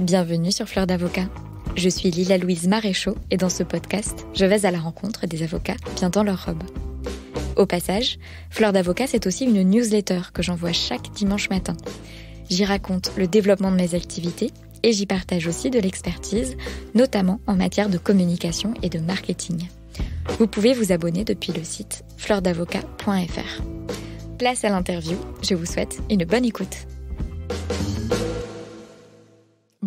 bienvenue sur Fleur d'avocat. Je suis Lila Louise Maréchaux et dans ce podcast, je vais à la rencontre des avocats bien dans leur robe. Au passage, Fleur d'avocat, c'est aussi une newsletter que j'envoie chaque dimanche matin. J'y raconte le développement de mes activités et j'y partage aussi de l'expertise, notamment en matière de communication et de marketing. Vous pouvez vous abonner depuis le site fleurdavocat.fr. Place à l'interview, je vous souhaite une bonne écoute.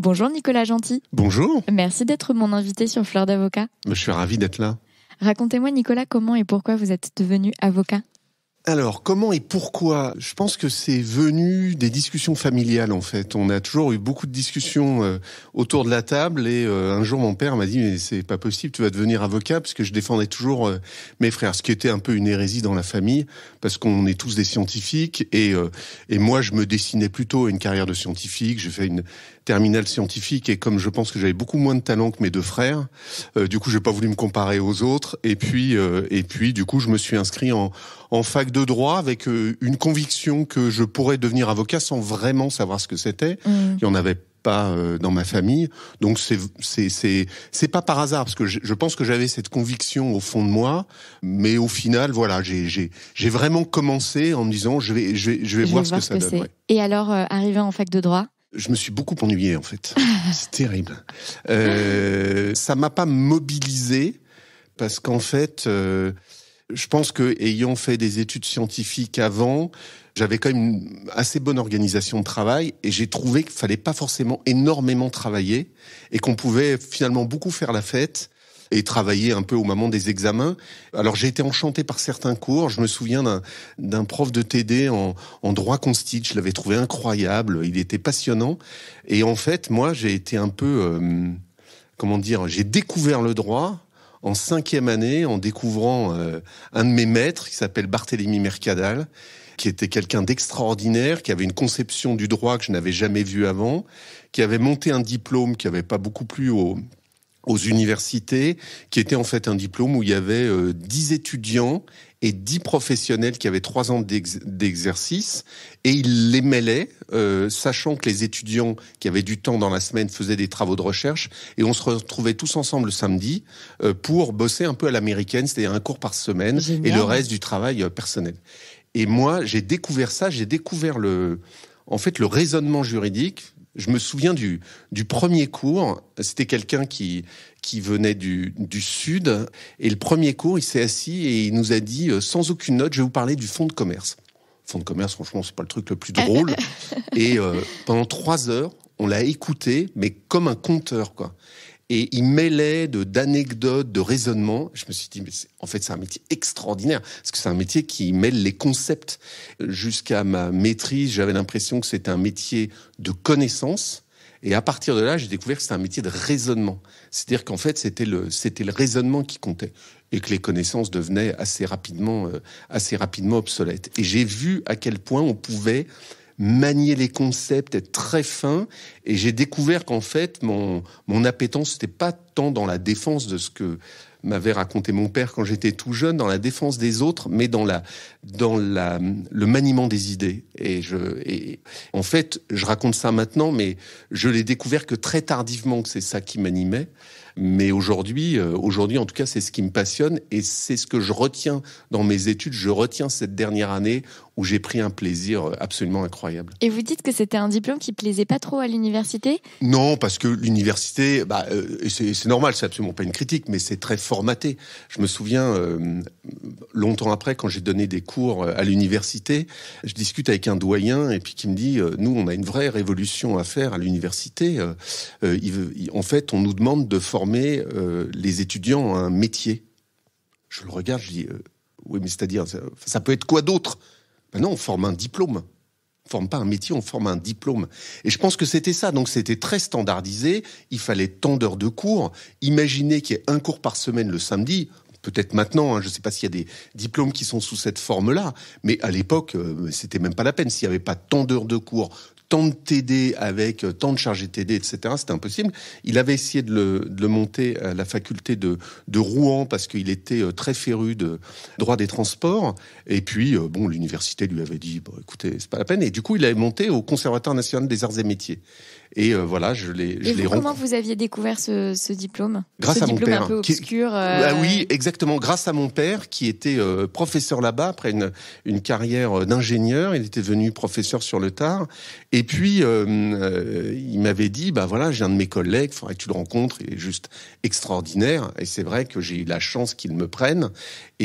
Bonjour Nicolas Gentil. Bonjour. Merci d'être mon invité sur Fleur d'avocat. Je suis ravi d'être là. Racontez-moi Nicolas comment et pourquoi vous êtes devenu avocat. Alors, comment et pourquoi Je pense que c'est venu des discussions familiales en fait. On a toujours eu beaucoup de discussions euh, autour de la table et euh, un jour mon père m'a dit mais c'est pas possible, tu vas devenir avocat parce que je défendais toujours euh, mes frères, ce qui était un peu une hérésie dans la famille parce qu'on est tous des scientifiques et et moi je me dessinais plutôt une carrière de scientifique. J'ai fait une Terminal scientifique et comme je pense que j'avais beaucoup moins de talent que mes deux frères, euh, du coup j'ai pas voulu me comparer aux autres et puis euh, et puis du coup je me suis inscrit en en fac de droit avec euh, une conviction que je pourrais devenir avocat sans vraiment savoir ce que c'était. Mmh. Il y en avait pas dans ma famille. Donc c'est c'est c'est c'est pas par hasard parce que je, pense que j'avais cette conviction au fond de moi, mais au final voilà j'ai j'ai j'ai vraiment commencé en me disant je vais je vais je vais voir ce que, ça donne. Et alors euh, arrivé en fac de droit je me suis beaucoup ennuyé en fait. C'est terrible. Euh, ça m'a pas mobilisé parce qu'en fait, euh, je pense que ayant fait des études scientifiques avant, j'avais quand même une assez bonne organisation de travail et j'ai trouvé qu'il fallait pas forcément énormément travailler et qu'on pouvait finalement beaucoup faire la fête et travailler un peu au moment des examens. Alors j'ai été enchanté par certains cours. Je me souviens d'un prof de TD en, droit constitue. Je l'avais trouvé incroyable. Il était passionnant. Et en fait, moi, j'ai été un peu, euh, comment dire, j'ai découvert le droit en cinquième année en découvrant euh, un de mes maîtres qui s'appelle Barthélemy Mercadal qui était quelqu'un d'extraordinaire, qui avait une conception du droit que je n'avais jamais vue avant, qui avait monté un diplôme qui n'avait pas beaucoup plus haut, aux universités, qui était en fait un diplôme où il y avait euh, dix étudiants et dix professionnels qui avaient trois ans d'exercice, et ils les mêlaient, euh, sachant que les étudiants qui avaient du temps dans la semaine faisaient des travaux de recherche, et on se retrouvait tous ensemble le samedi euh, pour bosser un peu à l'américaine, c'est-à-dire un cours par semaine, et le reste du travail personnel. Et moi, j'ai découvert ça, j'ai découvert le, en fait, le raisonnement juridique, je me souviens du, du premier cours, c'était quelqu'un qui, qui venait du, Sud, et le premier cours, il s'est assis et il nous a dit, euh, sans aucune note, je vais vous parler du fonds de commerce. Fonds de commerce, franchement, c'est pas le truc le plus drôle. et euh, pendant trois heures, on l'a écouté, mais comme un conteur, quoi et il mêlait d'anecdotes, de, raisonnements. Je me suis dit, mais en fait, c'est un métier extraordinaire, parce que c'est un métier qui mêle les concepts. Jusqu'à ma maîtrise, j'avais l'impression que c'était un métier de connaissance. Et à partir de là, j'ai découvert que c'était un métier de raisonnement. C'est-à-dire qu'en fait, c'était le, c'était le raisonnement qui comptait et que les connaissances devenaient assez rapidement, euh, assez rapidement obsolètes. Et j'ai vu à quel point on pouvait manier les concepts, être très fin. Et j'ai découvert qu'en fait, mon, mon appétence, n'était pas tant dans la défense de ce que m'avait raconté mon père quand j'étais tout jeune, dans la défense des autres, mais dans la, dans la, le maniement des idées. Et je, et en fait, je raconte ça maintenant, mais je l'ai découvert que très tardivement que c'est ça qui m'animait. Mais aujourd'hui, euh, aujourd'hui, en tout cas, c'est ce qui me passionne et c'est ce que je retiens dans mes études. Je retiens cette dernière année où j'ai pris un plaisir euh, absolument incroyable. Et vous dites que c'était un diplôme qui plaisait pas trop à l'université Non, parce que l'université, bah, euh, c'est normal, c'est absolument pas une critique, mais c'est très formaté. Je me souviens, euh, longtemps après, quand j'ai donné des cours à l'université, je discute avec un doyen et puis qui me dit, nous, on a une vraie révolution à faire à l'université. en fait, on nous demande de former les étudiants à un métier. Je le regarde, je dis, oui, mais c'est-à-dire, ça peut être quoi d'autre Maintenant, on forme un diplôme. On forme pas un métier, on forme un diplôme. Et je pense que c'était ça. Donc c'était très standardisé. Il fallait tant d'heures de cours. Imaginez qu'il y ait un cours par semaine le samedi. Peut-être maintenant, hein. je ne sais pas s'il y a des diplômes qui sont sous cette forme-là, mais à l'époque, ce euh, c'était même pas la peine. S'il n'y avait pas tant d'heures de cours, tant de TD avec euh, tant de chargés TD, etc. C'était impossible. Il avait essayé de le, monter à la faculté de, Rouen parce qu'il était euh, très féru de droit des transports. Et puis, euh, bon, l'université lui avait dit, bon, écoutez, c'est pas la peine. Et du coup, il avait monté au Conservatoire national des arts et métiers. Et euh, voilà, je l'ai. comment vous aviez découvert ce, ce diplôme Grâce à mon père. Un peu obscur. Euh, ah oui, exactement. Grâce à mon père qui était euh, professeur là-bas après une, une carrière d'ingénieur. Il était devenu professeur sur le tard. Et puis il m'avait dit, bah voilà, j'ai un de mes collègues, faudrait que tu le rencontres. Il est juste extraordinaire. Et c'est vrai que j'ai eu la chance qu'il me prenne.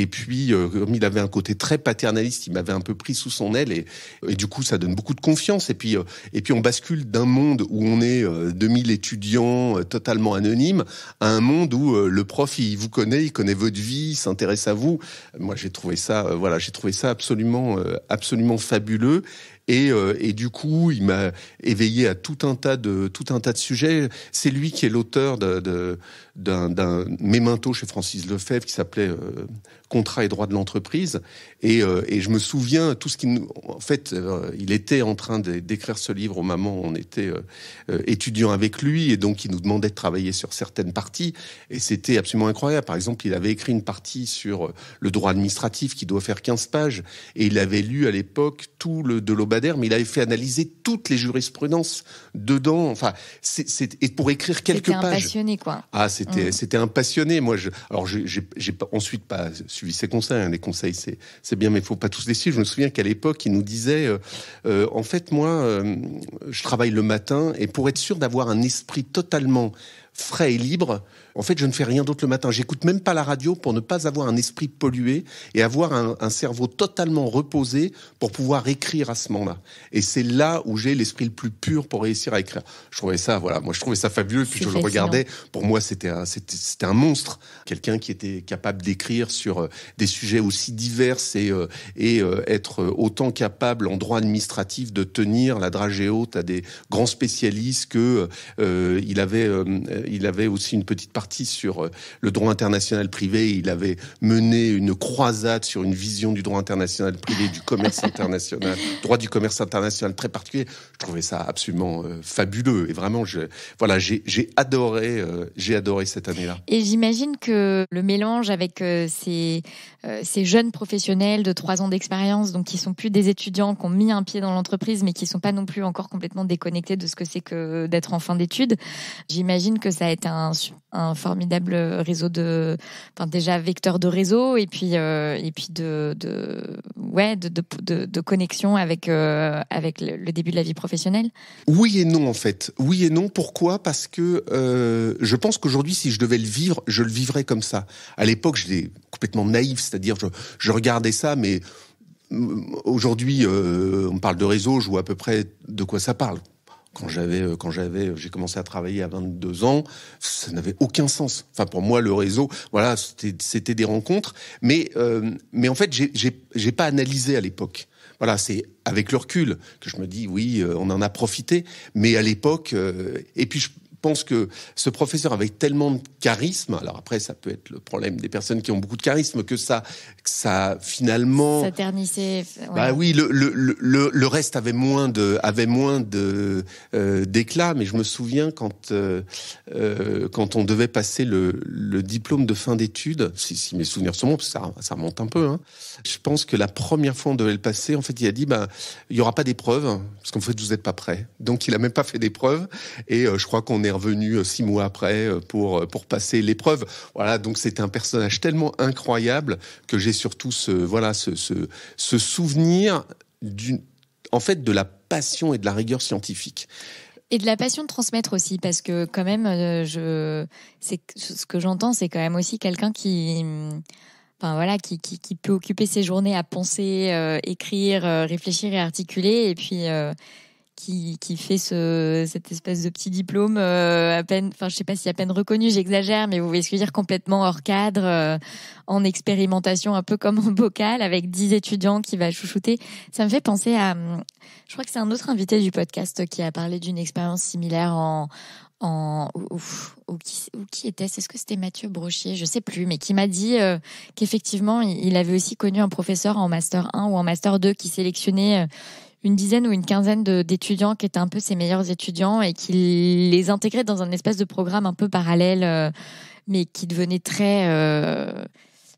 Et puis, euh, comme il avait un côté très paternaliste, il m'avait un peu pris sous son aile et, et, du coup, ça donne beaucoup de confiance. Et puis, euh, et puis on bascule d'un monde où on est 2000 euh, étudiants totalement anonymes à un monde où le prof, il vous connaît, il connaît votre vie, il s'intéresse à vous. Moi, j'ai trouvé ça, voilà, j'ai trouvé ça absolument, absolument fabuleux. Et, et, du coup, il m'a éveillé à tout un tas de tout un tas de sujets. C'est lui qui est l'auteur de, de, d'un mémento chez Francis Lefebvre qui s'appelait euh, Contrat et droit de l'entreprise. Et, euh, et, je me souviens tout ce qui nous. En fait, euh, il était en train d'écrire ce livre au moment on était euh, étudiant avec lui, et donc il nous demandait de travailler sur certaines parties. Et c'était absolument incroyable. Par exemple, il avait écrit une partie sur le droit administratif qui doit faire 15 pages, et il avait lu à l'époque tout le de Lobadère, mais il avait fait analyser toutes les jurisprudences dedans. Enfin, c'est et pour écrire quelques pages. C'était un passionné, quoi. Ah, c'était mm. c'était un passionné. Moi, je, alors j'ai ensuite pas suivi ses conseils. Hein. Les conseils, c'est c'est bien, mais il faut pas tous les suivre. Je me souviens qu'à l'époque, il nous disait, euh, euh, en fait, moi, euh, je travaille le matin et pour être sûr d'avoir un esprit totalement frais et libre, en fait, je ne fais rien d'autre le matin. J'écoute même pas la radio pour ne pas avoir un esprit pollué et avoir un, un cerveau totalement reposé pour pouvoir écrire à ce moment-là. Et c'est là où j'ai l'esprit le plus pur pour réussir à écrire. Je trouvais ça, voilà, moi je trouvais ça fabuleux. Puis je le regardais. Pour moi, c'était un, c'était un monstre, quelqu'un qui était capable d'écrire sur euh, des sujets aussi divers et, euh, et euh, être autant capable en droit administratif de tenir la dragée haute à des grands spécialistes que euh, il avait, il avait aussi une petite partie sur euh, le droit international privé. Il avait mené une croisade sur une vision du droit international privé, du commerce international, droit du commerce international très particulier. Je trouvais ça absolument euh, fabuleux. Et vraiment, je, voilà, j'ai adoré, euh, j'ai adoré cette année-là. Et j'imagine que le mélange avec ces, jeunes professionnels de trois ans d'expérience, donc qui sont plus des étudiants, qui ont mis un pied dans l'entreprise, mais qui sont pas non plus encore complètement déconnectés de ce que c'est que d'être en fin d'études, j'imagine que ça a été un un formidable réseau de, déjà vecteur de réseau et puis euh, et puis de, de ouais de, de, connexion avec euh, avec le début de la vie professionnelle. Oui et non en fait. Oui et non. Pourquoi Parce que euh, je pense qu'aujourd'hui, si je devais le vivre, je le vivrais comme ça. À l'époque, j'étais complètement naïf, c'est-à-dire je, je regardais ça, mais mm, aujourd'hui, on parle de réseau, je vois à peu près de quoi ça parle quand j'avais euh, quand j'avais euh, j'ai commencé à travailler à 22 ans, ça n'avait aucun sens. Enfin pour moi le réseau, voilà, c'était des rencontres, mais euh, mais en fait j'ai pas analysé à l'époque. Voilà, c'est avec le recul que je me dis oui, on en a profité, mais à l'époque et puis pense que ce professeur avait tellement de charisme, alors après ça peut être le problème des personnes qui ont beaucoup de charisme, que ça, ça finalement... Ça ternissait... Bah oui, le, le, le, le, reste avait moins de, avait moins de euh, d'éclat, mais je me souviens quand, euh, euh, quand on devait passer le, diplôme de fin d'études, si, si, mes souvenirs sont bons, parce que ça, ça monte un peu, hein, je pense que la première fois on devait le passer, en fait il a dit, bah, il n'y aura pas d'épreuve, parce qu'en fait vous n'êtes pas prêt. Donc il n'a même pas fait d'épreuve, et je crois qu'on est revenu euh, six mois après euh, pour, euh, pour passer l'épreuve. Voilà, donc c'est un personnage tellement incroyable que j'ai surtout ce, voilà, ce, ce, souvenir d'une, en fait, de la passion et de la rigueur scientifique. Et de la passion de transmettre aussi, parce que quand même, je, c'est, ce que j'entends, c'est quand même aussi quelqu'un qui, mm, enfin voilà, qui, qui, peut occuper ses journées à penser, écrire, réfléchir et articuler, et puis qui, fait cette espèce de petit diplôme euh, à peine, enfin je sais pas si à peine reconnu, j'exagère, mais vous voyez ce que je veux dire, complètement hors cadre, euh, en expérimentation, un peu comme en bocal, avec 10 étudiants qui va chouchouter. Ça me fait penser à, je crois que c'est un autre invité du podcast qui a parlé d'une expérience similaire en, en ou, qui, était-ce Est-ce que c'était Mathieu Brochier Je sais plus, mais qui m'a dit euh, qu'effectivement il, il avait aussi connu un professeur en master 1 ou en master 2 qui sélectionnait une dizaine ou une quinzaine d'étudiants qui étaient un peu ses meilleurs étudiants et qui les intégraient dans un espèce de programme un peu parallèle, euh, mais qui devenait très euh,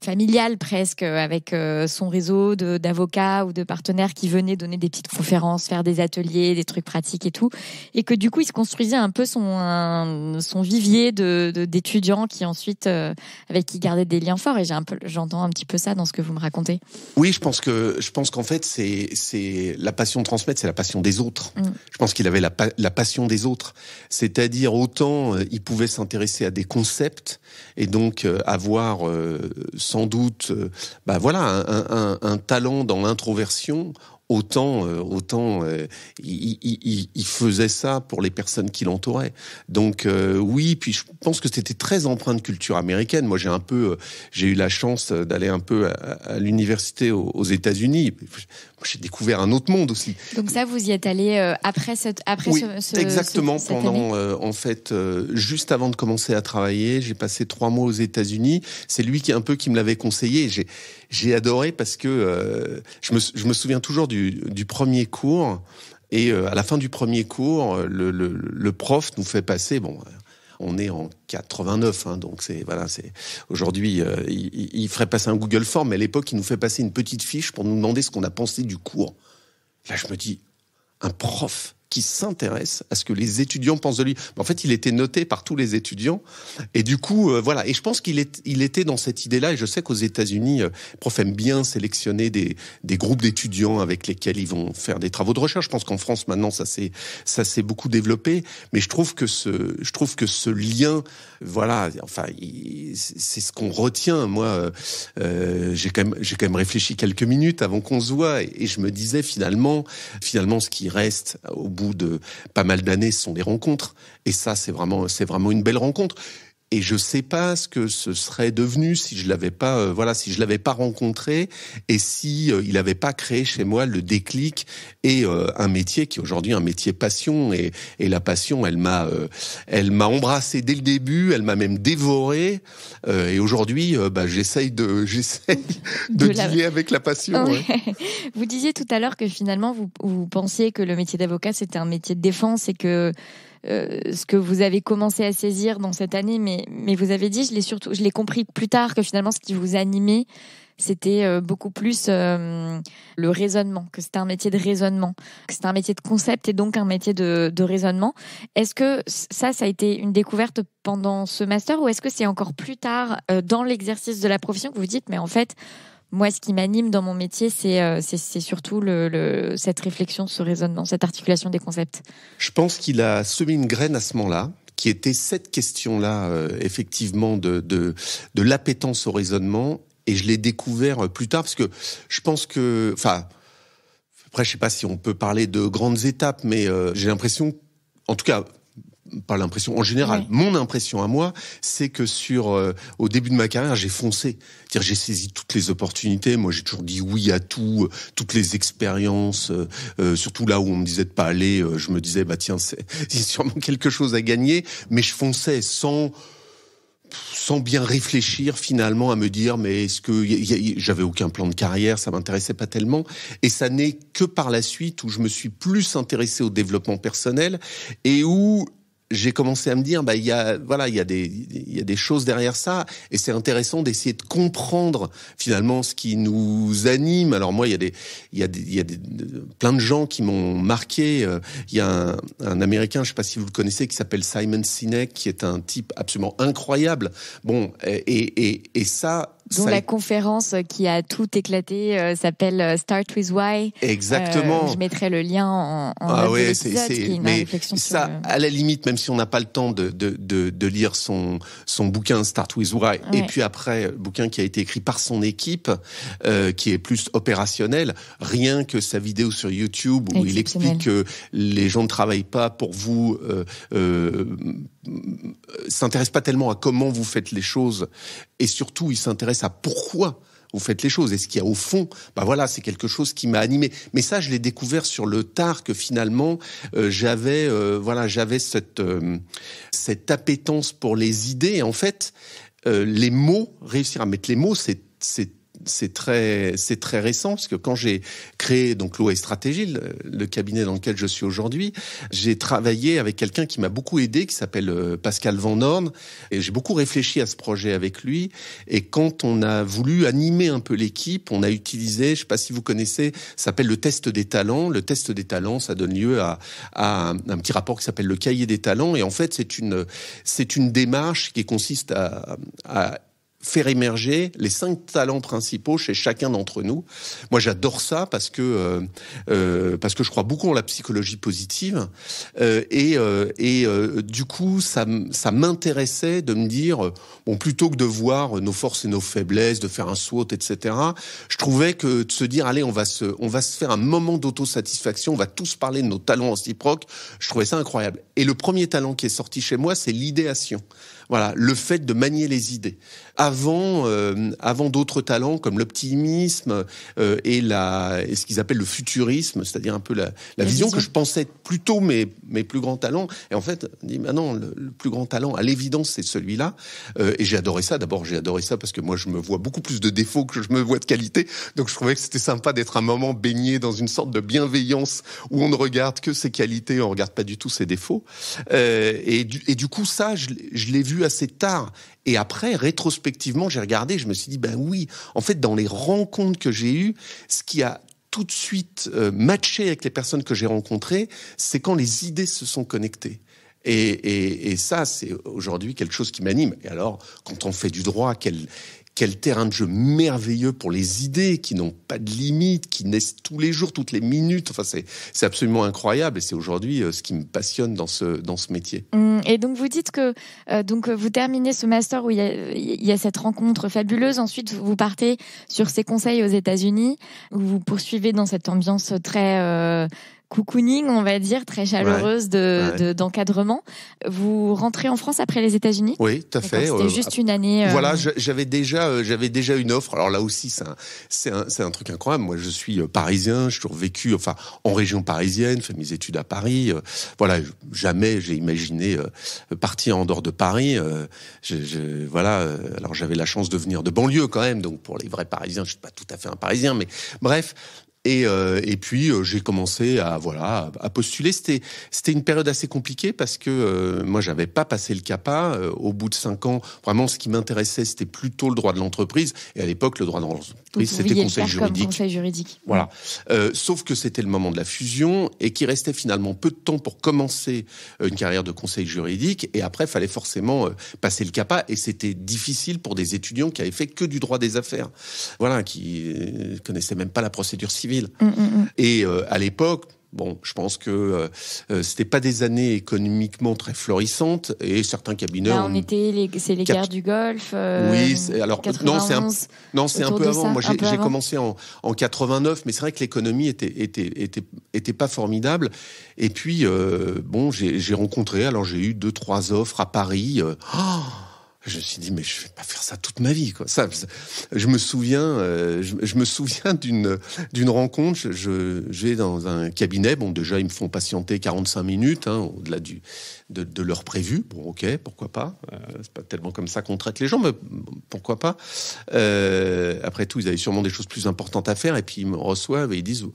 familial presque, avec euh, son réseau d'avocats ou de partenaires qui venaient donner des petites conférences, faire des ateliers, des trucs pratiques et tout, et que du coup il se construisait un peu son son vivier de d'étudiants qui ensuite euh, avec qui gardait des liens forts. Et j'ai un peu j'entends un petit peu ça dans ce que vous me racontez. Oui, je pense que je pense qu'en fait c'est c'est la passion de transmettre, c'est la passion des autres. Mm. Je pense qu'il avait la, la passion des autres, c'est-à-dire autant euh, il pouvait s'intéresser à des concepts et donc avoir sans doute, euh, bah voilà, un, un talent dans l'introversion autant, euh, autant euh, il, faisait ça pour les personnes qui l'entouraient. Donc euh, oui, puis je pense que c'était très empreint de culture américaine. Moi, j'ai un peu, j'ai eu la chance d'aller un peu à, l'université aux, États-Unis. J'ai découvert un autre monde aussi. Donc ça, vous y êtes allé après cette, après ce, ce, exactement pendant, en fait, juste avant de commencer à travailler, j'ai passé trois mois aux États-Unis. C'est lui qui un peu qui me l'avait conseillé. J'ai j'ai adoré parce que euh, je, me, souviens toujours du, premier cours. Et euh, à la fin du premier cours, euh, le, prof nous fait passer. Bon, on est en 89, hein, donc c'est voilà, c'est aujourd'hui il, il, ferait passer un Google Form, mais à l'époque il nous fait passer une petite fiche pour nous demander ce qu'on a pensé du cours. Là, je me dis, un prof qui s'intéresse à ce que les étudiants pensent de lui. en fait, il était noté par tous les étudiants. Et du coup, euh, voilà. Et je pense qu'il il était dans cette idée-là. Et je sais qu'aux États-Unis, euh, profs bien sélectionner des, des groupes d'étudiants avec lesquels ils vont faire des travaux de recherche. Je pense qu'en France, maintenant, ça s'est, ça s'est beaucoup développé. Mais je trouve que ce, je trouve que ce lien, voilà, enfin, c'est ce qu'on retient. Moi, euh, euh, j'ai quand même, j'ai quand même réfléchi quelques minutes avant qu'on se voit. Et, et je me disais finalement, finalement, ce qui reste au bout de pas mal d'années, ce sont des rencontres. Et ça, c'est vraiment, c'est vraiment une belle rencontre et je sais pas ce que ce serait devenu si je l'avais pas euh, voilà si je l'avais pas rencontré et si euh, il n'avait pas créé chez moi le déclic et euh, un métier qui est aujourd'hui un métier passion et, et la passion elle m'a elle m'a embrassé dès le début elle m'a même dévoré et aujourd'hui bah, j'essaye de j'essaye de, avec la passion vous disiez tout à l'heure que finalement vous, vous pensiez que le métier d'avocat c'était un métier de défense et que euh, ce que vous avez commencé à saisir dans cette année, mais, mais vous avez dit, je l'ai surtout, je l'ai compris plus tard que finalement ce qui vous animait, c'était euh, beaucoup plus euh, le raisonnement, que c'était un métier de raisonnement, que c'était un métier de concept et donc un métier de, raisonnement. Est-ce que ça, ça a été une découverte pendant ce master ou est-ce que c'est encore plus tard dans l'exercice de la profession que vous dites, mais en fait, moi, ce qui m'anime dans mon métier, c'est euh, surtout le, cette réflexion, ce raisonnement, cette articulation des concepts. Je pense qu'il a semé une graine à ce moment-là, qui était cette question-là, euh, effectivement, de, de, l'appétence au raisonnement. Et je l'ai découvert euh, plus tard, parce que je pense que... Enfin, après, je ne sais pas si on peut parler de grandes étapes, mais j'ai l'impression, en tout cas, pas l'impression. En général, mon impression à moi, c'est que sur euh, au début de ma carrière, j'ai foncé. dire j'ai saisi toutes les opportunités. Moi, j'ai toujours dit oui à tout, euh, toutes les expériences. Euh, surtout là où on me disait de pas aller, je me disais bah tiens, c'est sûrement quelque chose à gagner. Mais je fonçais sans sans bien réfléchir finalement à me dire mais est-ce que j'avais aucun plan de carrière, ça m'intéressait pas tellement et ça n'est que par la suite où je me suis plus intéressé au développement personnel et où j'ai commencé à me dire, bah, il y a, voilà, il y a des, il y a des choses derrière ça, et c'est intéressant d'essayer de comprendre finalement ce qui nous anime. Alors moi, il y a des, il y a des, il y a des, plein de gens qui m'ont marqué. Euh, il y a un, Américain, je sais pas si vous le connaissez, qui s'appelle Simon Sinek, qui est un type absolument incroyable. Bon, et, et, et ça, la conférence qui a tout éclaté euh, s'appelle euh, Start with Why. Exactement. Euh, je mettrai le lien en. en ah ouais, c'est mais ça à la limite même si on n'a pas le temps de, de, de, de, lire son son bouquin Start with Why et puis après le bouquin qui a été écrit par son équipe euh, qui est plus opérationnel rien que sa vidéo sur YouTube où il explique que les gens ne travaillent pas pour vous s'intéresse pas tellement à comment vous faites les choses, et surtout, il s'intéresse à pourquoi vous faites les choses. Et ce qu'il y a au fond, bah voilà, c'est quelque chose qui m'a animé. Mais ça, je l'ai découvert sur le tard que finalement euh, j'avais, euh, voilà, j'avais cette euh, cette appétence pour les idées. en fait, les mots, réussir à mettre les mots, c'est c'est c'est très, c'est très récent, parce que quand j'ai créé donc l'OA Stratégie, le, cabinet dans lequel je suis aujourd'hui, j'ai travaillé avec quelqu'un qui m'a beaucoup aidé, qui s'appelle euh, Pascal Van Horn, et j'ai beaucoup réfléchi à ce projet avec lui. Et quand on a voulu animer un peu l'équipe, on a utilisé, je ne sais pas si vous connaissez, ça s'appelle le test des talents. Le test des talents, ça donne lieu à, à un, un, petit rapport qui s'appelle le cahier des talents, et en fait, c'est une, c'est une démarche qui consiste à, à faire émerger les cinq talents principaux chez chacun d'entre nous. Moi, j'adore ça parce que euh, euh parce que je crois beaucoup en la psychologie positive euh, et, euh, et euh, du coup, ça, ça m'intéressait de me dire euh, bon, plutôt que de voir nos forces et nos faiblesses, de faire un saut, etc. Je trouvais que de se dire allez, on va se on va se faire un moment d'autosatisfaction, on va tous parler de nos talents réciproques. Je trouvais ça incroyable. Et le premier talent qui est sorti chez moi, c'est l'idéation. Voilà, le fait de manier les idées avant, euh, avant d'autres talents comme l'optimisme euh, et, la, et ce qu'ils appellent le futurisme, c'est-à-dire un peu la, vision, que je pensais être plutôt mes, mes plus grands talents. Et en fait, on dit, le, plus grand talent, à l'évidence, c'est celui-là. Euh, et j'ai adoré ça. D'abord, j'ai adoré ça parce que moi, je me vois beaucoup plus de défauts que je me vois de qualité. Donc, je trouvais que c'était sympa d'être un moment baigné dans une sorte de bienveillance où on ne regarde que ses qualités, on ne regarde pas du tout ses défauts. Et du, et, du, coup, ça, je l'ai vu assez tard. Et après, rétrospectivement, j'ai regardé, je me suis dit, ben oui, en fait, dans les rencontres que j'ai eues, ce qui a tout de suite euh, matché avec les personnes que j'ai rencontrées, c'est quand les idées se sont connectées. Et, ça, c'est aujourd'hui quelque chose qui m'anime. Et alors, quand on fait du droit, quelle, quel terrain de jeu merveilleux pour les idées qui n'ont pas de limites, qui naissent tous les jours, toutes les minutes. Enfin, c'est absolument incroyable et c'est aujourd'hui euh, ce qui me passionne dans ce, dans ce métier. Mmh. Et donc, vous dites que euh, donc vous terminez ce master où il y, a, cette rencontre fabuleuse. Ensuite, vous partez sur ces conseils aux États-Unis où vous poursuivez dans cette ambiance très. Euh, coucouning, on va dire, très chaleureuse de d'encadrement. vous rentrez en France après les États-Unis Oui, tout à fait. C'était euh, juste une année. Euh, voilà, j'avais déjà, euh, j'avais déjà une offre. Alors là aussi, c'est un, un, un, truc incroyable. Moi, je suis parisien, je toujours vécu, enfin, en région parisienne, fait mes études à Paris. voilà, jamais j'ai imaginé partir en dehors de Paris. Je, voilà, alors j'avais la chance de venir de banlieue quand même, donc pour les vrais Parisiens, je suis pas tout à fait un Parisien, mais bref, euh, et, puis euh, j'ai commencé à à postuler. C'était une période assez compliquée parce que euh, moi j'avais pas passé le CAPA. au bout de cinq ans, vraiment ce qui m'intéressait c'était plutôt le droit de l'entreprise. Et à l'époque le droit de oui, c'était conseil, juridique. Voilà. Euh, sauf que c'était le moment de la fusion et qu'il restait finalement peu de temps pour commencer euh, une carrière de conseil juridique. Et après, fallait forcément euh, passer le CAPA et c'était difficile pour des étudiants qui avaient fait que du droit des affaires, voilà, qui connaissaient même pas la procédure civile. Hum, hum, hum. Et à l'époque, Bon, je pense que ce euh, euh, c'était pas des années économiquement très florissantes et certains cabinets. Là, on c'est les guerres du Golfe. Euh, oui, alors non, c'est un, peu avant. Moi, j'ai commencé en, 89, mais c'est vrai que l'économie était, était, pas formidable. Et puis, bon, j'ai rencontré, alors j'ai eu deux trois offres à Paris. Oh je me suis dit, mais je vais pas faire ça toute ma vie. Quoi. Ça, je me souviens, euh, je, me souviens d'une d'une rencontre. Je, j'ai dans un cabinet. Bon, déjà, ils me font patienter 45 minutes hein, au-delà du de, de l'heure prévue. Bon, ok, pourquoi pas. Ce euh, c'est pas tellement comme ça qu'on traite les gens, mais pourquoi pas. Euh, après tout, ils avaient sûrement des choses plus importantes à faire. Et puis ils me reçoivent et ils disent,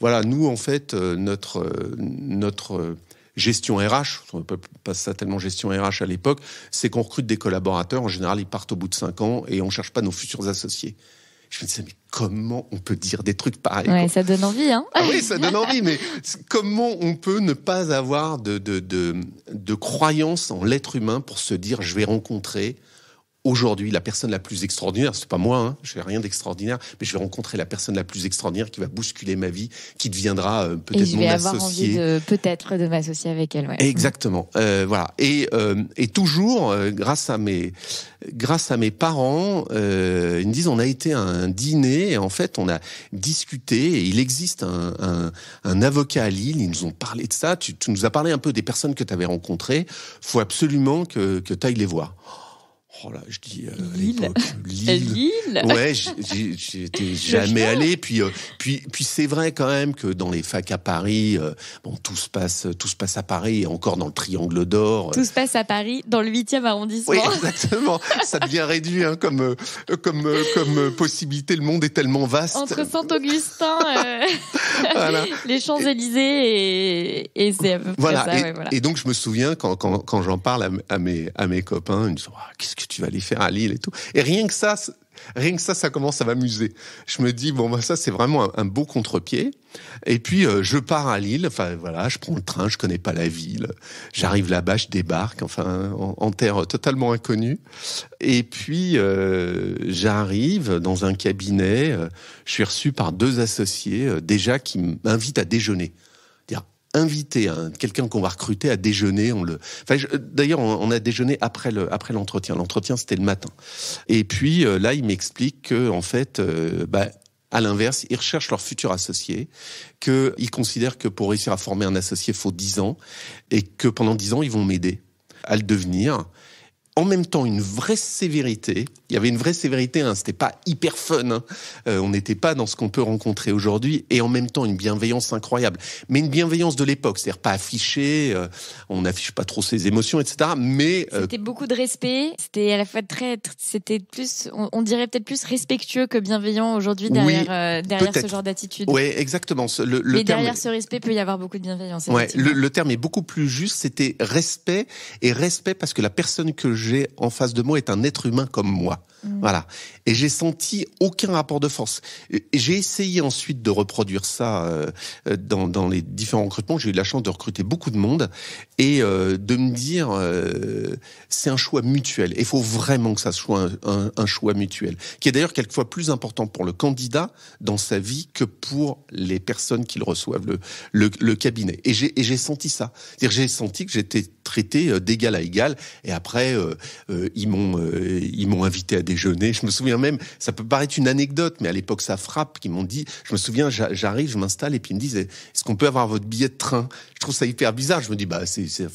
voilà, nous en fait, notre notre gestion RH, on ne peut pas ça tellement gestion RH à l'époque, c'est qu'on recrute des collaborateurs, en général ils partent au bout de 5 ans et on ne cherche pas nos futurs associés. Je me disais, mais comment on peut dire des trucs pareils ouais, Ça donne envie, hein ah Oui, ça donne envie, mais comment on peut ne pas avoir de, de, de, de croyance en l'être humain pour se dire, je vais rencontrer aujourd'hui la personne la plus extraordinaire, c'est pas moi, hein, je fais rien d'extraordinaire, mais je vais rencontrer la personne la plus extraordinaire qui va bousculer ma vie, qui deviendra euh, peut-être mon associé. Et je vais avoir envie de peut-être de m'associer avec elle. Ouais. Exactement, euh, voilà. Et, euh, et toujours, euh, grâce à mes grâce à mes parents, ils me disent on a été à un dîner et en fait on a discuté. Et il existe un, un, un, avocat à Lille, ils nous ont parlé de ça. Tu, nous as parlé un peu des personnes que tu avais rencontrées. Faut absolument que que tu ailles les voir Oh là, je dis euh, Lille. Lille. Ouais, j'étais jamais allé. Puis, euh, puis, puis c'est vrai quand même que dans les facs à Paris, euh, bon, tout se passe, tout se passe à Paris, et encore dans le Triangle d'Or. Tout se passe à Paris, dans le 8e arrondissement. Oui, exactement. Ça devient réduit hein, comme, comme, comme possibilité. Le monde est tellement vaste. Entre Saint-Augustin, les Champs Élysées et, et c'est à peu près voilà. ça. Et, donc je me souviens quand, quand, quand j'en parle à, mes à mes copains, ils me disent ah, qu'est-ce que tu vas les faire à Lille et tout. Et rien que ça, rien que ça, ça commence à m'amuser. Je me dis, bon, bah, ça, c'est vraiment un, beau contre-pied. Et puis, euh, je pars à Lille. Enfin, voilà, je prends le train, je connais pas la ville. J'arrive là-bas, je débarque, enfin, en, terre totalement inconnue. Et puis, euh, j'arrive dans un cabinet. Euh, je suis reçu par deux associés, déjà, qui m'invitent à déjeuner inviter quelqu'un qu'on va recruter à déjeuner. On le, d'ailleurs, on, a déjeuné après après l'entretien. L'entretien c'était le matin. Et puis euh, là, il m'explique que en fait, euh, bah, à l'inverse, ils recherchent leur futur associé, qu'ils considèrent que pour réussir à former un associé, il faut 10 ans, et que pendant 10 ans, ils vont m'aider à le devenir en même temps une vraie sévérité. Il y avait une vraie sévérité, hein. c'était pas hyper fun. Hein. Euh, on n'était pas dans ce qu'on peut rencontrer aujourd'hui, et en même temps une bienveillance incroyable. Mais une bienveillance de l'époque, c'est-à-dire pas affichée, euh, on n'affiche pas trop ses émotions, etc. Mais euh, c'était beaucoup de respect. C'était à la fois très, c'était plus, on, dirait peut-être plus respectueux que bienveillant aujourd'hui derrière, derrière ce genre d'attitude. Oui, exactement. Le, Mais derrière ce respect peut y avoir beaucoup de bienveillance. le, le terme est beaucoup plus juste. C'était respect et respect parce que la personne que je en face de moi est un être humain comme moi. Mm. Voilà. Et j'ai senti aucun rapport de force. J'ai essayé ensuite de reproduire ça euh, dans, les différents recrutements. J'ai eu la chance de recruter beaucoup de monde et euh, de me dire euh, c'est un choix mutuel. Il faut vraiment que ça soit un, choix mutuel, qui est d'ailleurs quelquefois plus important pour le candidat dans sa vie que pour les personnes qui le reçoivent, le, cabinet. Et j'ai senti ça. J'ai senti que j'étais traité d'égal à égal. Et après, ils m'ont ils m'ont invité à déjeuner. Je me souviens même, ça peut paraître une anecdote, mais à l'époque ça frappe, qu'ils m'ont dit, je me souviens, j'arrive, je m'installe et puis ils me disent, est-ce qu'on peut avoir votre billet de train Je trouve ça hyper bizarre. Je me dis, bah c'est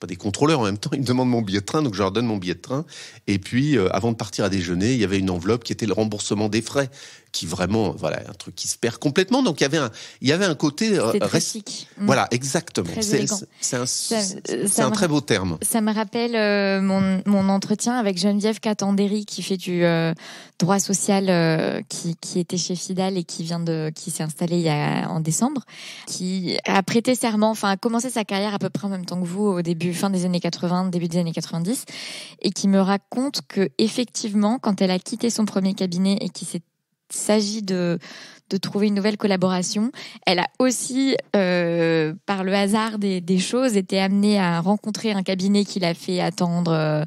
pas des contrôleurs en même temps. Ils me demandent mon billet de train, donc je leur donne mon billet de train. Et puis euh, avant de partir à déjeuner, il y avait une enveloppe qui était le remboursement des frais qui vraiment, voilà, un truc qui se perd complètement. Donc il y avait un, il y avait un côté euh, mmh. Voilà, exactement. C'est un, euh, un très beau terme. Ça me rappelle euh, mon, mon, entretien avec Geneviève Catandéry qui fait du euh, droit social, qui, qui, était chez Fidal et qui vient de, qui s'est installée il en décembre, qui a prêté serment, enfin a commencé sa carrière à peu près en même temps que vous au début, fin des années 80, début des années 90, et qui me raconte que effectivement, quand elle a quitté son premier cabinet et qui s'est il s'agit de de trouver une nouvelle collaboration. Elle a aussi, euh, par le hasard des, des, choses, été amenée à rencontrer un cabinet qui l'a fait attendre euh,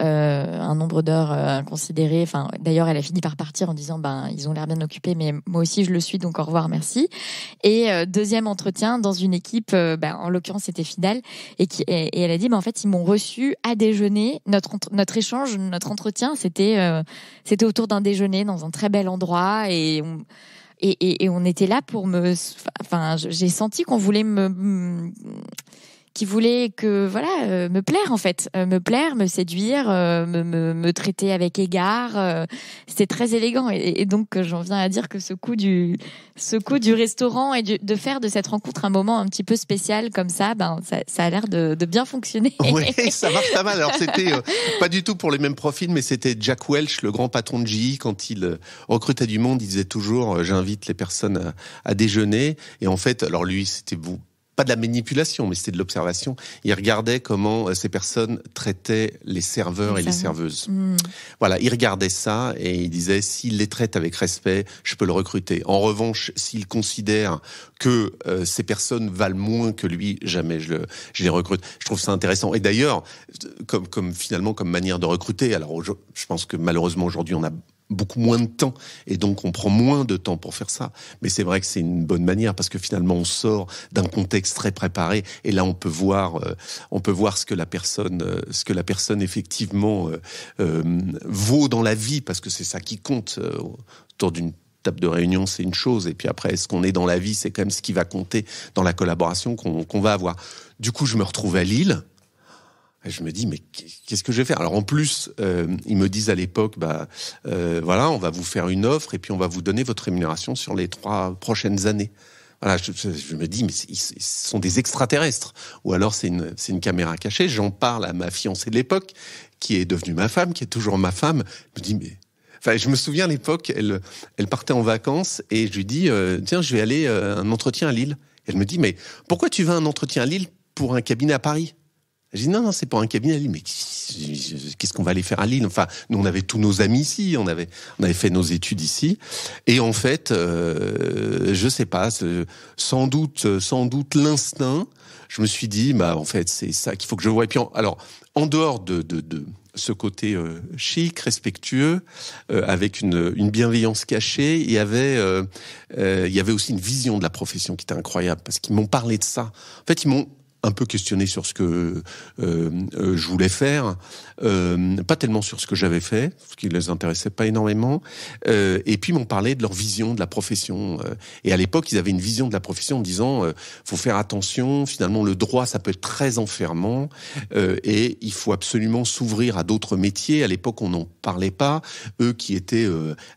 euh un nombre d'heures euh, inconsidérées. Enfin, d'ailleurs, elle a fini par partir en disant "Ben, ils ont l'air bien occupés, mais moi aussi je le suis, donc au revoir, merci." Et euh, deuxième entretien dans une équipe, ben, en l'occurrence c'était Fidal, et, qui, et, elle a dit "Ben en fait, ils m'ont reçu à déjeuner. Notre notre échange, notre entretien, c'était c'était autour d'un déjeuner dans un très bel endroit et on, et, on était là pour me. Enfin, j'ai senti qu'on voulait me qui voulait que voilà euh, me plaire en fait, euh, me plaire, me séduire, euh, me, traiter avec égard. C'était très élégant et, donc j'en viens à dire que ce coup du ce coup du restaurant et de faire de cette rencontre un moment un petit peu spécial comme ça, ben ça, a l'air de, bien fonctionner. Oui, ça marche pas mal. Alors c'était pas du tout pour les mêmes profils, mais c'était Jack Welch, le grand patron de GE, quand il recrutait du monde, il disait toujours j'invite les personnes à, déjeuner et en fait alors lui c'était vous pas de la manipulation, mais c'était de l'observation. Il regardait comment euh, ces personnes traitaient les serveurs et les serveuses. Hmm. Voilà, il regardait ça et il disait s'il les traite avec respect, je peux le recruter. En revanche, s'il considère que euh, ces personnes valent moins que lui, jamais je, je les recrute. Je trouve ça intéressant. Et d'ailleurs, comme finalement comme manière de recruter, alors je pense que malheureusement aujourd'hui on a beaucoup moins de temps et donc on prend moins de temps pour faire ça. Mais c'est vrai que c'est une bonne manière parce que finalement on sort d'un contexte très préparé et là on peut voir euh, on peut voir ce que la personne euh, ce que la personne effectivement euh, vaut dans la vie parce que c'est ça qui compte autour d'une table de réunion, c'est une chose. Et puis après, est ce qu'on est dans la vie, c'est quand même ce qui va compter dans la collaboration qu'on va avoir. Du coup, je me retrouve à Lille je me dis, mais qu'est-ce que je vais faire Alors en plus, euh, ils me disent à l'époque, bah, euh, voilà, on va vous faire une offre et puis on va vous donner votre rémunération sur les trois prochaines années. Voilà, je, me dis, mais ils, sont des extraterrestres. Ou alors c'est une, caméra cachée. J'en parle à ma fiancée de l'époque, qui est devenue ma femme, qui est toujours ma femme. Je me dis, mais Enfin, je me souviens à l'époque, elle, partait en vacances et je lui dis euh, Tiens, je vais aller un entretien à Lille. Elle me dit Mais pourquoi tu vas un entretien à Lille pour un cabinet à Paris j'ai dit non, non, c'est pour un cabinet à Lille. Mais qu'est-ce qu'on va aller faire à Lille Enfin, nous, on avait tous nos amis ici, on avait, on avait fait nos études ici. Et en fait, euh, je sais pas, sans doute, sans doute l'instinct, je me suis dit, bah, en fait, c'est ça qu'il faut que je vois. Et puis, alors, en dehors de, de, de ce côté euh, chic, respectueux, euh, avec une, une, bienveillance cachée. Il y avait, euh, il y avait aussi une vision de la profession qui était incroyable parce qu'ils m'ont parlé de ça. En fait, ils m'ont un peu questionné sur ce que euh, euh, je voulais faire, euh, pas tellement sur ce que j'avais fait, ce qui les intéressait pas énormément, et puis m'ont parlé de leur vision de la profession. Et à l'époque, ils avaient une vision de la profession en disant faut faire attention, finalement le droit ça peut être très enfermant, et il faut absolument s'ouvrir à d'autres métiers. À l'époque, on n'en parlait pas. Eux qui étaient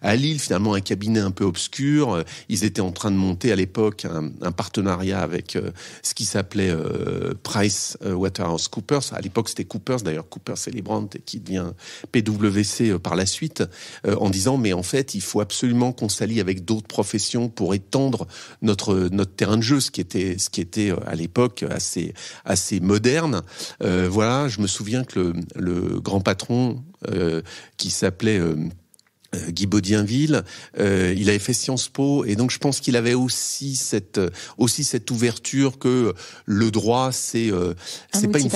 à Lille, finalement un cabinet un peu obscur, ils étaient en train de monter à l'époque un, partenariat avec ce qui s'appelait euh, Price euh, Waterhouse Coopers. À l'époque, c'était Coopers, d'ailleurs, Coopers Celebrant, qui devient PWC euh, par la suite, en disant Mais en fait, il faut absolument qu'on s'allie avec d'autres professions pour étendre notre, notre terrain de jeu, ce qui était, ce qui était à l'époque assez, assez moderne. voilà, je me souviens que le, le grand patron qui s'appelait. Euh, Guy Baudienville euh, il avait fait Sciences Po et donc je pense qu'il avait aussi cette euh, aussi cette ouverture que le droit c'est c'est pas une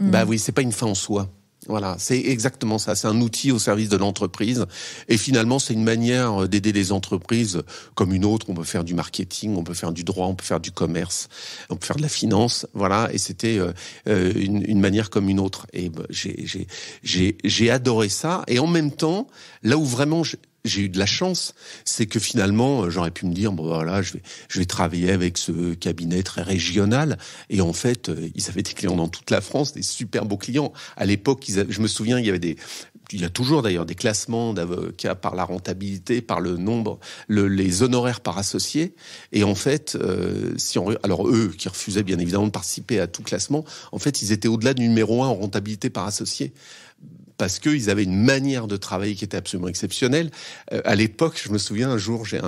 Bah mm. oui, c'est pas une fin en soi. Voilà, c'est exactement ça. C'est un outil au service de l'entreprise. Et finalement, c'est une manière euh, d'aider les entreprises comme une autre. On peut faire du marketing, on peut faire du droit, on peut faire du commerce, on peut faire de la finance. Voilà, et c'était euh, euh, une, manière comme une autre. Et bah, j'ai adoré ça. Et en même temps, là où vraiment... Je, j'ai eu de la chance, c'est que finalement, euh, j'aurais pu me dire, bon voilà, je vais, je vais travailler avec ce cabinet très régional. Et en fait, euh, ils avaient des clients dans toute la France, des super beaux clients. À l'époque, je me souviens, il y avait des, il y a toujours d'ailleurs des classements d'avocats par la rentabilité, par le nombre, les honoraires par associé. Et en fait, euh, si on, alors eux qui refusaient bien évidemment de participer à tout classement, en fait, ils étaient au-delà du numéro un en rentabilité par associé parce qu'ils avaient une manière de travailler qui était absolument exceptionnelle. Euh, à l'époque, je me souviens, un jour, j'ai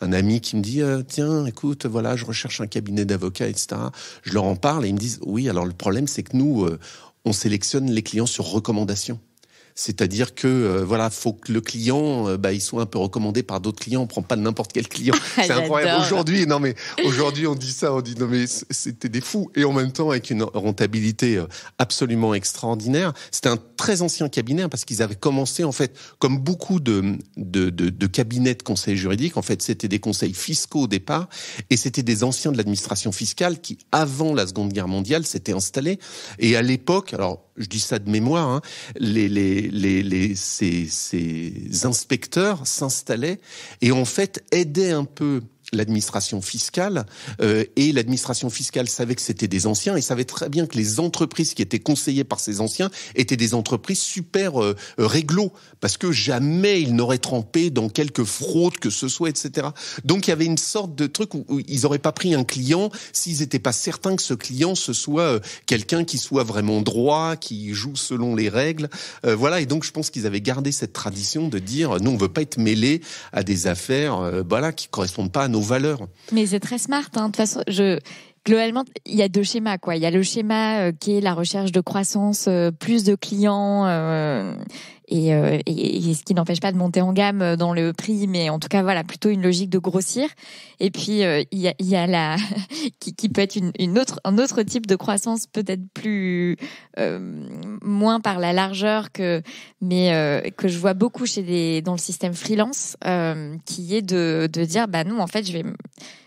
un, ami qui me dit euh, Tiens, écoute, voilà, je recherche un cabinet d'avocats, etc. Je leur en parle et ils me disent Oui, alors le problème, c'est que nous, euh, on sélectionne les clients sur recommandation. C'est-à-dire que euh, voilà, faut que le client, euh, bah, il soit un peu recommandé par d'autres clients. On prend pas n'importe quel client. Ah, C'est problème Aujourd'hui, non mais aujourd'hui on dit ça, on dit non mais c'était des fous. Et en même temps avec une rentabilité euh, absolument extraordinaire. C'était un très ancien cabinet hein, parce qu'ils avaient commencé en fait comme beaucoup de de, cabinets de conseils juridiques. En fait, c'était des conseils fiscaux au départ et c'était des anciens de l'administration fiscale qui, avant la Seconde Guerre mondiale, s'étaient installés. Et à l'époque, alors je dis ça de mémoire, hein, les, ces, ces inspecteurs s'installaient et en fait aidaient un peu l'administration fiscale euh, et l'administration fiscale savait que c'était des anciens et savait très bien que les entreprises qui étaient conseillées par ces anciens étaient des entreprises super euh, euh réglo parce que jamais ils n'auraient trempé dans quelque fraude que ce soit etc donc il y avait une sorte de truc où, ils n'auraient pas pris un client s'ils n'étaient pas certains que ce client ce soit euh, quelqu'un qui soit vraiment droit qui joue selon les règles voilà et donc je pense qu'ils avaient gardé cette tradition de dire nous on veut pas être mêlés à des affaires voilà qui correspondent pas à nos valeurs. Mais c'est très smart. Hein. De toute façon, je globalement, il y a deux schémas quoi. Il y a le schéma euh, qui est la recherche de croissance, euh, plus de clients euh, et, ce qui n'empêche pas de monter en gamme dans le prix, mais en tout cas voilà plutôt une logique de grossir. Et puis il y, a, il la qui, peut être une, autre un autre type de croissance peut-être plus moins par la largeur que mais que je vois beaucoup chez des dans le système freelance qui est de de dire bah non en fait je vais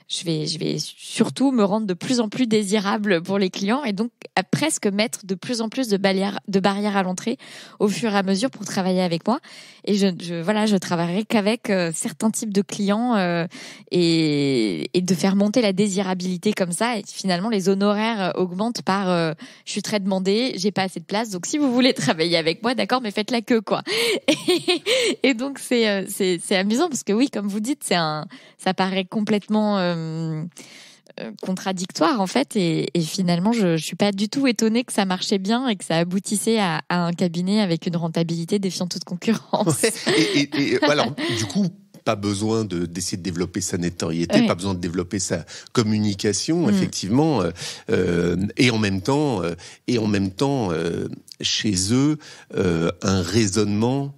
je vais, je vais surtout me rendre de plus en plus désirable pour les clients et donc à presque mettre de plus en plus de barrières, de barrières à l'entrée au fur et à mesure pour travailler avec moi. Et je, je voilà, je travaillerai qu'avec euh, certains types de clients euh, et, de faire monter la désirabilité comme ça. Et finalement, les honoraires euh, augmentent par je suis très demandé, j'ai pas assez de place. Donc si vous voulez travailler avec moi, d'accord, mais faites la queue quoi. Et, donc c'est c'est amusant parce que oui, comme vous dites, c'est un ça paraît complètement euh, euh, contradictoire en fait et, finalement je, suis pas du tout étonnée que ça marchait bien et que ça aboutissait à, un cabinet avec une rentabilité défiant toute concurrence. et, et, alors du coup pas besoin de d'essayer de développer sa notoriété, pas besoin de développer sa communication mm. effectivement euh, et en même temps et en même temps chez eux un raisonnement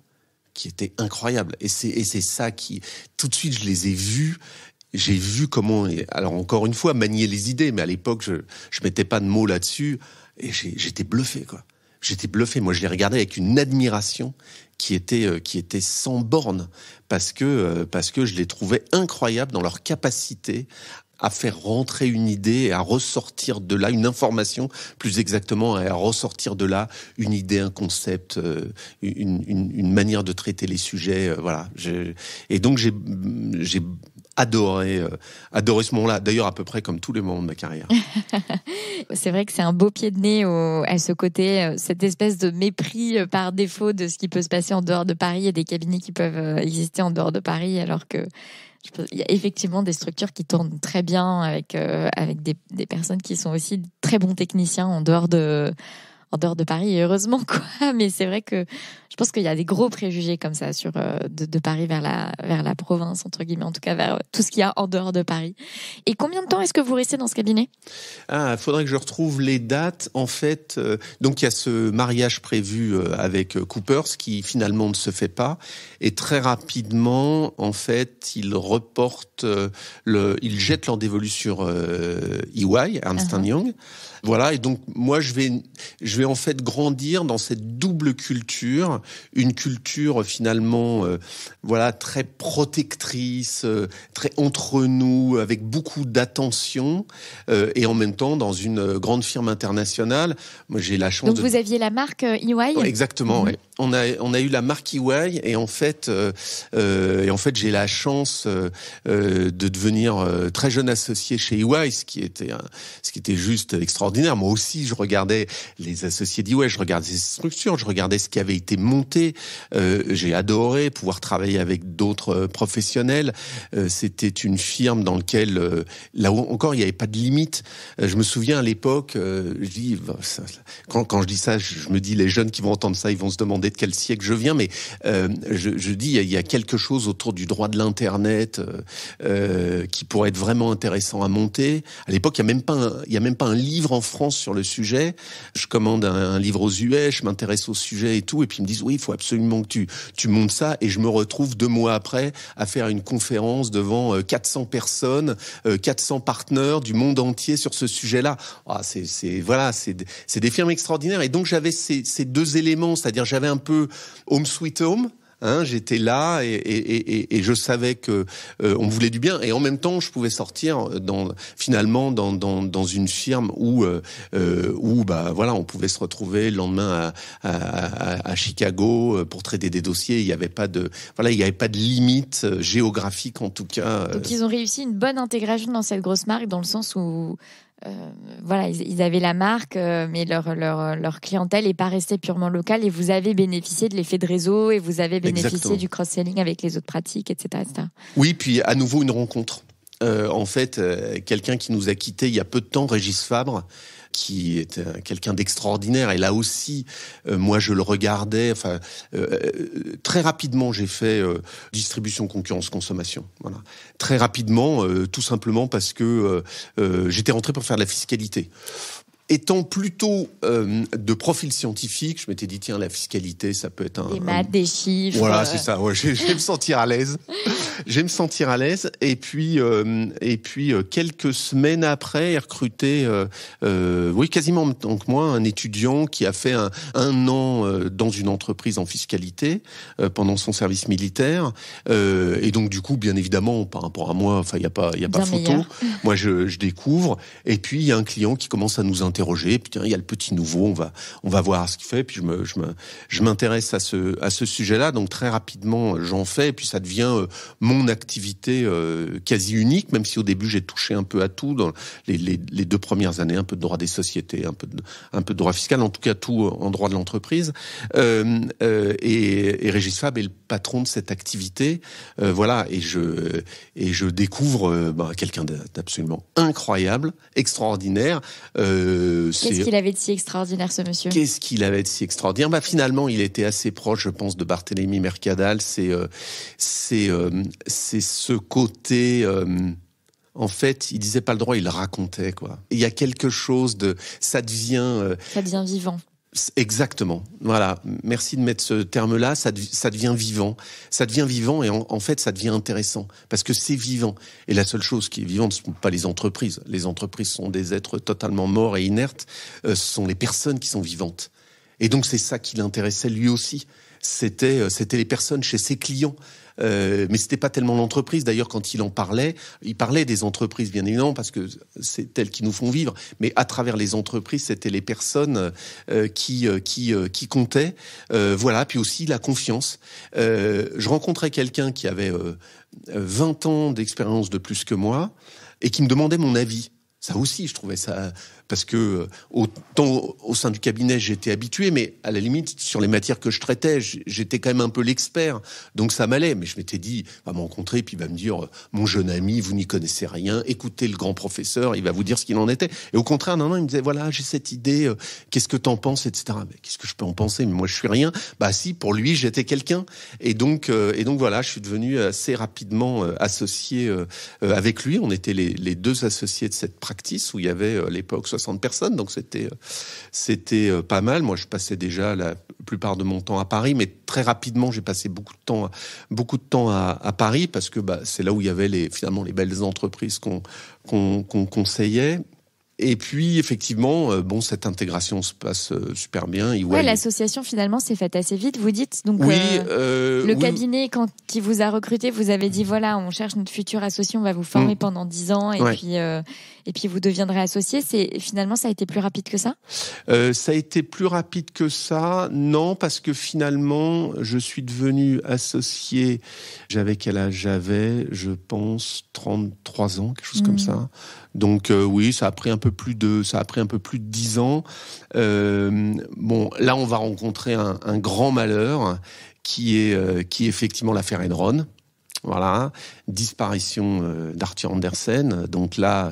qui était incroyable. Et c'est, et c'est ça qui, tout de suite, je les ai vus j'ai vu comment, alors encore une fois, manier les idées, mais à l'époque, je ne mettais pas de mots là-dessus, et j'étais bluffé, quoi. J'étais bluffé. Moi, je les regardais avec une admiration qui était, euh, qui était sans borne, parce que, euh, parce que je les trouvais incroyables dans leur capacité à faire rentrer une idée et à ressortir de là une information, plus exactement, à ressortir de là une idée, un concept, euh, une, une, une manière de traiter les sujets. Voilà. et donc, j'ai euh, adoré, ce moment-là. D'ailleurs, à peu près comme tous les moments de ma carrière. c'est vrai que c'est un beau pied de nez à ce côté, euh, cette espèce de mépris euh, par défaut de ce qui peut se passer en dehors de Paris et des cabinets qui peuvent exister en dehors de Paris, alors que il y a effectivement des structures qui tournent très bien avec, avec des, personnes qui sont aussi très bons techniciens en dehors de, en dehors de Paris, heureusement, quoi. Mais c'est vrai que je pense qu'il y a des gros préjugés comme ça sur euh, de, Paris vers la, vers la province, entre guillemets, en tout cas vers euh, tout ce qu'il y a en dehors de Paris. Et combien de temps est-ce que vous restez dans ce cabinet Il ah, faudrait que je retrouve les dates. En fait, euh, donc il y a ce mariage prévu avec Coopers qui finalement ne se fait pas. Et très rapidement, en fait, il reporte, le, il jette dévolu sur EY, e Ernst uh-huh. Young. Voilà, et donc moi je vais en fait grandir dans cette double culture, une culture finalement, euh, voilà, très protectrice, euh, très entre nous, avec beaucoup d'attention, euh, et en même temps dans une grande firme internationale. Moi, j'ai la chance. Donc, vous aviez la marque EY. E exactement. Mhm. On a on a eu la marque EY, et en fait, et en fait, j'ai la chance de devenir très jeune associé chez EY, ce qui était ce qui était juste extraordinaire. Moi aussi, je regardais les ceci dit, ouais, je regardais ces structures, je regardais ce qui avait été monté. Euh, j'ai adoré pouvoir travailler avec d'autres euh, professionnels. Euh, c'était une firme dans laquelle, là là encore, il n'y avait pas de limite. je me souviens à l'époque, je quand, je dis ça, je, me dis, les jeunes qui vont entendre ça, ils vont se demander de quel siècle je viens, mais je, dis, il y, a quelque chose autour du droit de l'Internet qui pourrait être vraiment intéressant à monter. À l'époque, il n'y a, même pas a même pas un livre en France sur le sujet. Je commande un, livre aux US, je m'intéresse au sujet et tout, et puis ils me disent oui, il faut absolument que tu, montes ça, et je me retrouve deux mois après à faire une conférence devant 400 euh, personnes, 400 euh, partenaires du monde entier sur ce sujet-là. Ah, c'est voilà, c'est des firmes extraordinaires, et donc j'avais ces deux éléments, c'est-à-dire j'avais un peu home sweet home Hein, j'étais là et, je savais que euh, me on voulait du bien. Et en même temps, je pouvais sortir dans, finalement dans, une firme où euh, euh, bah, voilà, on pouvait se retrouver le lendemain à, Chicago pour traiter des dossiers. Il n'y avait pas de voilà, il n'y avait pas de limite géographique en tout cas. Donc ils ont réussi une bonne intégration dans cette grosse marque dans le sens où euh, voilà, ils, avaient la marque, euh, mais leur, leur, clientèle n'est pas restée purement locale. Et vous avez bénéficié de l'effet de réseau et vous avez bénéficié du cross-selling avec les autres pratiques, etc. Oui, puis à nouveau une rencontre. Euh, en fait, quelqu'un qui nous a quittés il y a peu de temps, Régis Fabre, qui était quelqu'un d'extraordinaire. Et là aussi, euh, moi, je le regardais. Enfin, euh, euh, très rapidement, j'ai fait distribution, concurrence, consommation. Voilà. Très rapidement, tout simplement parce que j'étais rentré pour faire de la fiscalité étant plutôt euh, de profil scientifique, je m'étais dit tiens la fiscalité ça peut être un des maths, des chiffres. Voilà euh. c'est ça. Ouais, je vais me sentir à l'aise. j'aime me sentir à l'aise. Et puis euh, et puis quelques semaines après, recruté oui quasiment donc moi un étudiant qui a fait un, an dans une entreprise en fiscalité pendant son service militaire. et donc du coup bien évidemment par rapport à moi, enfin il y a pas il y a pas photo. Moi je, je découvre. Et puis il y a un client qui commence à nous intéresser interroger. Putain, il y a le petit nouveau, on va, on va voir ce qu'il fait. Puis je, je, je m'intéresse à ce, à ce sujet-là. Donc très rapidement, j'en fais. Et puis ça devient euh, mon activité euh, quasi unique, même si au début j'ai touché un peu à tout dans les, les, les, deux premières années, un peu de droit des sociétés, un peu de, un peu de droit fiscal, en tout cas tout euh, en droit de l'entreprise. et, Régis Fab est le patron de cette activité. voilà, et je, et je découvre ben, quelqu'un d'absolument incroyable, extraordinaire. Qu'est-ce qu'il avait de si extraordinaire, ce monsieur Qu'est-ce qu'il avait de si extraordinaire bah, Finalement, il était assez proche, je pense, de Barthélemy Mercadal. C'est euh, euh, ce côté euh, en fait, il disait pas le droit, il racontait quoi. Il y a quelque chose de, ça devient, ça devient vivant. Exactement. Voilà. Merci de mettre ce terme-là. Ça, devient vivant. Ça devient vivant et en, fait, ça devient intéressant parce que c'est vivant. Et la seule chose qui est vivante, ce ne sont pas les entreprises. Les entreprises sont des êtres totalement morts et inertes. Euh, ce sont les personnes qui sont vivantes. Et donc, c'est ça qui l'intéressait lui aussi c'était euh, c'était les personnes chez ses clients. Euh, mais c'était pas tellement l'entreprise. D'ailleurs, quand il en parlait, il parlait des entreprises, bien évidemment, parce que c'est elles qui nous font vivre. Mais à travers les entreprises, c'était les personnes euh, qui euh, qui qui comptaient. voilà. Puis aussi la confiance. je rencontrais quelqu'un qui avait 20 ans d'expérience de plus que moi et qui me demandait mon avis. Ça aussi, je trouvais ça parce que euh, autant au sein du cabinet j'étais habitué, mais à la limite sur les matières que je traitais, j'étais quand même un peu l'expert, donc ça m'allait. Mais je m'étais dit, va me rencontrer, puis va me dire, euh, mon jeune ami, vous n'y connaissez rien, écoutez le grand professeur, il va vous dire ce qu'il en était. Et au contraire, non, non, il me disait, voilà, j'ai cette idée, euh, qu'est-ce que tu en penses, etc. Mais qu'est-ce que je peux en penser Mais moi je suis rien. Bah si, pour lui j'étais quelqu'un. Et donc, et donc voilà, je suis devenu assez rapidement associé avec lui. On était les, deux associés de cette practice où il y avait à l'époque personnes, donc c'était, euh, c'était euh, pas mal. Moi, je passais déjà la plupart de mon temps à Paris, mais très rapidement, j'ai passé beaucoup de temps, beaucoup de temps à, Paris parce que bah, c'est là où il y avait les, finalement les belles entreprises qu'on, qu'on, qu'on conseillait. Et puis, effectivement, euh, bon, cette intégration se passe euh, super bien. Oui, Ouais, l'association finalement s'est faite assez vite. Vous dites donc oui, euh, le cabinet quand qui vous a recruté, vous avez dit voilà, on cherche notre futur associé, on va vous former mm. pendant 10 ans et puis et puis vous deviendrez associé. C'est finalement ça a été plus rapide que ça Ça a été plus rapide que ça, non, parce que finalement, je suis devenu associé. J'avais quel âge J'avais, je pense, 33 ans, quelque chose comme mm. ça. Donc euh, oui, ça a pris un peu plus de, ça un peu plus de dix ans. Euh, bon, là, on va rencontrer un, grand malheur qui est, euh, qui effectivement l'affaire Enron. Voilà, disparition d'Arthur Andersen. Donc là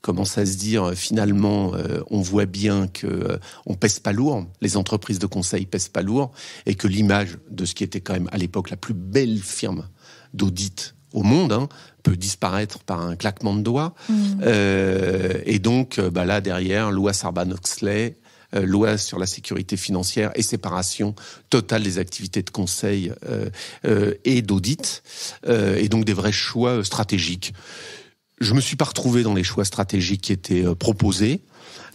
commence à se dire finalement on voit bien que on pèse pas lourd, les entreprises de conseil pèsent pas lourd et que l'image de ce qui était quand même à l'époque la plus belle firme d'audit au monde, hein, peut disparaître par un claquement de doigts. Mmh. Euh, et donc, euh, bah là, derrière, loi sarban oxley euh, loi sur la sécurité financière et séparation totale des activités de conseil et d'audit, et donc des vrais choix stratégiques. Je me suis pas retrouvé dans les choix stratégiques qui étaient proposés.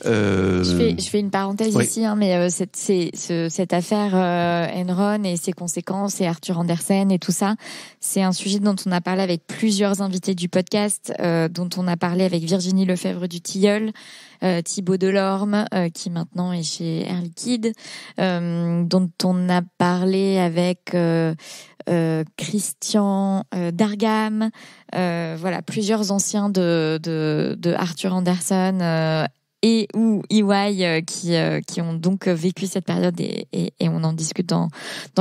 Euh, je, fais, je, fais, une parenthèse ici, hein, mais euh, cette, affaire euh, Enron et ses conséquences et Arthur Andersen et tout ça, c'est un sujet dont on a parlé avec plusieurs invités du podcast, dont on a parlé avec Virginie Lefebvre du Tilleul, Thibaut Delorme, qui maintenant est chez Air Liquide, dont on a parlé avec... Christian Dargam, voilà plusieurs anciens de, de Arthur Andersen et ou EY euh, qui, euh, qui ont donc euh, vécu cette période et, on en discute dans,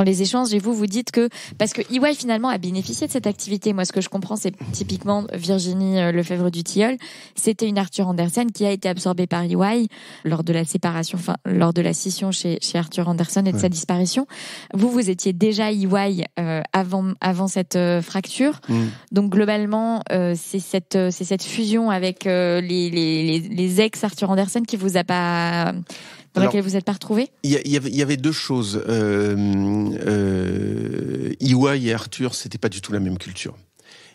les échanges. Et vous, vous dites que, parce que EY finalement a bénéficié de cette activité. Moi, ce que je comprends, c'est typiquement Virginie Lefebvre du Tilleul. C'était une Arthur Andersen qui a été absorbée par EY lors de la séparation, enfin, lors de la scission chez, chez Arthur Andersen et de sa disparition. Vous, vous étiez déjà EY avant, avant cette fracture. Mm. Donc, globalement, c'est cette, c'est cette fusion avec les, les, les, ex-Arthur personne qui vous a pas dans laquelle vous n'êtes pas retrouvé Il y, avait deux choses. Euh, euh, Iwa et Arthur, c'était pas du tout la même culture.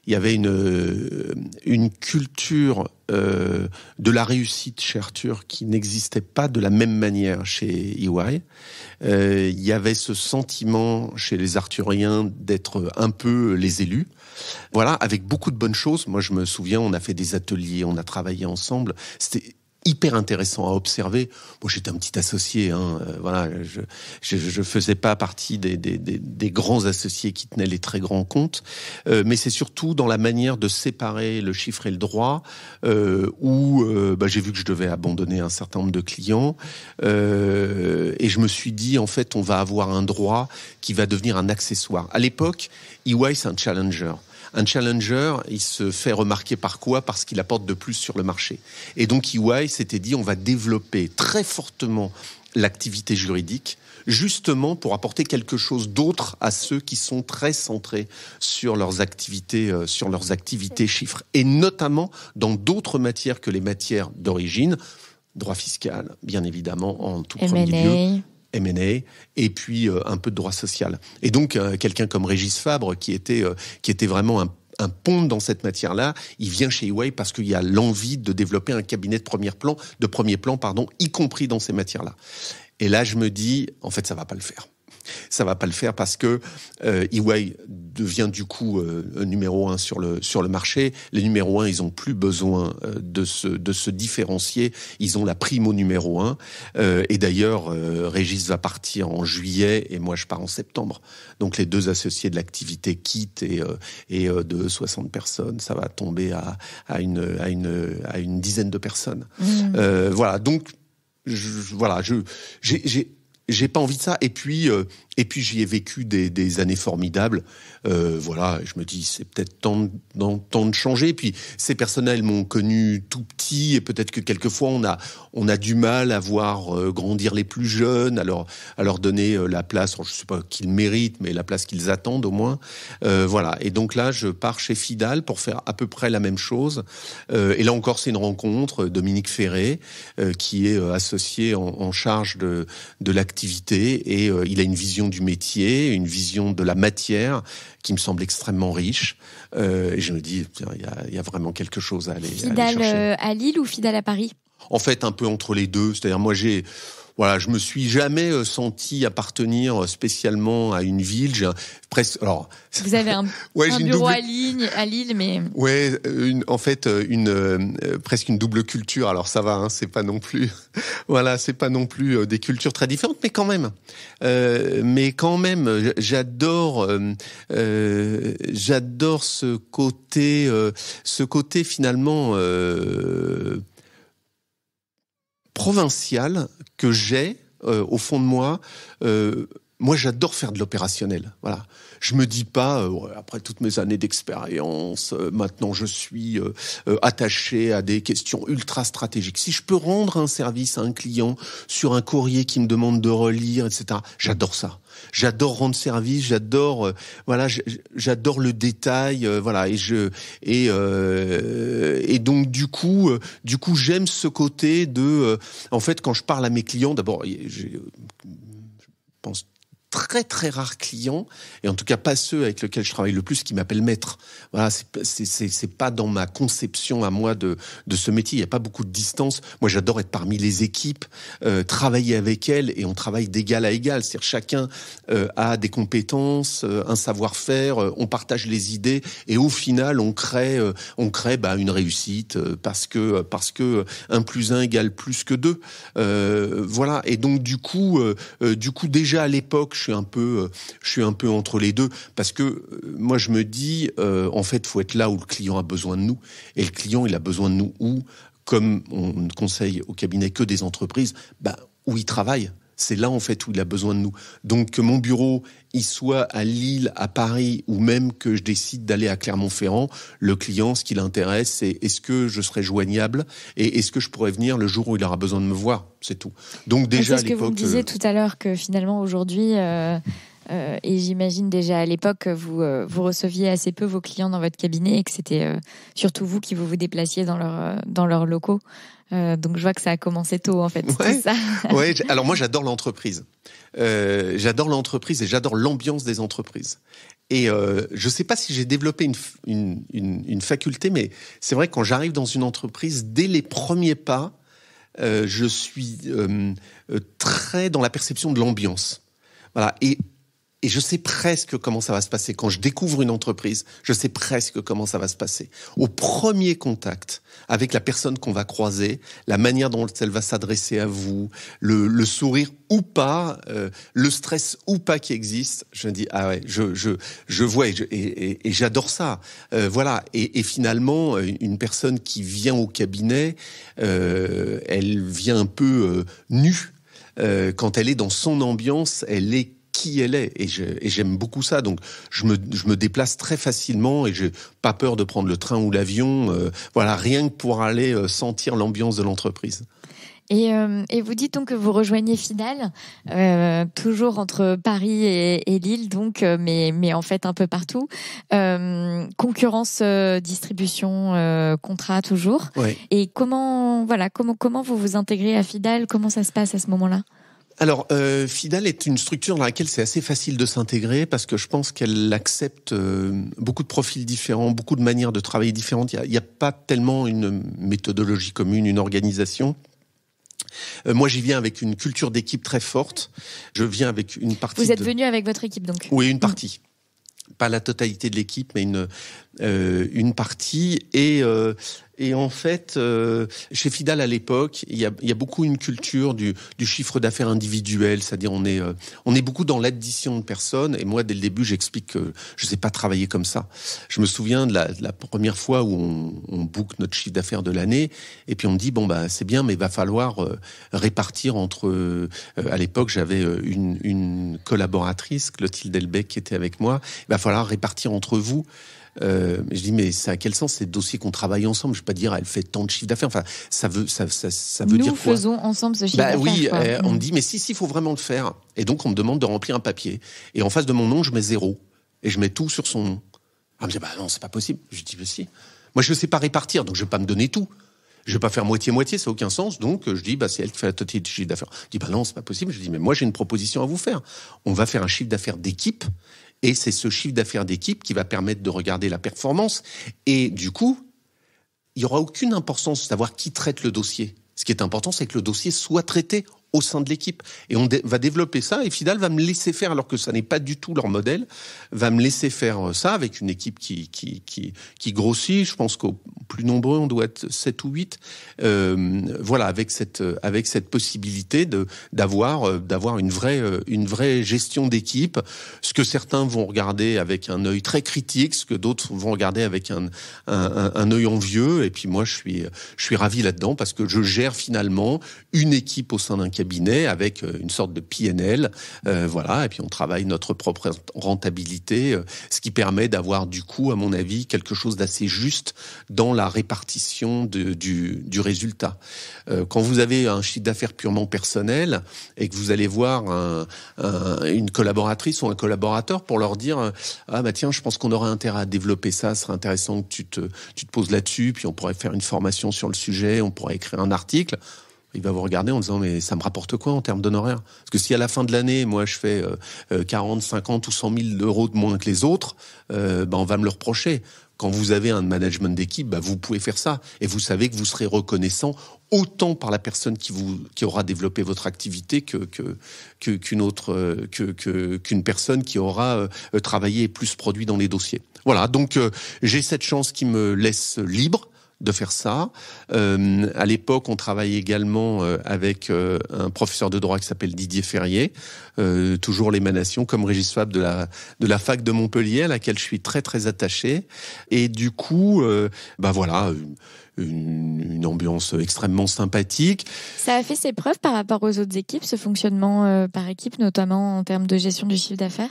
Il y avait une, euh, une culture euh, de la réussite chez Arthur qui n'existait pas de la même manière chez EY. il y avait ce sentiment chez les Arthuriens d'être un peu les élus. Voilà, avec beaucoup de bonnes choses. Moi, je me souviens, on a fait des ateliers, on a travaillé ensemble. C'était hyper intéressant à observer. Moi, j'étais un petit associé, hein, euh, voilà, je, ne faisais pas partie des, grands associés qui tenaient les très grands comptes, euh, mais c'est surtout dans la manière de séparer le chiffre et le droit, euh, où bah, j'ai vu que je devais abandonner un certain nombre de clients, et je me suis dit, en fait, on va avoir un droit qui va devenir un accessoire. À l'époque, EY, c'est un challenger. Un challenger, il se fait remarquer par quoi Parce qu'il apporte de plus sur le marché. Et donc EY s'était dit, on va développer très fortement l'activité juridique justement pour apporter quelque chose d'autre à ceux qui sont très centrés sur leurs activités, euh, sur leurs activités chiffres, et notamment dans d'autres matières que les matières d'origine, droit fiscal, bien évidemment, en tout premier lieu, M&A et puis euh, un peu de droit social. Et donc euh, quelqu'un comme Régis Fabre qui était euh, qui était vraiment un un pont dans cette matière-là. Il vient chez Huawei parce qu'il y a l'envie de développer un cabinet de premier plan, de premier plan pardon, y compris dans ces matières-là. Et là, je me dis, en fait, ça va pas le faire. Ça va pas le faire parce que euh, e devient du coup euh, numéro un sur le, sur le marché. Les numéros un, ils ont plus besoin euh, de, se, de se différencier. Ils ont la prime au numéro un. Euh, et d'ailleurs, Régis va partir en juillet et moi je pars en septembre. Donc les deux associés de l'activité quittent et, et de 60 personnes, ça va tomber à, à, une, à, une, à une dizaine de personnes. Mmh. voilà, donc voilà, je, j'ai j'ai pas envie de ça. Et puis, euh, et puis j'y ai vécu des, années formidables. Euh, voilà, je me dis, c'est peut-être temps, temps, de changer. Et puis ces personnels m'ont connu tout petit et peut-être que quelquefois on a, on a du mal à voir euh, grandir les plus jeunes, à leur, à leur donner euh, la place, je ne sais pas qu'ils méritent, mais la place qu'ils attendent au moins. voilà, et donc là je pars chez Fidal pour faire à peu près la même chose. et là encore c'est une rencontre, Dominique Ferré, qui est associé en, en, charge de, de l'activité et il a une vision du métier, une vision de la matière qui me semble extrêmement riche. Euh, et je me dis, il y, a vraiment quelque chose à aller, fidèle à, euh, à Lille ou fidèle à Paris En fait, un peu entre les deux. C'est-à-dire, moi, j'ai voilà, je me suis jamais euh, senti appartenir euh, spécialement à une ville. J'ai presque, alors. Vous avez un, bureau à, Lille, à Lille, mais. Ouais, euh, en fait, une presque une double culture. Alors ça va, hein, c'est pas non plus, voilà, c'est pas non plus des cultures très différentes, mais quand même, mais quand même, j'adore, j'adore ce côté, ce côté finalement provincial que j'ai euh, au fond de moi. Euh, moi, j'adore faire de l'opérationnel. Voilà. Je me dis pas, euh, après toutes mes années d'expérience, maintenant je suis attaché à des questions ultra stratégiques. Si je peux rendre un service à un client sur un courrier qui me demande de relire, etc., j'adore ça j'adore rendre service, j'adore euh, voilà, j'adore le détail, euh, voilà et je et euh, et donc du coup du coup j'aime ce côté de en fait quand je parle à mes clients d'abord je pense très très rares clients, et en tout cas pas ceux avec lesquels je travaille le plus, qui m'appellent maître. Voilà, c'est pas dans ma conception à moi de, de ce métier. Il n'y a pas beaucoup de distance. Moi, j'adore être parmi les équipes, euh, travailler avec elles, et on travaille d'égal à égal. C'est-à-dire chacun euh, a des compétences, euh, un savoir-faire, on partage les idées, et au final, on crée, on crée bah, une réussite parce que parce que un plus un égale plus que deux. voilà. Et donc du coup, du coup déjà à l'époque je suis un peu, euh, je suis un peu entre les deux parce que euh, moi je me dis, euh, en fait, faut être là où le client a besoin de nous et le client il a besoin de nous où, comme on ne conseille au cabinet que des entreprises, bah, où il travaille c'est là en fait où il a besoin de nous. Donc que mon bureau, il soit à Lille, à Paris, ou même que je décide d'aller à Clermont-Ferrand, le client, ce qui l'intéresse, c'est est-ce que je serai joignable et est-ce que je pourrais venir le jour où il aura besoin de me voir. C'est tout. Donc déjà à l'époque. C'est ce que vous disiez euh, tout à l'heure que finalement aujourd'hui. Euh, euh, et j'imagine déjà à l'époque, vous, euh, vous receviez assez peu vos clients dans votre cabinet et que c'était euh, surtout vous qui vous, vous déplaciez dans, dans leurs locaux. donc je vois que ça a commencé tôt en fait. Ouais. Alors moi j'adore l'entreprise. j'adore l'entreprise et j'adore l'ambiance des entreprises. Et je ne sais pas si j'ai développé une, faculté, mais c'est vrai que quand j'arrive dans une entreprise, dès les premiers pas, je suis très dans la perception de l'ambiance. Voilà. Et et je sais presque comment ça va se passer. Quand je découvre une entreprise, je sais presque comment ça va se passer. Au premier contact avec la personne qu'on va croiser, la manière dont elle va s'adresser à vous, le, le, sourire ou pas, euh, le stress ou pas qui existe, je me dis, ah ouais, je, je, je vois et, et, j'adore ça. Euh, voilà. Et, finalement, euh, une personne qui vient au cabinet, elle vient un peu nue. quand elle est dans son ambiance, elle est qui elle est. Et, j'aime beaucoup ça. Donc, je me, déplace très facilement et je n'ai pas peur de prendre le train ou l'avion. Euh, voilà, rien que pour aller euh, sentir l'ambiance de l'entreprise. Euh, et, vous dites donc que vous rejoignez FIDEL toujours entre Paris et, Lille, donc, mais, en fait un peu partout. concurrence, distribution, contrat toujours. Et comment, voilà, comment, vous vous intégrez à FIDEL Comment ça se passe à ce moment-là alors, euh, FIDAL est une structure dans laquelle c'est assez facile de s'intégrer parce que je pense qu'elle accepte euh, beaucoup de profils différents, beaucoup de manières de travailler différentes. Il n'y a, pas tellement une méthodologie commune, une organisation. Euh, moi, j'y viens avec une culture d'équipe très forte. Je viens avec une partie. Vous êtes venu avec votre équipe, donc Oui, une mm. partie. Pas la totalité de l'équipe, mais une, une partie. Et et en fait, euh, chez Fidal à l'époque, il, y a, beaucoup une culture du, du chiffre d'affaires individuel, c'est-à-dire on est, euh, on est beaucoup dans l'addition de personnes. Et moi, dès le début, j'explique que je ne sais pas travailler comme ça. Je me souviens de la, la première fois où on, on book notre chiffre d'affaires de l'année, et puis on me dit bon bah c'est bien, mais il va falloir euh, répartir entre. à l'époque, j'avais une, une collaboratrice, Clotilde Elbeck, qui était avec moi. Il va falloir répartir entre vous. Euh, je dis, mais ça a quel sens ces dossiers qu'on travaille ensemble Je ne peux pas dire, elle fait tant de chiffres d'affaires. Enfin, ça veut, ça, veut dire quoi Nous faisons ensemble ce chiffre bah d'affaires. Oui, euh, on me mm. dit, mais si, si, il faut vraiment le faire. Et donc, on me demande de remplir un papier. Et en face de mon nom, je mets zéro. Et je mets tout sur son nom. Ah, me dit, bah non, c'est pas possible. Je dis, mais si. Moi, je ne sais pas répartir, donc je ne vais pas me donner tout. Je ne vais pas faire moitié-moitié, ça n'a aucun sens. Donc, je dis, bah, c'est elle qui fait la totalité chiffre d'affaires. Je dis, bah non, c'est pas possible. Je dis, mais moi, j'ai une proposition à vous faire. On va faire un chiffre d'affaires d'équipe et c'est ce chiffre d'affaires d'équipe qui va permettre de regarder la performance. Et du coup, il n'y aura aucune importance de savoir qui traite le dossier. Ce qui est important, c'est que le dossier soit traité au sein de l'équipe. Et on va développer ça, et Fidal va me laisser faire, alors que ça n'est pas du tout leur modèle, va me laisser faire euh, ça avec une équipe qui, qui, qui, grossit. Je pense qu'au plus nombreux, on doit être 7 ou 8. Euh, voilà, avec cette, euh, avec cette possibilité d'avoir d'avoir une vraie, une vraie gestion d'équipe, ce que certains vont regarder avec un œil très critique, ce que d'autres vont regarder avec un, un, un, œil envieux. Et puis moi, je suis, je suis ravi là-dedans parce que je gère finalement une équipe au sein d'un avec euh, une sorte de PNL. Euh, voilà, et puis on travaille notre propre rentabilité, euh, ce qui permet d'avoir du coup, à mon avis, quelque chose d'assez juste dans la répartition du, résultat. quand vous avez un chiffre d'affaires purement personnel et que vous allez voir une collaboratrice ou un collaborateur pour leur dire Ah, bah tiens, je pense qu'on aurait intérêt à développer ça, ce serait intéressant que tu te poses là-dessus, puis on pourrait faire une formation sur le sujet, on pourrait écrire un article il va vous regarder en disant mais ça me rapporte quoi en termes d'honoraires Parce que si à la fin de l'année, moi je fais 40, euh, 50 euh, ou 100 000 euros de moins que les autres, euh, ben, on va me le reprocher. Quand vous avez un management d'équipe, ben, vous pouvez faire ça. Et vous savez que vous serez reconnaissant autant par la personne qui, vous, qui aura développé votre activité que, que, qu'une autre que, que, qu'une personne qui aura travaillé plus produit dans les dossiers. Voilà, donc j'ai cette chance qui me laisse libre de faire ça. Euh, à l'époque, on travaillait également euh, avec euh, un professeur de droit qui s'appelle Didier Ferrier, toujours l'émanation comme Régis de la, de fac de Montpellier, à laquelle je suis très très attaché. Et du coup, ben voilà. Une, une, ambiance extrêmement sympathique. Ça a fait ses preuves par rapport aux autres équipes, ce fonctionnement par équipe, notamment en termes de gestion du chiffre d'affaires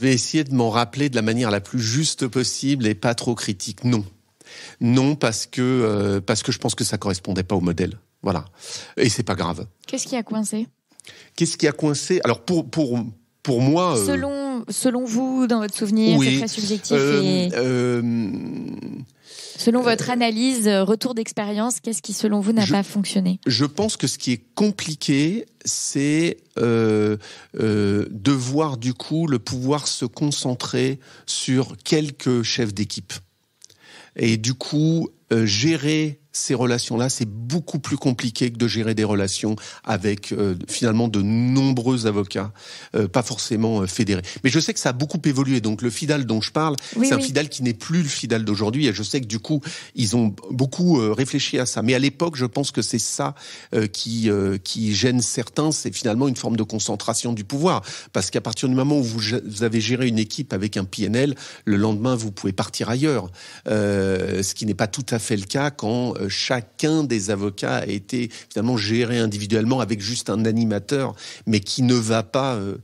je vais essayer de m'en rappeler de la manière la plus juste possible et pas trop critique. Non, non, parce que, euh, parce que je pense que ça correspondait pas au modèle. Voilà. Et c'est pas grave. Qu'est-ce qui a coincé Qu'est-ce qui a coincé Alors, pour, pour, pour moi. Euh, selon, selon vous, dans votre souvenir, c'est très subjectif. Euh, selon votre analyse, retour d'expérience, qu'est-ce qui, selon vous, n'a pas fonctionné Je pense que ce qui est compliqué, c'est de voir du coup le pouvoir se concentrer sur quelques chefs d'équipe. Et du coup, euh, gérer ces relations-là, c'est beaucoup plus compliqué que de gérer des relations avec euh, finalement de nombreux avocats, euh, pas forcément euh, fédérés. Mais je sais que ça a beaucoup évolué. Donc le FIDAL dont je parle, c'est un FIDAL qui n'est plus le FIDAL d'aujourd'hui. Et je sais que du coup, ils ont beaucoup réfléchi à ça. Mais à l'époque, je pense que c'est ça qui qui gêne certains. C'est finalement une forme de concentration du pouvoir, parce qu'à partir du moment où vous, avez géré une équipe avec un PNL, le lendemain vous pouvez partir ailleurs, ce qui n'est pas tout à fait le cas quand euh, chacun des avocats a été finalement géré individuellement avec juste un animateur, mais qui ne va pas, euh,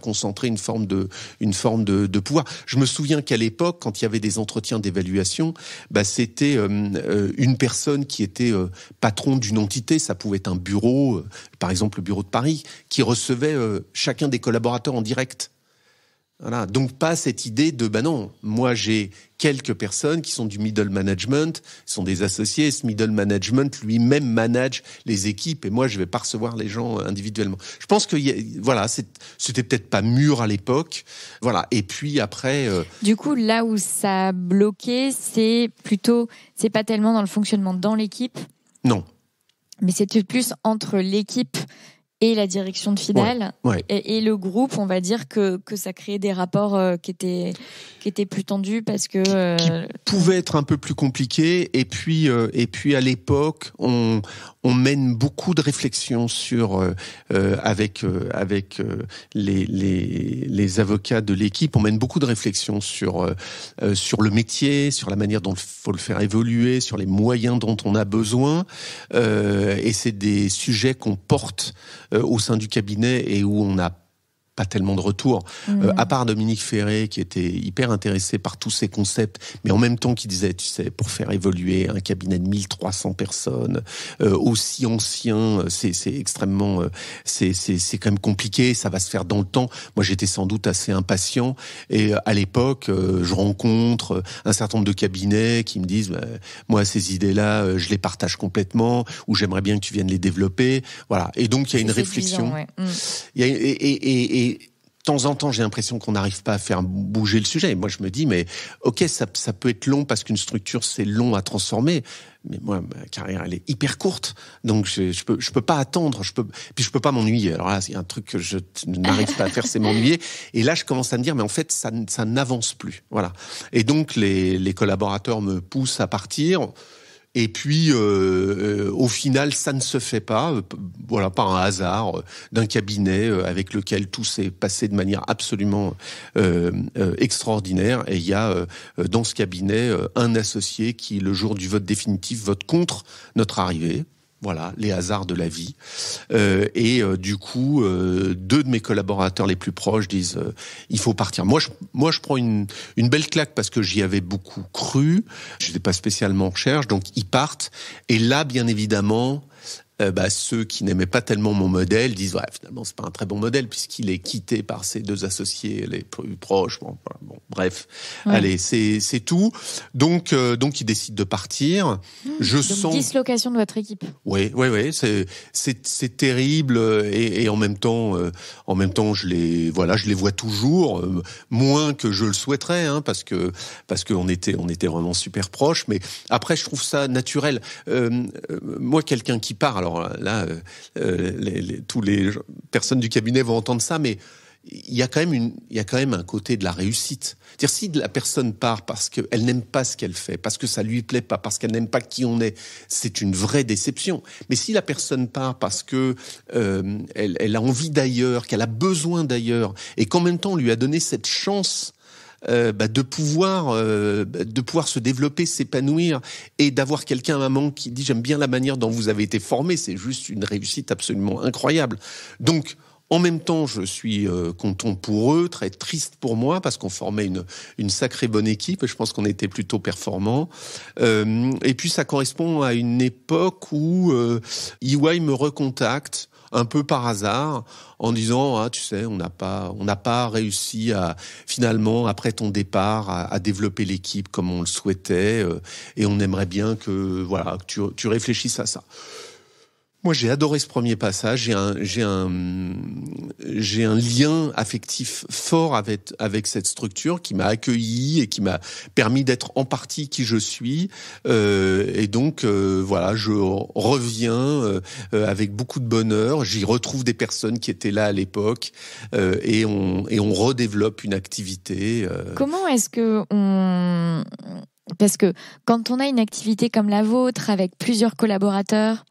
concentrer une forme de, pouvoir. Je me souviens qu'à l'époque, quand il y avait des entretiens d'évaluation, bah, c'était euh, une personne qui était patron d'une entité, ça pouvait être un bureau, par exemple le bureau de Paris, qui recevait chacun des collaborateurs en direct. Donc pas cette idée de ben non, moi j'ai quelques personnes qui sont du middle management, sont des associés. Ce middle management lui-même manage les équipes et moi je vais pas recevoir les gens euh, individuellement. Je pense que voilà, c'était peut-être pas mûr à l'époque. Voilà. Et puis après. Euh, du coup, là où ça a bloqué, c'est plutôt, c'est pas tellement dans le fonctionnement dans l'équipe. Non. Mais c'était plus entre l'équipe et la direction de Fidèle et, le groupe, on va dire que, que ça créait des rapports euh, qui étaient qui étaient plus tendus parce que qui, euh, pouvait être un peu plus compliqué et puis euh, et puis à l'époque on on mène beaucoup de réflexions sur avec avec les, les, les avocats de l'équipe, on mène beaucoup de réflexions sur sur le métier, sur la manière dont il faut le faire évoluer, sur les moyens dont on a besoin et c'est des sujets qu'on porte euh, au sein du cabinet et où on a pas tellement de retour. Euh, mhm. à part Dominique Ferré, qui était hyper intéressé par tous ces concepts, mais en même temps qui disait, tu sais, pour faire évoluer un cabinet de 1300 personnes, euh, aussi ancien, euh, c'est extrêmement, c'est quand même compliqué, ça va se faire dans le temps. Moi, j'étais sans doute assez impatient. Et à l'époque, je rencontre un certain nombre de cabinets qui me disent, bah, moi, ces idées-là, je les partage complètement, ou j'aimerais bien que tu viennes les développer. Voilà. Et donc, il y a une réflexion. et de temps en temps, j'ai l'impression qu'on n'arrive pas à faire bouger le sujet. moi, je me dis, mais ok, ça, peut être long parce qu'une structure, c'est long à transformer. Mais moi, ma carrière, elle est hyper courte, donc je, je peux, pas attendre. Je peux, puis je peux pas m'ennuyer. Alors là, c'est un truc que je n'arrive pas à faire, c'est m'ennuyer. Et là, je commence à me dire, mais en fait, ça, n'avance plus. Voilà. Et donc, les collaborateurs me poussent à partir. Et puis, euh, euh, au final, ça ne se fait pas, euh, voilà, par un hasard d'un cabinet avec lequel tout s'est passé de manière absolument extraordinaire. Et il y a dans ce cabinet un associé qui, le jour du vote définitif, vote contre notre arrivée. Voilà, les hasards de la vie. Euh, et euh, du coup, euh, deux de mes collaborateurs les plus proches disent il faut partir. Moi, je, moi, je prends une, une belle claque parce que j'y avais beaucoup cru. Je n'étais pas spécialement en recherche, donc ils partent. Et là, bien évidemment, euh, bah, ceux qui n'aimaient pas tellement mon modèle disent ouais, finalement c'est pas un très bon modèle puisqu'il est quitté par ses deux associés les plus proches bon, bref allez c'est tout donc euh, donc il décide de partir mmh. je donc sens dislocation de votre équipe oui oui oui c'est terrible euh, et, en même temps en même temps je les voilà je les vois toujours moins que je le souhaiterais hein, parce que parce qu'on était on était vraiment super proches mais après je trouve ça naturel moi quelqu'un qui part. Alors là, euh, euh, les, tous les personnes du cabinet vont entendre ça, mais il y a quand même une, il y a quand même un côté de la réussite. dire si la personne part parce qu'elle n'aime pas ce qu'elle fait, parce que ça lui plaît pas, parce qu'elle n'aime pas qui on est, c'est une vraie déception. Mais si la personne part parce que euh, elle, a envie d'ailleurs, qu'elle a besoin d'ailleurs, et qu'en même temps on lui a donné cette chance euh, bah, de pouvoir euh, de pouvoir se développer, s'épanouir et d'avoir quelqu'un à maman qui dit j'aime bien la manière dont vous avez été formé, c'est juste une réussite absolument incroyable. Donc en même temps, je suis euh, content pour eux, très triste pour moi, parce qu'on formait une, une sacrée bonne équipe, et je pense qu'on était plutôt performants. Euh, et puis ça correspond à une époque où euh, EY me recontacte un peu par hasard en disant ah, tu sais on n'a pas on n'a pas réussi à finalement après ton départ à, développer l'équipe comme on le souhaitait euh, et on aimerait bien que voilà que tu, tu réfléchisses à ça. Moi, j'ai adoré ce premier passage. J'ai un, j'ai un, lien affectif fort avec avec cette structure qui m'a accueilli et qui m'a permis d'être en partie qui je suis. Euh, et donc, euh, voilà, je reviens euh, avec beaucoup de bonheur. J'y retrouve des personnes qui étaient là à l'époque et on et on redéveloppe une activité. Comment est-ce que parce que quand on a une activité comme la vôtre avec plusieurs collaborateurs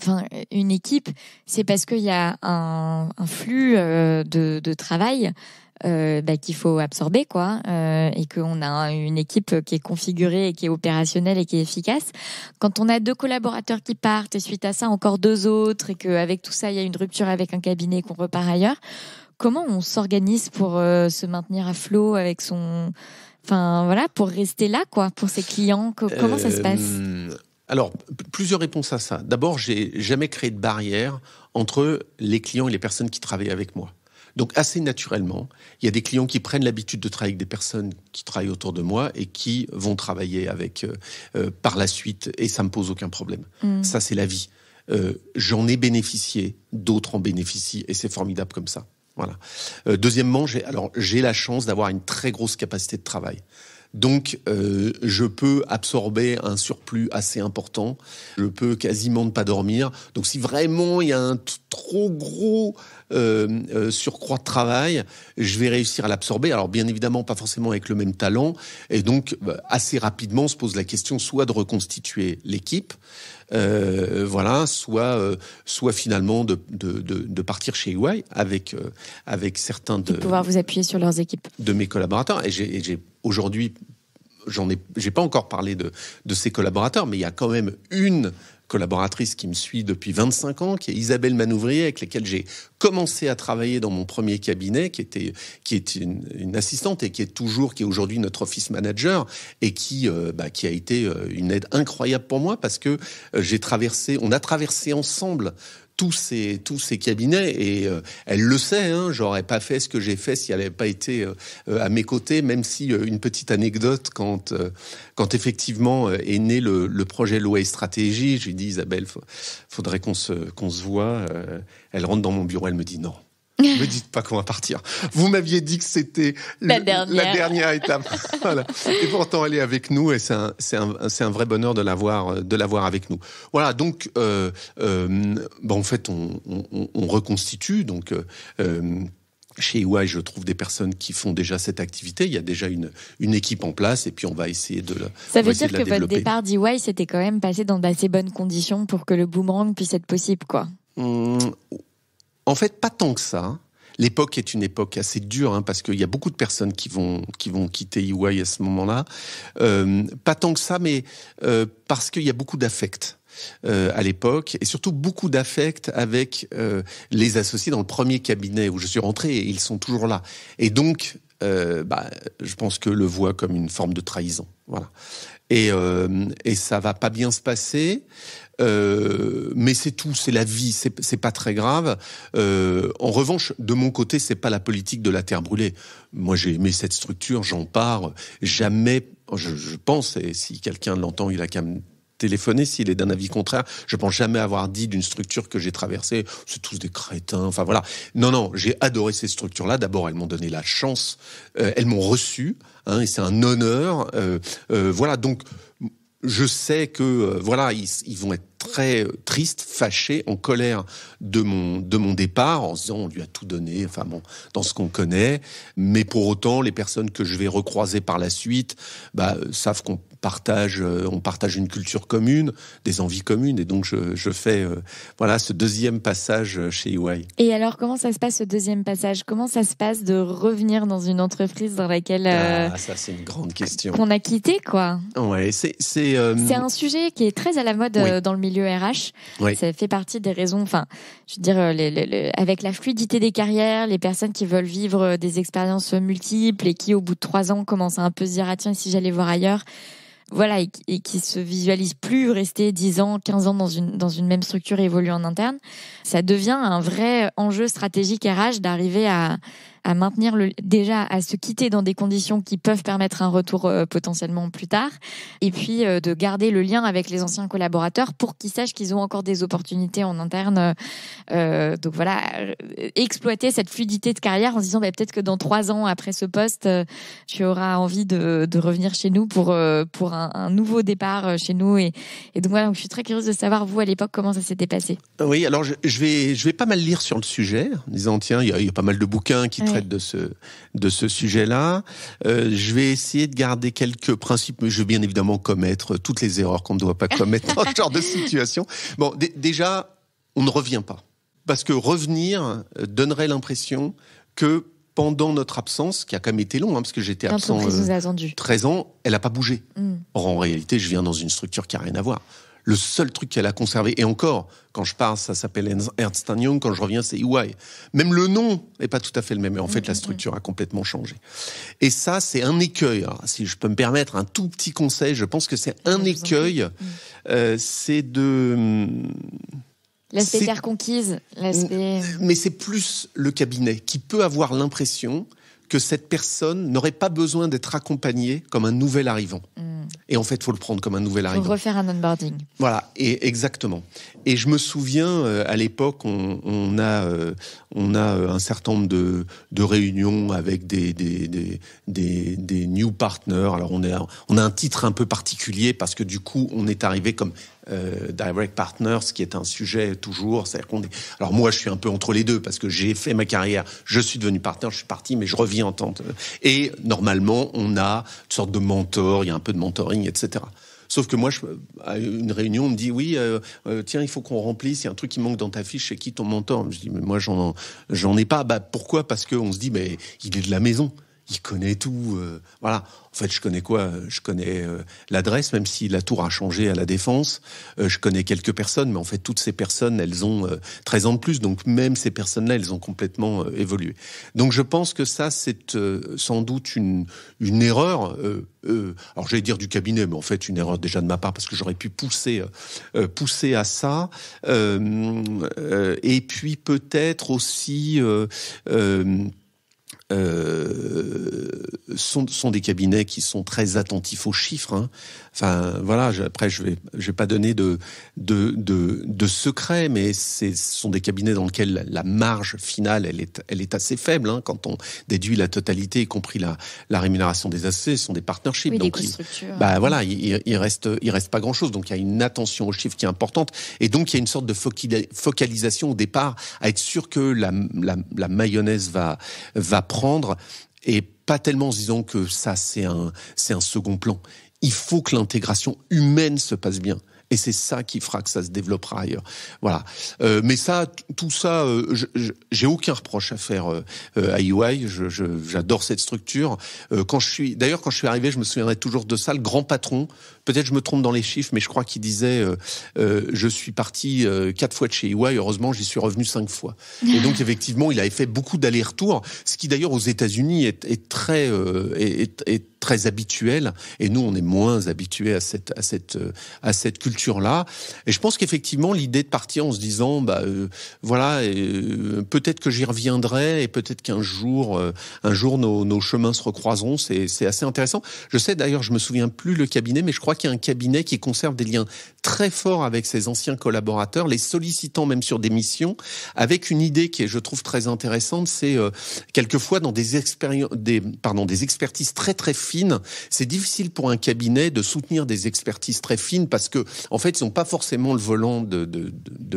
enfin une équipe, c'est parce qu'il y a un, flux euh, de, travail euh, bah, qu'il faut absorber, quoi, euh, et qu'on a une équipe qui est configurée et qui est opérationnelle et qui est efficace. Quand on a deux collaborateurs qui partent et suite à ça encore deux autres et qu'avec tout ça il y a une rupture avec un cabinet qu'on repart ailleurs, comment on s'organise pour se maintenir à flot avec son Enfin voilà, pour rester là, quoi, pour ses clients, comment ça se passe alors, plusieurs réponses à ça. D'abord, j'ai jamais créé de barrière entre les clients et les personnes qui travaillent avec moi. Donc, assez naturellement, il y a des clients qui prennent l'habitude de travailler avec des personnes qui travaillent autour de moi et qui vont travailler avec euh, euh, par la suite, et ça ne me pose aucun problème. Mmh. Ça, c'est la vie. Euh, j'en ai bénéficié, d'autres en bénéficient, et c'est formidable comme ça. Voilà. deuxièmement, j'ai la chance d'avoir une très grosse capacité de travail. Donc, euh, je peux absorber un surplus assez important. Je peux quasiment ne pas dormir. Donc, si vraiment il y a un trop gros euh, euh, surcroît de travail, je vais réussir à l'absorber. Alors, bien évidemment, pas forcément avec le même talent. Et donc, bah, assez rapidement, on se pose la question soit de reconstituer l'équipe, euh, voilà, soit, euh, soit finalement de, partir chez Huawei avec, euh, avec certains de. pouvoir vous appuyer sur leurs équipes. De mes collaborateurs. Et j'ai aujourd'hui j'en ai, j'ai pas encore parlé de, de, collaborateurs, mais il y a quand même une collaboratrice qui me suit depuis 25 ans, qui est Isabelle Manouvrier, avec laquelle j'ai commencé à travailler dans mon premier cabinet, qui était qui est une, assistante et qui est toujours, qui est aujourd'hui notre office manager et qui euh, bah, qui a été euh, une aide incroyable pour moi parce que euh, j'ai traversé, on a traversé ensemble tous ces, tous ces cabinets et euh, elle le sait. Hein, J'aurais pas fait ce que j'ai fait si elle n'avait pas été euh, euh, à mes côtés. Même si une petite anecdote quand quand effectivement est né le, projet loi et stratégie, je lui dis Isabelle, faudrait qu'on se qu'on se voit. elle rentre dans mon bureau, elle me dit non. me dites pas qu'on va partir. Vous m'aviez dit que c'était la, dernière, étape. Et pourtant, elle est avec nous et c'est un, vrai bonheur de l'avoir, euh, avec nous. Voilà. Donc, euh, euh, ben, en fait, on, reconstitue. Donc, chez EY, je trouve des personnes qui font déjà cette activité. Il y a déjà une, équipe en place et puis on va essayer de la. Ça veut dire que votre départ d'EY, c'était quand même passé dans d'assez bonnes conditions pour que le boomerang puisse être possible, quoi. Mmh, en fait, pas tant que ça. Hein. L'époque est une époque assez dure hein, parce qu'il y a beaucoup de personnes qui vont qui vont quitter EY à ce moment-là. Euh, pas tant que ça, mais euh, parce qu'il y a beaucoup d'affect Euh, à l'époque, et surtout beaucoup d'affect avec euh, les associés dans le premier cabinet où je suis rentré, et ils sont toujours là. Et donc, euh, bah, je pense que le voit comme une forme de trahison. Voilà. Et, euh, et ça va pas bien se passer. Euh, mais c'est tout, c'est la vie, c'est pas très grave. Euh, en revanche, de mon côté, c'est pas la politique de la terre brûlée. Moi, j'ai aimé cette structure, j'en pars. Jamais, je, pense, et si quelqu'un l'entend, il a qu'à me téléphoner s'il est d'un avis contraire. Je pense jamais avoir dit d'une structure que j'ai traversée, c'est tous des crétins. Enfin voilà. Non, non, j'ai adoré ces structures-là. D'abord, elles m'ont donné la chance, euh, elles m'ont reçu, hein, et c'est un honneur. voilà, donc je sais que euh, voilà, ils, vont être très euh, tristes, fâchés, en colère de mon de mon départ, en se disant on lui a tout donné, enfin bon, dans ce qu'on connaît. Mais pour autant, les personnes que je vais recroiser par la suite, bah, euh, savent qu'on partage, euh, on partage une culture commune, des envies communes, et donc je, fais euh, voilà ce deuxième passage euh, chez EY. Et alors comment ça se passe ce deuxième passage Comment ça se passe de revenir dans une entreprise dans laquelle ah, ça c'est une grande question qu'on a quitté quoi Ouais, c'est c'est c'est un sujet qui est très à la mode dans le milieu RH. Ça fait partie des raisons, enfin je veux dire avec la fluidité des carrières, les personnes qui veulent vivre des expériences multiples et qui au bout de trois ans commencent à un peu se dire ah, tiens si j'allais voir ailleurs voilà, et, qui se visualise plus rester 10 ans, 15 ans dans une, dans une même structure évolue en interne, ça devient un vrai enjeu stratégique RH d'arriver à, à maintenir le, déjà à se quitter dans des conditions qui peuvent permettre un retour euh, potentiellement plus tard, et puis euh, de garder le lien avec les anciens collaborateurs pour qu'ils sachent qu'ils ont encore des opportunités en interne. Euh, donc voilà, exploiter cette fluidité de carrière en se disant bah, peut-être que dans trois ans après ce poste, tu auras envie de, de revenir chez nous pour pour un, nouveau départ chez nous. Et, et donc voilà, donc je suis très curieuse de savoir vous à l'époque comment ça s'était passé. Oui, alors je, vais je vais pas mal lire sur le sujet, en disant tiens il y, a pas mal de bouquins qui de ce de ce sujet-là. Euh, je vais essayer de garder quelques principes, mais je vais bien évidemment commettre toutes les erreurs qu'on ne doit pas commettre dans ce genre de situation. Bon, déjà, on ne revient pas parce que revenir donnerait l'impression que pendant notre absence, qui a quand même été long, hein, parce que j'étais absent 13 euh, ans, elle n'a pas bougé. Mm. Or, en réalité, je viens dans une structure qui n'a rien à voir. Le seul truc qu'elle a conservé, et encore, quand je pars, ça s'appelle Ernst Young, quand je reviens, c'est EY. Même le nom n'est pas tout à fait le même, mais en fait, la mm, mm, structure mm. a complètement changé. Et ça, c'est un écueil. si je peux me permettre un tout petit conseil, je pense que c'est un écueil, euh, c'est de... L'aspect terre conquise, Mais c'est plus le cabinet qui peut avoir l'impression que cette personne n'aurait pas besoin d'être accompagnée comme un nouvel arrivant. Hmm. Et en fait, faut le prendre comme un nouvel arrivant. faut refaire un onboarding. Voilà, et exactement. Et je me souviens, euh, à l'époque, on, a, on a euh, euh, un certain nombre de, de réunions avec des des, des, des, des, new partners. Alors, on, est, on a un titre un peu particulier parce que du coup, on est arrivé comme euh, direct partners, qui est un sujet toujours. C'est-à-dire qu'on est... Alors moi, je suis un peu entre les deux parce que j'ai fait ma carrière, je suis devenu partenaire, je suis parti, mais je reviens en tant Et normalement, on a une sorte de mentor, il y a un peu de mentoring, etc. Sauf que moi, je, à une réunion, on me dit oui, euh, euh, tiens, il faut qu'on remplisse. Il y a un truc qui manque dans ta fiche. C'est qui ton mentor Je dis mais moi, j'en j'en ai pas. Bah pourquoi Parce qu'on se dit mais il est de la maison il connaît tout. Euh, voilà. En fait, je connais quoi Je connais euh, l'adresse, même si la tour a changé à la défense. Euh, je connais quelques personnes, mais en fait, toutes ces personnes, elles ont 13 ans de plus. Donc, même ces personnes-là, elles ont complètement évolué. Donc, je pense que ça, c'est sans doute une, une erreur. alors, j'allais dire du cabinet, mais en fait, une erreur déjà de ma part, parce que j'aurais pu pousser, pousser à ça. et puis, peut-être aussi euh, sont, des cabinets qui sont très attentifs aux chiffres. Hein. Enfin, voilà, après, je ne vais, pas donner de, de, secret, mais ce sont des cabinets dans lesquels la marge finale, elle est, elle est assez faible. Hein, quand on déduit la totalité, y compris la, la rémunération des associés, ce sont des partnerships. donc, des il, bah, voilà, il, reste, il reste pas grand-chose. Donc, il y a une attention aux chiffres qui est importante. Et donc, il y a une sorte de focalisation au départ à être sûr que la, la mayonnaise va, va prendre et pas tellement en se disant que ça c'est c'est un second plan. Il faut que l'intégration humaine se passe bien. Et c'est ça qui fera que ça se développera ailleurs. Voilà. Euh, mais ça, tout ça, euh, j'ai aucun reproche à faire euh, euh à EY. J'adore cette structure. Euh, quand je suis, d'ailleurs, quand je suis arrivé, je me souviendrai toujours de ça. Le grand patron, peut-être je me trompe dans les chiffres, mais je crois qu'il disait, je suis parti quatre fois de chez EY. Heureusement, j'y suis revenu cinq fois. Et donc effectivement, il avait fait beaucoup d'allers-retours, ce qui d'ailleurs aux États-Unis est, est, très est, est, très habituel. Et nous, on est moins habitués à cette, à cette, euh, à cette culture-là. Et je pense qu'effectivement, l'idée de partir en se disant, bah, euh, voilà, euh, peut-être que j'y reviendrai et peut-être qu'un jour, un jour, nos, nos, chemins se recroiseront, c'est assez intéressant. Je sais d'ailleurs, je me souviens plus le cabinet, mais je crois qu'il y a un cabinet qui conserve des liens très forts avec ses anciens collaborateurs, les sollicitant même sur des missions, avec une idée qui est, je trouve, très intéressante, c'est quelquefois dans des, expériences, des, pardon, des expertises très très fines c'est difficile pour un cabinet de soutenir des expertises très fines parce que, en fait, ils n'ont pas forcément le volant de,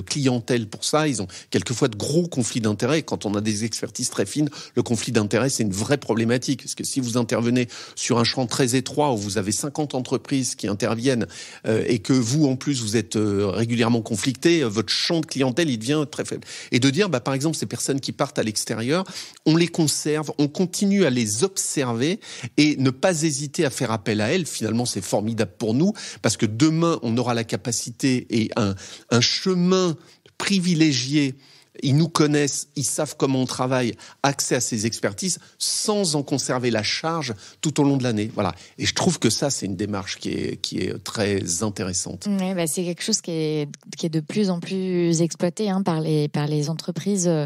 clientèle pour ça. Ils ont quelquefois de gros conflits d'intérêts. Quand on a des expertises très fines, le conflit d'intérêts, c'est une vraie problématique. Parce que si vous intervenez sur un champ très étroit où vous avez 50 entreprises qui interviennent euh, et que vous, en plus, vous êtes euh, régulièrement conflicté, euh, votre champ de clientèle, il devient très faible. Et de dire, bah, par exemple, ces personnes qui partent à l'extérieur, on les conserve, on continue à les observer et ne pas hésiter à faire appel à elle. Finalement, c'est formidable pour nous parce que demain, on aura la capacité et un, chemin privilégié ils nous connaissent, ils savent comment on travaille, accès à ces expertises sans en conserver la charge tout au long de l'année. Voilà. Et je trouve que ça, c'est une démarche qui est, qui est très intéressante. Bah, c'est quelque chose qui est, qui est, de plus en plus exploité hein, par, les, par les entreprises. Euh,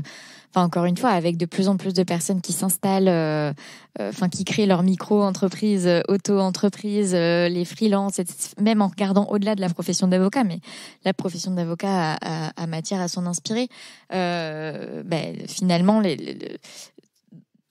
enfin encore une fois, avec de plus en plus de personnes qui s'installent, euh, euh, enfin qui créent leur micro-entreprise, euh, auto-entreprise, les freelances, même en regardant au-delà de la profession d'avocat, mais la profession d'avocat a, matière à s'en inspirer. Ben, finalement, les,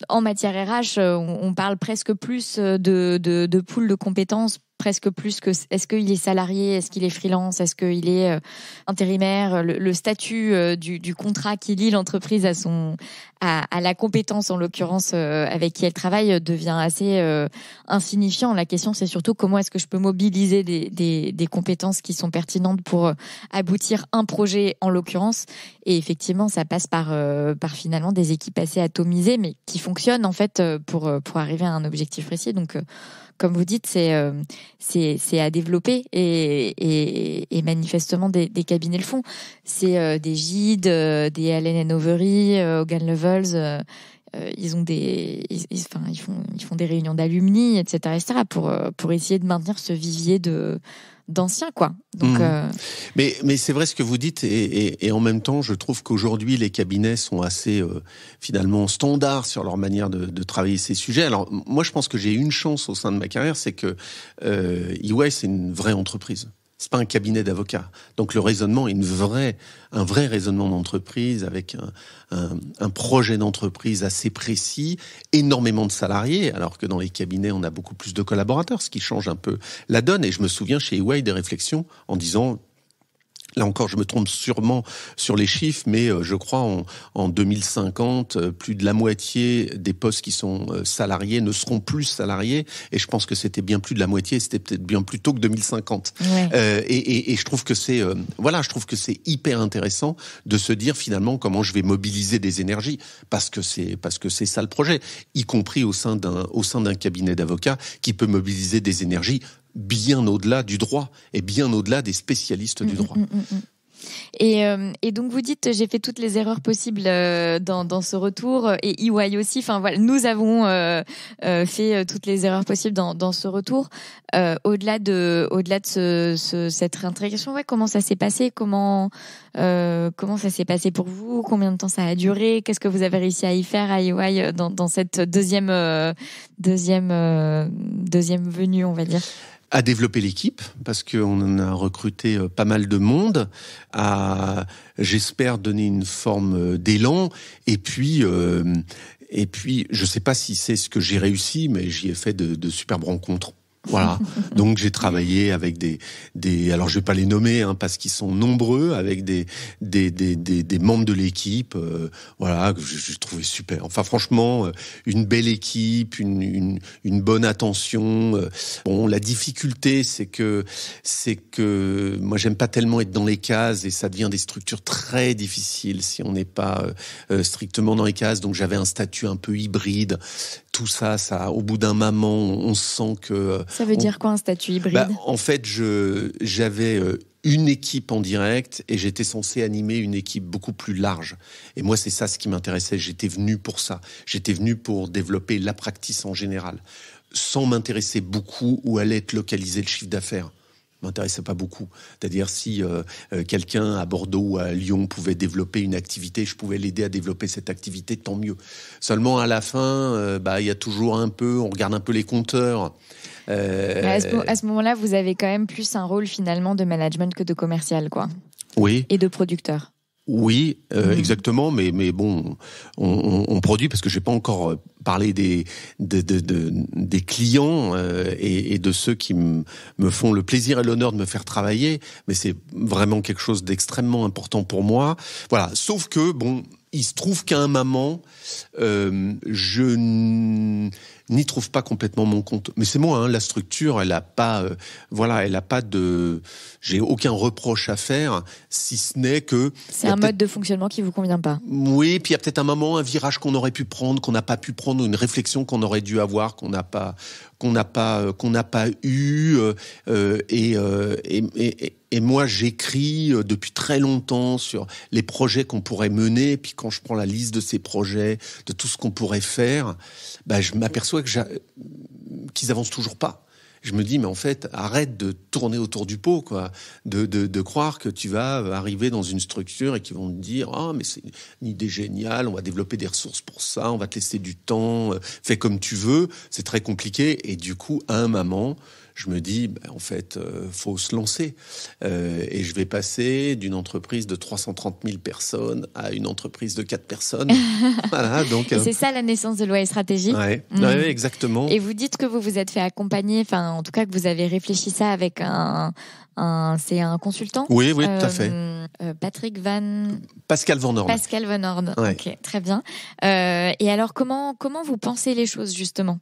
en matière RH, on, parle presque plus de, de, de poules de compétences presque plus que est-ce qu'il est salarié, est-ce qu'il est freelance, est-ce qu'il est euh, intérimaire, euh, le, statut euh, du, contrat qui lie l'entreprise à son à, la compétence en l'occurrence avec qui elle travaille devient assez insignifiant. La question c'est surtout comment est-ce que je peux mobiliser des, compétences qui sont pertinentes pour aboutir un projet en l'occurrence. Et effectivement ça passe par par finalement des équipes assez atomisées mais qui fonctionnent en fait pour pour arriver à un objectif précis. Donc comme vous dites, euh, c'est c'est à développer et, et, manifestement des, cabinets le font. C'est euh, des Gide, euh, des Allen Overy, Hogan Levels euh, ils ont des, ils font, ils font des réunions d'alumni, etc., etc., pour euh, pour essayer de maintenir ce vivier de d'anciens quoi. Mmh. Euh, mais mais c'est vrai ce que vous dites et, et, en même temps je trouve qu'aujourd'hui les cabinets sont assez finalement standards sur leur manière de, de, travailler ces sujets. Alors moi je pense que j'ai une chance au sein de ma carrière, c'est que EY e c'est une vraie entreprise. C'est pas un cabinet d'avocats. Donc le raisonnement est une vraie, un vrai raisonnement d'entreprise avec un, projet d'entreprise assez précis, énormément de salariés, alors que dans les cabinets on a beaucoup plus de collaborateurs, ce qui change un peu la donne. Et je me souviens chez EY des réflexions en disant Là encore, je me trompe sûrement sur les chiffres, mais euh, je crois en, 2050, euh, plus de la moitié des postes qui sont euh, salariés ne seront plus salariés. Et je pense que c'était bien plus de la moitié, c'était peut-être bien plus tôt que 2050. Euh, et, je trouve que c'est voilà, je trouve que c'est hyper intéressant de se dire finalement comment je vais mobiliser des énergies, parce que c'est parce que c'est ça le projet, y compris au sein d'un au sein d'un cabinet d'avocats qui peut mobiliser des énergies bien au-delà du droit et bien au-delà des spécialistes du mm, droit. Mm, mm, euh, et, donc vous dites j'ai fait toutes les erreurs possibles euh, dans, ce retour et EY aussi. Enfin voilà, nous avons euh, fait toutes les erreurs possibles dans, ce retour. au-delà de au-delà de cette réintégration, ouais, comment ça s'est passé Comment comment ça s'est passé pour vous Combien de temps ça a duré Qu'est-ce que vous avez réussi à y faire à EY dans, dans cette deuxième deuxième deuxième venue, on va dire à développer l'équipe parce qu'on en a recruté euh, pas mal de monde, à j'espère donner une forme euh, d'élan et puis euh, et puis je sais pas si c'est ce que j'ai réussi mais j'y ai fait de superbes rencontres. Voilà. Donc j'ai travaillé avec des des alors je vais pas les nommer hein, parce qu'ils sont nombreux avec des des des des, membres de l'équipe euh, voilà que j'ai trouvé super. Enfin franchement euh, une belle équipe, une une, une bonne attention. Euh. Bon la difficulté c'est que c'est que moi j'aime pas tellement être dans les cases et ça devient des structures très difficiles si on n'est pas strictement dans les cases. Donc j'avais un statut un peu hybride tout ça, ça, au bout d'un moment, on, sent que. Euh, ça veut dire quoi un statut hybride bah, En fait, j'avais euh, une équipe en direct et j'étais censé animer une équipe beaucoup plus large. Et moi, c'est ça ce qui m'intéressait. J'étais venu pour ça. J'étais venu pour développer la practice en général, sans m'intéresser beaucoup où allait être localisé le chiffre d'affaires m'intéressait pas beaucoup. C'est-à-dire si euh, euh, quelqu'un à Bordeaux ou à Lyon pouvait développer une activité, je pouvais l'aider à développer cette activité, tant mieux. Seulement à la fin, euh, bah, il y a toujours un peu, on regarde un peu les compteurs. à ce moment-là, vous avez quand même plus un rôle finalement de management que de commercial, quoi. Oui. Et de producteur oui, euh, mm. exactement, mais mais bon, on, produit parce que j'ai pas encore euh, parlé des clients euh, et, de ceux qui me font le plaisir et l'honneur de me faire travailler, mais c'est vraiment quelque chose d'extrêmement important pour moi. Voilà, sauf que bon, il se trouve qu'à un moment, je n'y trouve pas complètement mon compte. Mais c'est moi, hein, la structure, elle a pas, euh, voilà, elle a pas de, j'ai aucun reproche à faire, si ce n'est que c'est un mode de fonctionnement qui vous convient pas. Oui, puis il y a peut-être un moment, un virage qu'on aurait pu prendre, qu'on n'a pas pu prendre, une réflexion qu'on aurait dû avoir, qu'on n'a pas, qu'on n'a pas euh, qu'on n'a pas eu euh, euh, et, et, moi j'écris depuis très longtemps sur les projets qu'on pourrait mener et puis quand je prends la liste de ces projets de tout ce qu'on pourrait faire bah, je m'aperçois que qu'ils avancent toujours pas je me dis, mais en fait, arrête de tourner autour du pot, quoi, de, de, croire que tu vas euh, arriver dans une structure et qu'ils vont te dire, ah, mais c'est une idée géniale, on va développer des ressources pour ça, on va te laisser du temps, euh, fais comme tu veux. C'est très compliqué. Et du coup, à un moment, je me dis, ben, en fait, il euh, faut se lancer. Euh, et je vais passer d'une entreprise de 330 000 personnes à une entreprise de 4 personnes. donc. Euh, c'est ça la naissance de l'OI Stratégie. Oui, mhm. exactement. Et vous dites que vous vous êtes fait accompagner, enfin, en tout cas, que vous avez réfléchi ça avec un, c'est un consultant. Oui, oui, tout à euh, fait. Euh, Patrick Van. Pascal Van Orden. Pascal Van Orden. Ok, très bien. Euh, et alors, comment comment vous pensez les choses justement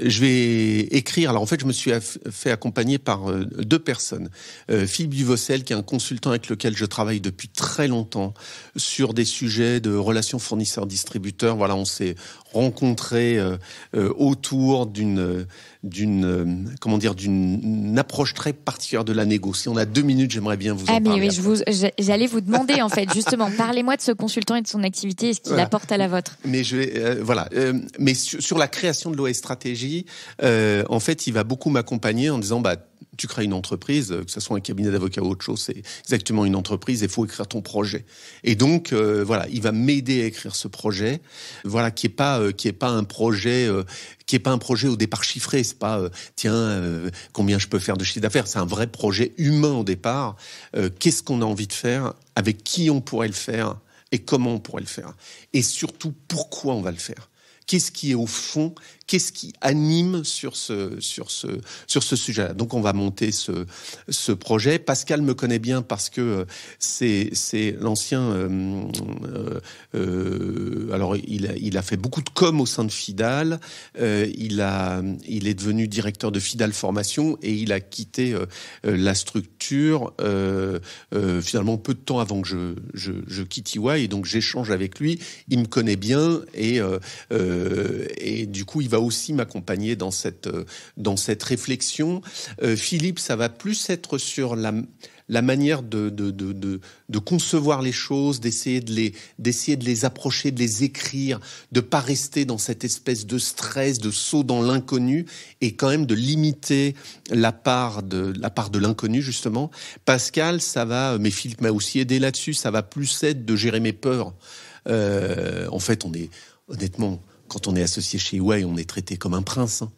Je vais écrire. Alors en fait, je me suis fait accompagner par deux personnes. Philippe Duvocel, qui est un consultant avec lequel je travaille depuis très longtemps sur des sujets de relations fournisseurs-distributeurs. Voilà, on s'est rencontrés autour d'une d'une comment dire d'une approche très particulière de la négociation si on a deux minutes, j'aimerais bien vous ah en mais parler. j'allais vous, demander en fait justement, parlez-moi de ce consultant et de son activité et ce qu'il apporte à la vôtre. Mais je euh, voilà, euh, mais sur, sur, la création de l'OS stratégie, euh, en fait, il va beaucoup m'accompagner en disant bah tu crées une entreprise, euh, que ce soit un cabinet d'avocats ou autre chose, c'est exactement une entreprise, il faut écrire ton projet. Et donc, euh, voilà, il va m'aider à écrire ce projet, voilà, qui est pas, euh, qui est pas un projet, qui est pas un projet au départ chiffré, c'est pas, tiens, combien je peux faire de chiffre d'affaires, c'est un vrai projet humain au départ. Qu'est-ce qu'on a envie de faire, avec qui on pourrait le faire et comment on pourrait le faire, et surtout pourquoi on va le faire. Qu'est-ce qui est au fond qu'est-ce qui anime sur ce, sur ce, sur ce sujet-là. Donc on va monter ce, projet. Pascal me connaît bien parce que euh, c'est, c'est l'ancien. Euh, euh, alors il a, il a fait beaucoup de com au sein de Fidal. il, a, il est devenu directeur de Fidal Formation et il a quitté la structure finalement peu de temps avant que je, quitte EY. Et donc j'échange avec lui. Il me connaît bien et du coup il va aussi m'accompagner dans cette, euh, dans cette réflexion. Euh, Philippe, ça va plus être sur la, la manière de, de, concevoir les choses, d'essayer de les, de les approcher, de les écrire, de ne pas rester dans cette espèce de stress, de saut dans l'inconnu, et quand même de limiter la part de, la part de l'inconnu, justement. Pascal, ça va, mais Philippe m'a aussi aidé là-dessus, ça va plus être de gérer mes peurs. Euh, en fait, on est, honnêtement, quand on est associé chez Huawei, on est traité comme un prince. Hein.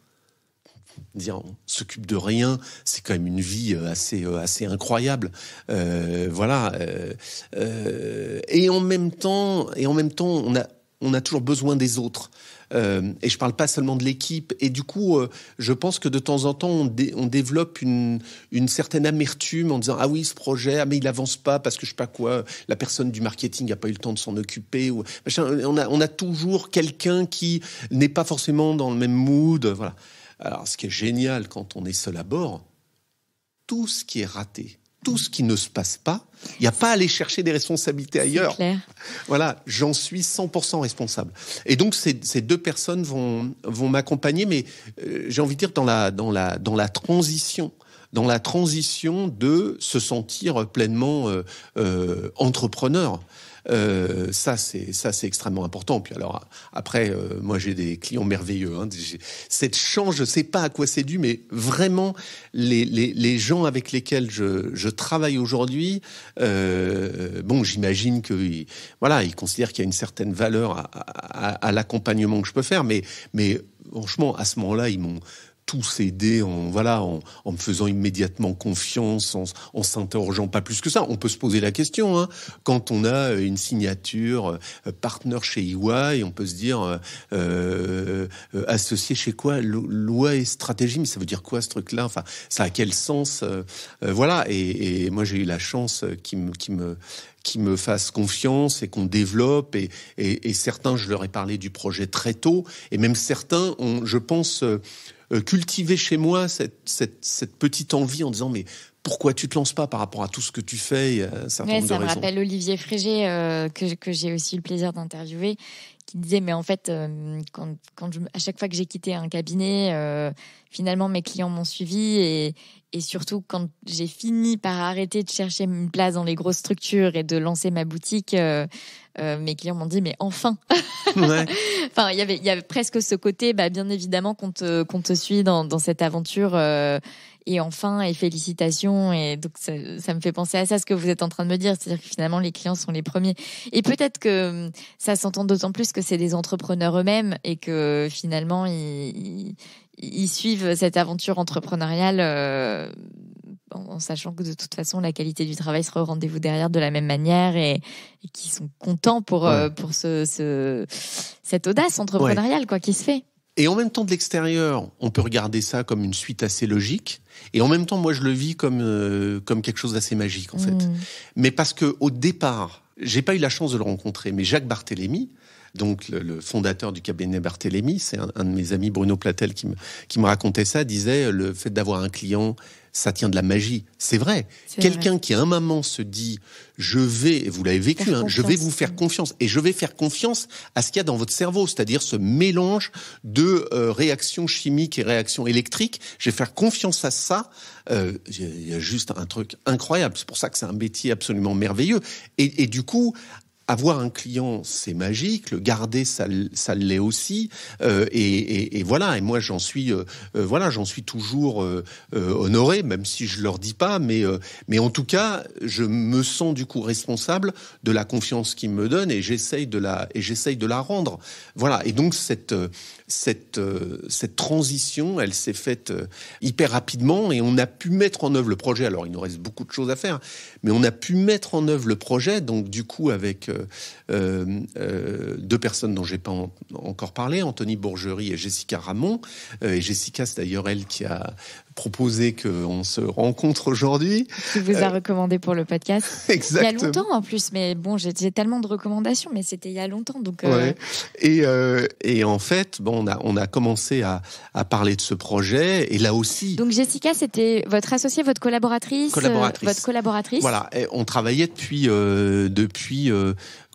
Dire, on s'occupe de rien, c'est quand même une vie euh, euh, assez, incroyable. Euh, voilà. et, en même temps, et en même temps, on a toujours besoin des autres. Euh, et je ne parle pas seulement de l'équipe. Et du coup, euh, je pense que de temps en temps, on, développe une, certaine amertume en disant ah oui, ce projet, ah, mais il n'avance pas parce que je sais pas quoi, la personne du marketing n'a pas eu le temps de s'en occuper ou On a, on a toujours quelqu'un qui n'est pas forcément dans le même mood. Voilà. Alors, ce qui est génial quand on est seul à bord, tout ce qui est raté, tout ce qui ne se passe pas. Il n'y a pas à aller chercher des responsabilités ailleurs. Voilà, j'en suis 100% responsable. Et donc, ces, deux personnes vont, m'accompagner, mais euh, j'ai envie de dire dans la, transition dans la transition de se sentir pleinement euh, euh, entrepreneur. Euh, ça, c'est ça, c'est extrêmement important. Puis alors après, euh, moi j'ai des clients merveilleux. Hein. Cette chance, je sais pas à quoi c'est dû, mais vraiment les, les, les gens avec lesquels je, je travaille aujourd'hui, euh, bon, j'imagine que voilà, ils considèrent qu'il y a une certaine valeur à, à l'accompagnement que je peux faire, mais mais franchement, à ce moment-là, ils m'ont tous aider en, voilà, en, me faisant immédiatement confiance, en, s'interrogeant pas plus que ça. On peut se poser la question. Hein. Quand on a euh, une signature euh, partenaire chez EY, on peut se dire euh, associé chez quoi Loi et stratégie, mais ça veut dire quoi ce truc-là Enfin, ça a quel sens Voilà. Et, moi, j'ai eu la chance qui me, qui me qui me fassent confiance et qu'on développe. Et, et, certains, je leur ai parlé du projet très tôt. Et même certains, ont, je pense, euh, cultiver chez moi cette, petite envie en disant mais pourquoi tu te lances pas par rapport à tout ce que tu fais Ça me rappelle Olivier Frégé, euh, que, j'ai aussi eu le plaisir d'interviewer, qui disait Mais en fait, euh, quand, à chaque fois que j'ai quitté un cabinet, finalement, mes clients m'ont suivi. Et, et surtout, quand j'ai fini par arrêter de chercher une place dans les grosses structures et de lancer ma boutique, euh, mes clients m'ont dit mais enfin. Ouais. enfin, il y avait il y avait presque ce côté, bah, bien évidemment qu'on te suit dans dans cette aventure. Euh, et enfin, et félicitations. Et donc, ça, ça, me fait penser à ça, ce que vous êtes en train de me dire. C'est-à-dire que finalement, les clients sont les premiers. Et peut-être que ça s'entend d'autant plus que c'est des entrepreneurs eux-mêmes et que finalement, ils, ils, suivent cette aventure entrepreneuriale euh, en, sachant que de toute façon la qualité du travail sera au rendez-vous derrière de la même manière et, qui sont contents pour euh, pour ce, cette audace entrepreneuriale quoi qui se fait. Et en même temps de l'extérieur, on peut regarder ça comme une suite assez logique. Et en même temps, moi, je le vis comme euh, comme quelque chose d'assez magique en fait. Mmh. Mais parce que au départ, j'ai pas eu la chance de le rencontrer, mais Jacques Barthélémy, donc le, fondateur du cabinet Barthélémy, c'est un, de mes amis Bruno Platel qui me, qui me racontait ça, disait le fait d'avoir un client ça tient de la magie. C'est vrai. Quelqu'un qui à un moment se dit, je vais, vous l'avez vécu, hein, je vais vous faire confiance, et je vais faire confiance à ce qu'il y a dans votre cerveau, c'est-à-dire ce mélange de euh, réactions chimiques et réactions électriques. Je vais faire confiance à ça. Euh, il y a juste un truc incroyable. C'est pour ça que c'est un métier absolument merveilleux. Et, et du coup, avoir un client, c'est magique. Le garder, ça, ça l'est aussi. Euh, et, et, et, voilà. Et moi, j'en suis, euh, euh, voilà, j'en suis toujours euh, honoré, même si je leur dis pas. Mais, mais en tout cas, je me sens du coup responsable de la confiance qu'ils me donnent et j'essaye de la, et j'essaye de la rendre. Voilà. Et donc cette cette, euh, cette transition, elle s'est faite euh, hyper rapidement et on a pu mettre en œuvre le projet. Alors, il nous reste beaucoup de choses à faire, mais on a pu mettre en œuvre le projet, donc du coup, avec euh, deux personnes dont j'ai pas encore parlé, Anthony Bourgerie et Jessica Ramon. et Jessica, c'est d'ailleurs elle qui a proposer qu'on se rencontre aujourd'hui. Qui vous a euh, recommandé pour le podcast. Exactement. Il y a longtemps en plus, mais bon, j'ai tellement de recommandations, mais c'était il y a longtemps. Donc, euh, euh, et, en fait, bon, on, a, commencé à, parler de ce projet, et là aussi... Donc Jessica, c'était votre associée, votre collaboratrice, votre collaboratrice. Voilà, on travaillait depuis, depuis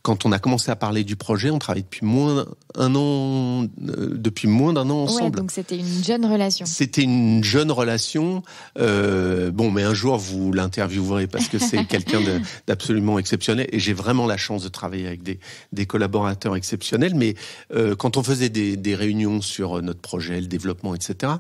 quand on a commencé à parler du projet, on travaillait depuis moins un an, euh, depuis moins d'un an ensemble. donc c'était une jeune relation. C'était une jeune relation. Euh, bon, mais un jour vous l'interviewerez parce que c'est quelqu'un d'absolument exceptionnel. Et j'ai vraiment la chance de travailler avec des, collaborateurs exceptionnels. Mais euh, quand on faisait des, des, réunions sur notre projet, le développement, etc.,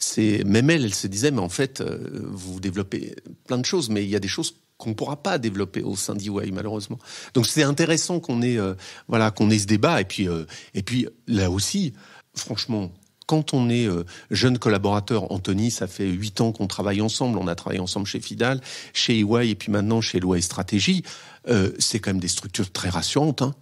c'est même elle, elle se disait, mais en fait, vous développez plein de choses, mais il y a des choses qu'on ne pourra pas développer au sein d'EY malheureusement. Donc c'est intéressant qu'on ait euh, voilà qu'on ait ce débat et puis euh, et puis là aussi franchement quand on est euh, jeune collaborateur, Anthony, ça fait huit ans qu'on travaille ensemble. On a travaillé ensemble chez Fidal, chez EY et puis maintenant chez Loi et Stratégie. c'est quand même des structures très rassurantes. Hein.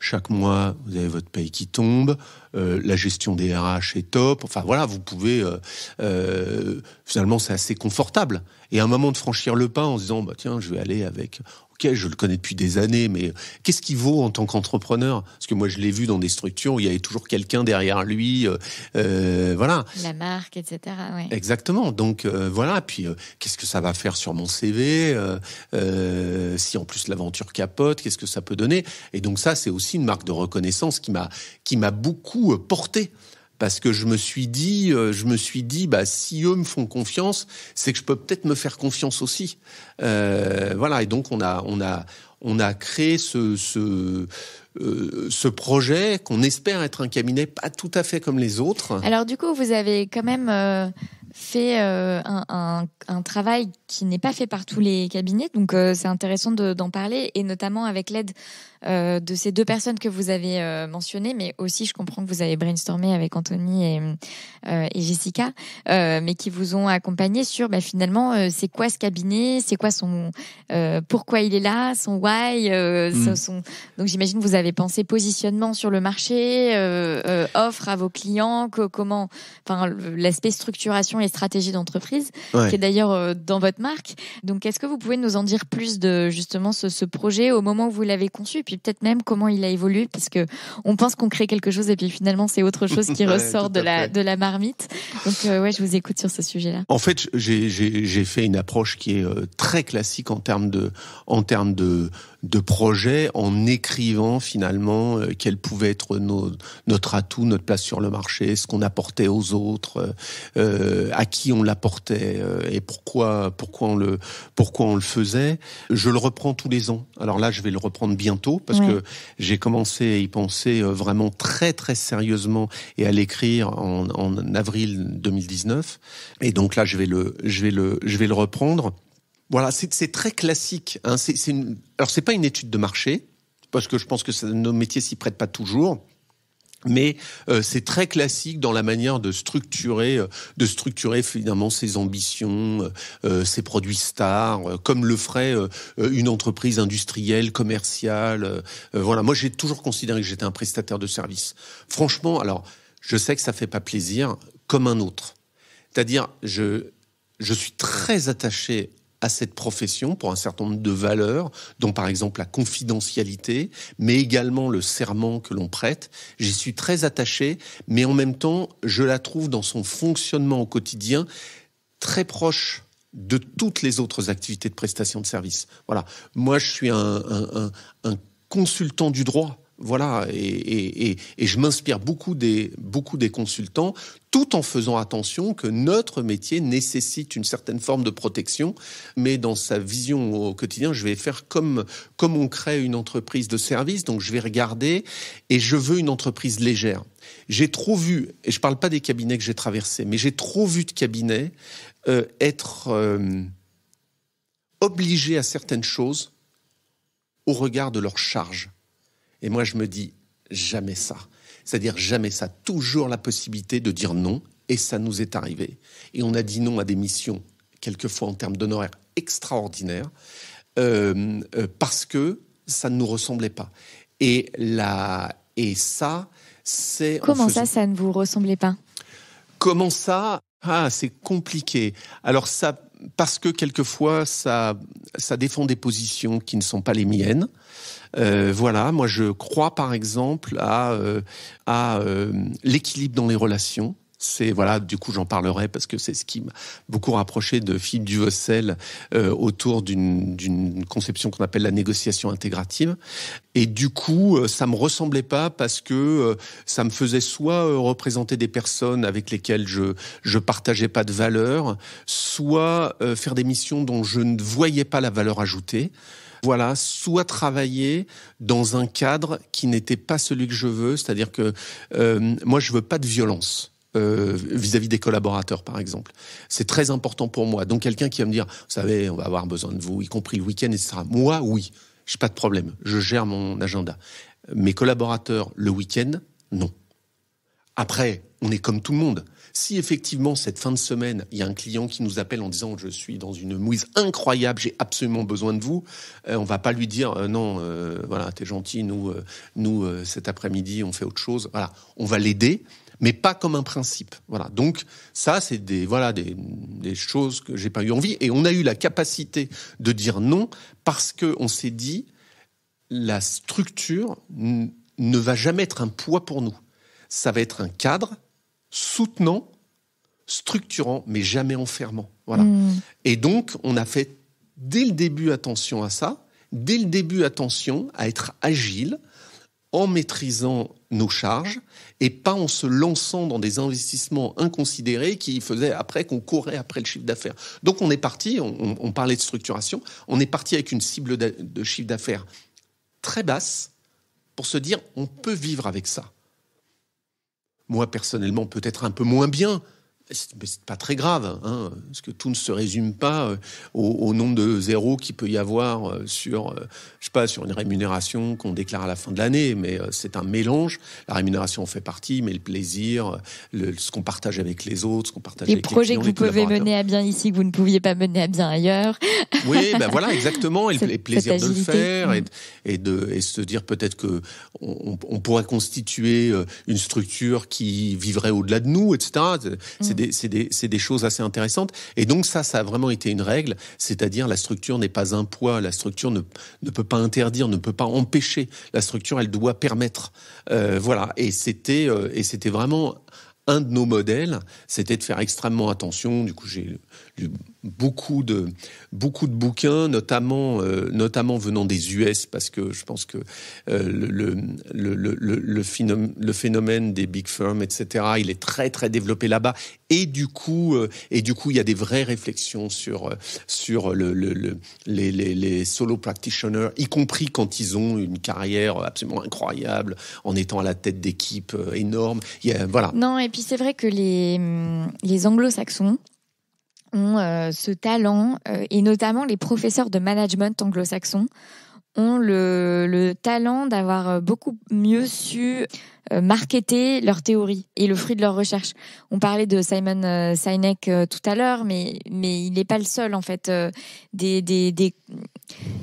Chaque mois, vous avez votre paye qui tombe. Euh, la gestion des RH est top. Enfin voilà, vous pouvez euh, euh, finalement c'est assez confortable. Et un moment de franchir le pas en se disant bah tiens je vais aller avec ok je le connais depuis des années, mais qu'est-ce qui vaut en tant qu'entrepreneur Parce que moi je l'ai vu dans des structures où il y avait toujours quelqu'un derrière lui, voilà. La marque etc. Exactement. Donc voilà puis qu'est-ce que ça va faire sur mon CV Si en plus l'aventure capote, qu'est-ce que ça peut donner Et donc ça c'est aussi une marque de reconnaissance qui m'a qui m'a beaucoup porter. Euh, porté parce que je me suis dit, euh, je me suis dit, bah si eux me font confiance, c'est que je peux peut-être me faire confiance aussi. Euh, voilà, et donc on a, on a, on a créé ce, ce, projet qu'on espère être un cabinet pas tout à fait comme les autres. Alors du coup, vous avez quand même. fait un, un, travail qui n'est pas fait par tous les cabinets, donc c'est intéressant d'en parler, et notamment avec l'aide euh, de ces deux personnes que vous avez euh, mentionnées, mais aussi je comprends que vous avez brainstormé avec Anthony et, euh, et Jessica, euh, mais qui vous ont accompagné sur bah, finalement c'est quoi ce cabinet, c'est quoi son pourquoi il est là, son why, mm. son, donc j'imagine que vous avez pensé positionnement sur le marché, offre à vos clients, que, comment, enfin l'aspect structuration et stratégie d'entreprise qui est d'ailleurs dans votre marque. Donc est-ce que vous pouvez nous en dire plus de justement ce, ce projet au moment où vous l'avez conçu? puis peut-être même comment il a évolué, parce que on pense qu'on crée quelque chose et puis finalement c'est autre chose qui ressort de la, de la marmite. Donc euh, ouais, je vous écoute sur ce sujet-là. En fait, j'ai fait une approche qui est euh, très classique en termes de, en termes de, de projet, en écrivant finalement euh, quel pouvait être nos, notre atout, notre place sur le marché, ce qu'on apportait aux autres, à qui on l'apportait et pourquoi, pourquoi on le, pourquoi on le faisait. Je le reprends tous les ans. Alors là, je vais le reprendre bientôt parce que j'ai commencé à y penser euh, vraiment très très sérieusement et à l'écrire en, avril 2019. Et donc là, je vais le, reprendre. Voilà, c'est très classique. Hein. Alors, ce alors pas une étude de marché, parce que je pense que nos métiers s'y prêtent pas toujours mais euh, c'est très classique dans la manière de structurer, euh, de structurer finalement ses ambitions, euh, ses produits stars, comme le ferait une entreprise industrielle, commerciale. voilà, moi j'ai toujours considéré que j'étais un prestataire de service. Franchement, alors je sais que ça fait pas plaisir, comme un autre. C'est-à-dire, je je suis très attaché à cette profession pour un certain nombre de valeurs, dont par exemple la confidentialité, mais également le serment que l'on prête. J'y suis très attaché, mais en même temps, je la trouve dans son fonctionnement au quotidien très proche de toutes les autres activités de prestation de services. Voilà. Moi, je suis un, un consultant du droit voilà, et, et, et, et je m'inspire beaucoup des, beaucoup des consultants, tout en faisant attention que notre métier nécessite une certaine forme de protection, mais dans sa vision au quotidien, je vais faire comme, comme on crée une entreprise de service, donc je vais regarder, et je veux une entreprise légère. J'ai trop vu, et je ne parle pas des cabinets que j'ai traversés, mais j'ai trop vu de cabinets euh, être euh, obligés à certaines choses au regard de leur charge. Et moi, je me dis jamais ça. C'est-à-dire jamais ça. Toujours la possibilité de dire non. Et ça nous est arrivé. Et on a dit non à des missions, quelquefois en termes d'honoraires extraordinaires, euh, euh, parce que ça ne nous ressemblait pas. Et, la, et ça, c'est... Comment ça, ça ne vous ressemblait pas Comment ça Ah, c'est compliqué. Alors ça, parce que quelquefois, ça, ça défend des positions qui ne sont pas les miennes. Euh, voilà, moi je crois par exemple à, euh, euh, l'équilibre dans les relations. C'est voilà, du coup j'en parlerai parce que c'est ce qui m'a beaucoup rapproché de Philippe Duvossel autour d'une conception qu'on appelle la négociation intégrative. Et du coup, ça me ressemblait pas parce que ça me faisait soit représenter des personnes avec lesquelles je je partageais pas de valeur, soit faire des missions dont je ne voyais pas la valeur ajoutée voilà, soit travailler dans un cadre qui n'était pas celui que je veux, c'est-à-dire que euh, moi je veux pas de violence euh, vis-à-vis des collaborateurs, par exemple. C'est très important pour moi. Donc quelqu'un qui va me dire, vous savez, on va avoir besoin de vous, y compris le week-end, etc. Moi, oui, j'ai pas de problème. Je gère mon agenda. Mes collaborateurs, le week-end, non. Après, on est comme tout le monde. Si effectivement, cette fin de semaine, il y a un client qui nous appelle en disant Je suis dans une mouise incroyable, j'ai absolument besoin de vous, euh, on va pas lui dire euh, Non, euh, voilà, t'es gentil, nous, nous cet après-midi, on fait autre chose. Voilà, on va l'aider mais pas comme un principe. Voilà. Donc ça, c'est des voilà des, des choses que j'ai pas eu envie. Et on a eu la capacité de dire non parce qu'on s'est dit la structure ne va jamais être un poids pour nous. Ça va être un cadre soutenant, structurant, mais jamais enfermant. Voilà. Hmm. Et donc, on a fait dès le début attention à ça, dès le début attention à être agile en maîtrisant nos charges et pas en se lançant dans des investissements inconsidérés qui faisaient après qu'on courait après le chiffre d'affaires. Donc on est parti, on, parlait de structuration, on est parti avec une cible de chiffre d'affaires très basse pour se dire on peut vivre avec ça moi personnellement peut-être un peu moins bien, c'est pas très grave, hein, parce que tout ne se résume pas euh, au, au nombre de zéros qu'il peut y avoir euh, sur, euh, je sais pas, sur une rémunération qu'on déclare à la fin de l'année, mais c'est un mélange. La rémunération en fait partie, mais le plaisir, ce qu'on partage avec les autres, ce qu'on partage les avec les projets que vous pouvez mener à bien ici, que vous ne pouviez pas mener à bien ailleurs. Oui, ben voilà, exactement, et le plaisir de le faire, et, mm. de se dire peut-être que on, on, pourrait constituer une structure qui vivrait au-delà de nous, etc. C'est mm des, des, choses assez intéressantes. Et donc ça, ça a vraiment été une règle, c'est-à-dire la structure n'est pas un poids, la structure ne, ne, peut pas interdire, ne peut pas empêcher. La structure, elle doit permettre. Euh, voilà. Euh, et c'était vraiment un de nos modèles, c'était de faire extrêmement attention. Du coup, j'ai beaucoup de, beaucoup de bouquins, notamment, euh, notamment venant des US, parce que je pense que euh, le, le, le, phénomène, le, phénomène, des big firms, etc., il est très très développé là-bas. Et du coup, euh, et du coup, il y a des vraies réflexions sur, sur les, les, les, solo practitioners, y compris quand ils ont une carrière absolument incroyable, en étant à la tête d'équipes énormes. voilà. Non, et puis c'est vrai que les, les anglo-saxons, ont euh, ce talent, euh, et notamment les professeurs de management anglo-saxons ont le talent d'avoir euh, beaucoup mieux su euh, marketer leur théorie et le fruit de leur recherche. On parlait de Simon euh, Sinek euh, tout à l'heure, mais mais il n'est pas le seul en fait. des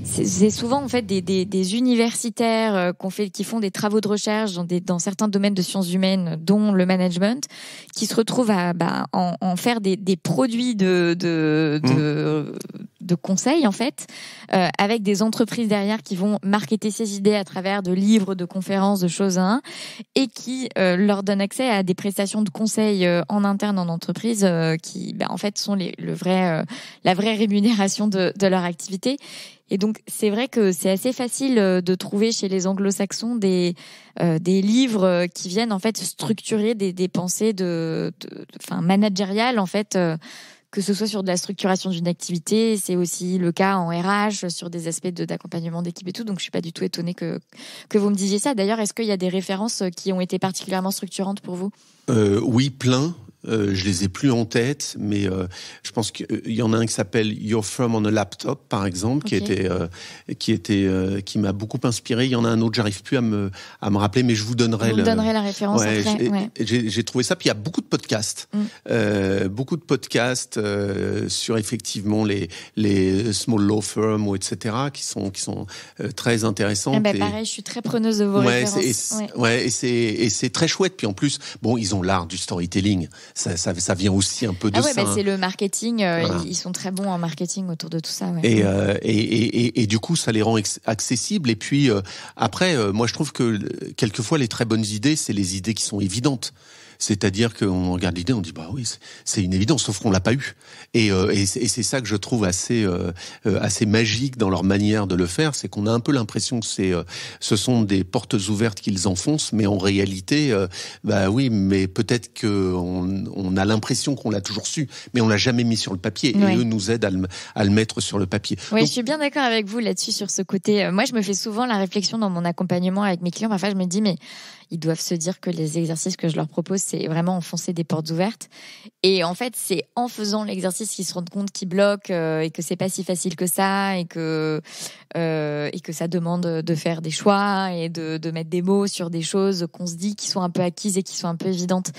c'est souvent en fait des, universitaires qu'on fait qui font des travaux de recherche dans des dans certains domaines de sciences humaines, dont le management, qui se retrouvent à bah, en, faire des, produits de de, de mmh. conseils en fait, avec des entreprises derrière qui vont marketer ces idées à travers de livres, de conférences, de choses et qui euh, leur donne accès à des prestations de conseil euh, en interne en entreprise euh, qui bah, en fait sont les, le vrai la vraie rémunération de, de, leur activité et donc c'est vrai que c'est assez facile de trouver chez les anglo-saxons des des livres qui viennent en fait structurer des, des pensées de enfin managériales en fait que ce soit sur de la structuration d'une activité, c'est aussi le cas en RH, sur des aspects d'accompagnement d'équipe et tout. Donc, je ne suis pas du tout étonnée que, vous me disiez ça. D'ailleurs, est-ce qu'il y a des références qui ont été particulièrement structurantes pour vous euh, Oui, plein. Je euh, je les ai plus en tête, mais euh, je pense qu'il euh, y en a un qui s'appelle Your Firm on a Laptop, par exemple, qui était, qui était, qui m'a beaucoup inspiré. Il y en a un autre, j'arrive plus à me, à me rappeler, mais je vous donnerai. Vous donnerai la référence après. J'ai trouvé ça. Puis il y a beaucoup de podcasts, mm. beaucoup de podcasts sur effectivement les les small law firms ou etc. qui sont qui sont très eh ben, intéressants. Pareil, je suis très preneuse de vos références. Et ouais. et c'est et c'est très chouette. Puis en plus, bon, ils ont l'art du storytelling ça, vient aussi un peu de ah ça. Bah, c'est le hein. marketing. Euh, ils sont très bons en marketing autour de tout ça. Euh, et, du coup, ça les rend accessibles. Et puis euh, après, moi, je trouve que quelquefois, les très bonnes idées, c'est les idées qui sont évidentes. C'est-à-dire qu'on regarde l'idée, on dit bah oui, c'est une évidence, sauf qu'on l'a pas eu. Et, euh, c'est ça que je trouve assez euh, euh, assez magique dans leur manière de le faire, c'est qu'on a un peu l'impression que ce sont des portes ouvertes qu'ils enfoncent, mais en réalité, bah oui, mais peut-être qu'on on, a l'impression qu'on l'a toujours su, mais on l'a jamais mis sur le papier. Et eux nous aident à le, mettre sur le papier. Oui, je suis bien d'accord avec vous là-dessus sur ce côté. Moi, je me fais souvent la réflexion dans mon accompagnement avec mes clients. Parfois, je me dis mais ils doivent se dire que les exercices que je leur propose, c'est vraiment enfoncer des portes ouvertes. Et en fait, c'est en faisant l'exercice qu'ils se rendent compte qu'ils bloquent euh, et que c'est pas si facile que ça et que euh, et que ça demande de faire des choix et de, de mettre des mots sur des choses qu'on se dit qui sont un peu acquises et qui sont un peu évidentes.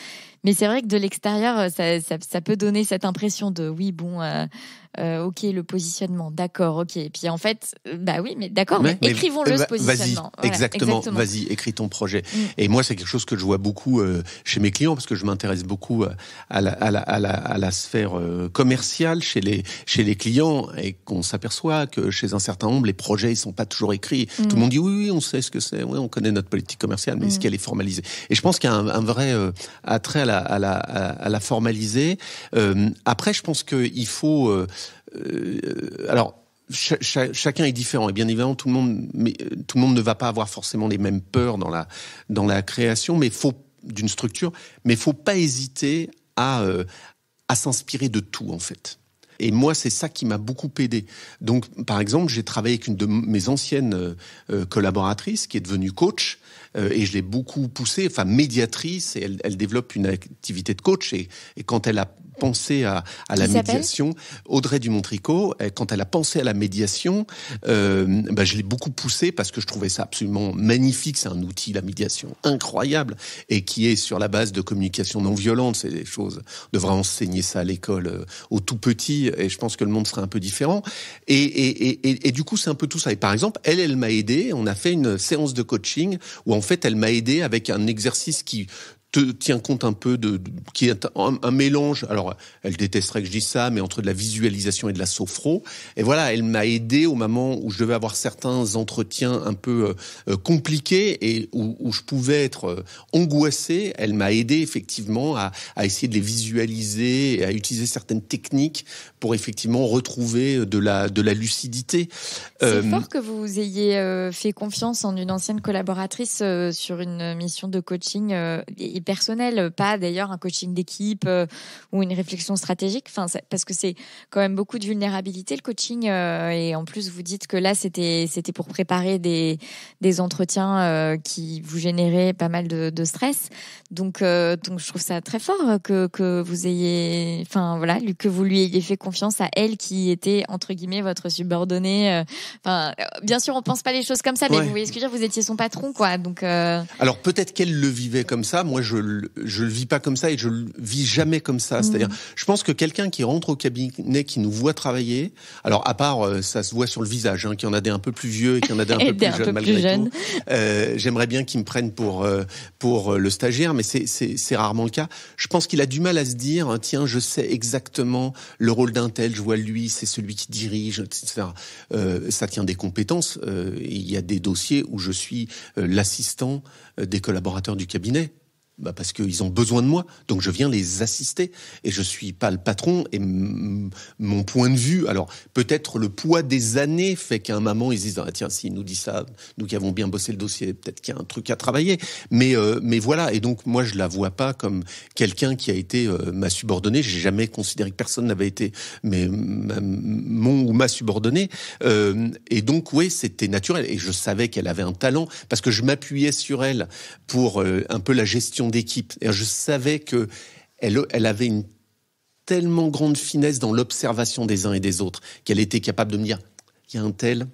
Mais c'est vrai que de l'extérieur, euh, ça, ça, peut donner cette impression de oui, bon, euh, ok, le positionnement, d'accord, ok. Et puis en fait, bah oui, mais d'accord, mais, écrivons-le ce positionnement. exactement, vas-y, écris ton projet. Mm. Et moi, c'est quelque chose que je vois beaucoup chez mes clients parce que je m'intéresse beaucoup à la, à la, à la, à la sphère commerciale chez les, chez les clients et qu'on s'aperçoit que chez un certain nombre, les, projets, ils sont pas toujours écrits. Mm. Tout le monde dit oui, oui, on sait ce que c'est, oui, on connaît notre politique commerciale, mais mm. est-ce qu'elle est formalisée Et je pense qu'il y a un, vrai euh, attrait à la, formaliser. Euh, après, je pense qu'il faut... Euh, alors, chacun est différent et bien évidemment tout le monde tout le monde ne va pas avoir forcément les mêmes peurs dans la dans la création mais faut d'une structure mais faut pas hésiter à à s'inspirer de tout en fait et moi, c'est ça qui m'a beaucoup aidé. Donc, par exemple, j'ai travaillé avec une de mes anciennes euh, euh, collaboratrices qui est devenue coach euh, et je l'ai beaucoup poussée, enfin médiatrice, et elle, développe une activité de coach. et quand elle a pensé à, à la médiation, Audrey Dumont-Tricot, euh, quand elle a pensé à la médiation, euh, bah, je l'ai beaucoup poussée parce que je trouvais ça absolument magnifique. C'est un outil, la médiation, incroyable et qui est sur la base de communication non violente. C'est des choses, on devrait enseigner ça à l'école euh, aux tout petits et je pense que le monde serait un peu différent. Et, et, et, et du coup, c'est un peu tout ça. Et par exemple, elle, elle m'a aidé. On a fait une séance de coaching où en fait, elle m'a aidé avec un exercice qui tient compte un peu de, qui est un, mélange. Alors, elle détesterait que je dise ça, mais entre de la visualisation et de la sophro. Et voilà, elle m'a aidé au moment où je devais avoir certains entretiens un peu euh, euh, compliqués et où, je pouvais être euh, angoissé. Elle m'a aidé effectivement à, essayer de les visualiser et à utiliser certaines techniques pour effectivement retrouver de la, de la lucidité. C'est euh, fort que vous ayez euh, fait confiance en une ancienne collaboratrice euh, sur une mission de coaching et personnel, pas d'ailleurs un coaching d'équipe ou une réflexion stratégique, enfin, parce que c'est quand même beaucoup de vulnérabilité le coaching. Et en plus, vous dites que là, c'était pour préparer des, des entretiens qui vous généraient pas mal de, de stress. Donc, euh, donc je trouve ça très fort euh, que, que vous ayez, enfin voilà, que vous lui ayez fait confiance à elle qui était entre guillemets votre subordonnée. Euh, enfin, bien sûr, on pense pas les choses comme ça, mais vous voyez ce que je veux dire. Vous étiez son patron, quoi. Donc. Alors peut-être qu'elle le vivait comme ça. Moi, je je le vis pas comme ça et je le vis jamais comme ça. Mhm. C'est-à-dire, je pense que quelqu'un qui rentre au cabinet, qui nous voit travailler, alors à part ça se voit sur le visage, hein, qu'il y en a des un peu plus vieux et qu'il y en a des un peu plus jeunes malgré tout. J'aimerais bien qu'ils me prennent pour pour le stagiaire mais c'est rarement le cas. Je pense qu'il a du mal à se dire, hein, tiens, je sais exactement le rôle d'un tel, je vois lui, c'est celui qui dirige, etc. Euh, ça tient des compétences. Euh, il y a des dossiers où je suis euh, l'assistant des collaborateurs du cabinet bah parce qu'ils ont besoin de moi, donc je viens les assister et je suis pas le patron et mon point de vue, alors peut-être le poids des années fait qu'à un moment ils disent ah, tiens s'il nous dit ça, nous qui avons bien bossé le dossier, peut-être qu'il y a un truc à travailler, mais euh, mais voilà et donc moi je la vois pas comme quelqu'un qui a été euh, ma subordonnée, j'ai jamais considéré que personne n'avait été mais mon ou ma subordonnée euh, et donc oui c'était naturel et je savais qu'elle avait un talent parce que je m'appuyais sur elle pour un peu la gestion d'équipe. Je savais que elle avait une tellement grande finesse dans l'observation des uns et des autres qu'elle était capable de me dire il y a un tel,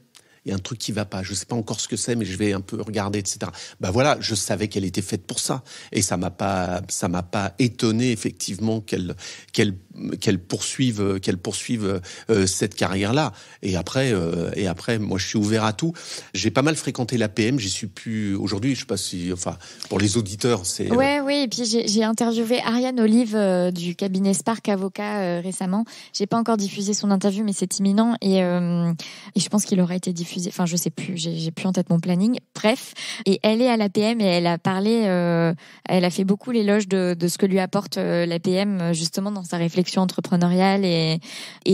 il y a un truc qui va pas, je sais pas encore ce que c'est, mais je vais un peu regarder, etc. Bah voilà, je savais qu'elle était faite pour ça, et ça m'a pas, ça m'a pas étonné effectivement qu'elle, qu'elle, qu'elle poursuive, qu'elle poursuive euh, cette carrière-là. Et après, euh, et après, moi, je suis ouvert à tout. J'ai pas mal fréquenté la PM, j'y suis plus aujourd'hui. Je sais pas si, enfin, pour les auditeurs, c'est. Euh, ouais, oui. Et puis j'ai interviewé Ariane Olive du cabinet Spark Avocat récemment. J'ai pas encore diffusé son interview, mais c'est imminent, et, et je pense qu'il aura été diffusé Enfin, je sais plus, j'ai plus en tête mon planning. Bref, et elle est à l'APM et elle a parlé, euh, elle a fait beaucoup l'éloge de, ce que lui apporte euh, l'APM justement dans sa réflexion entrepreneuriale et,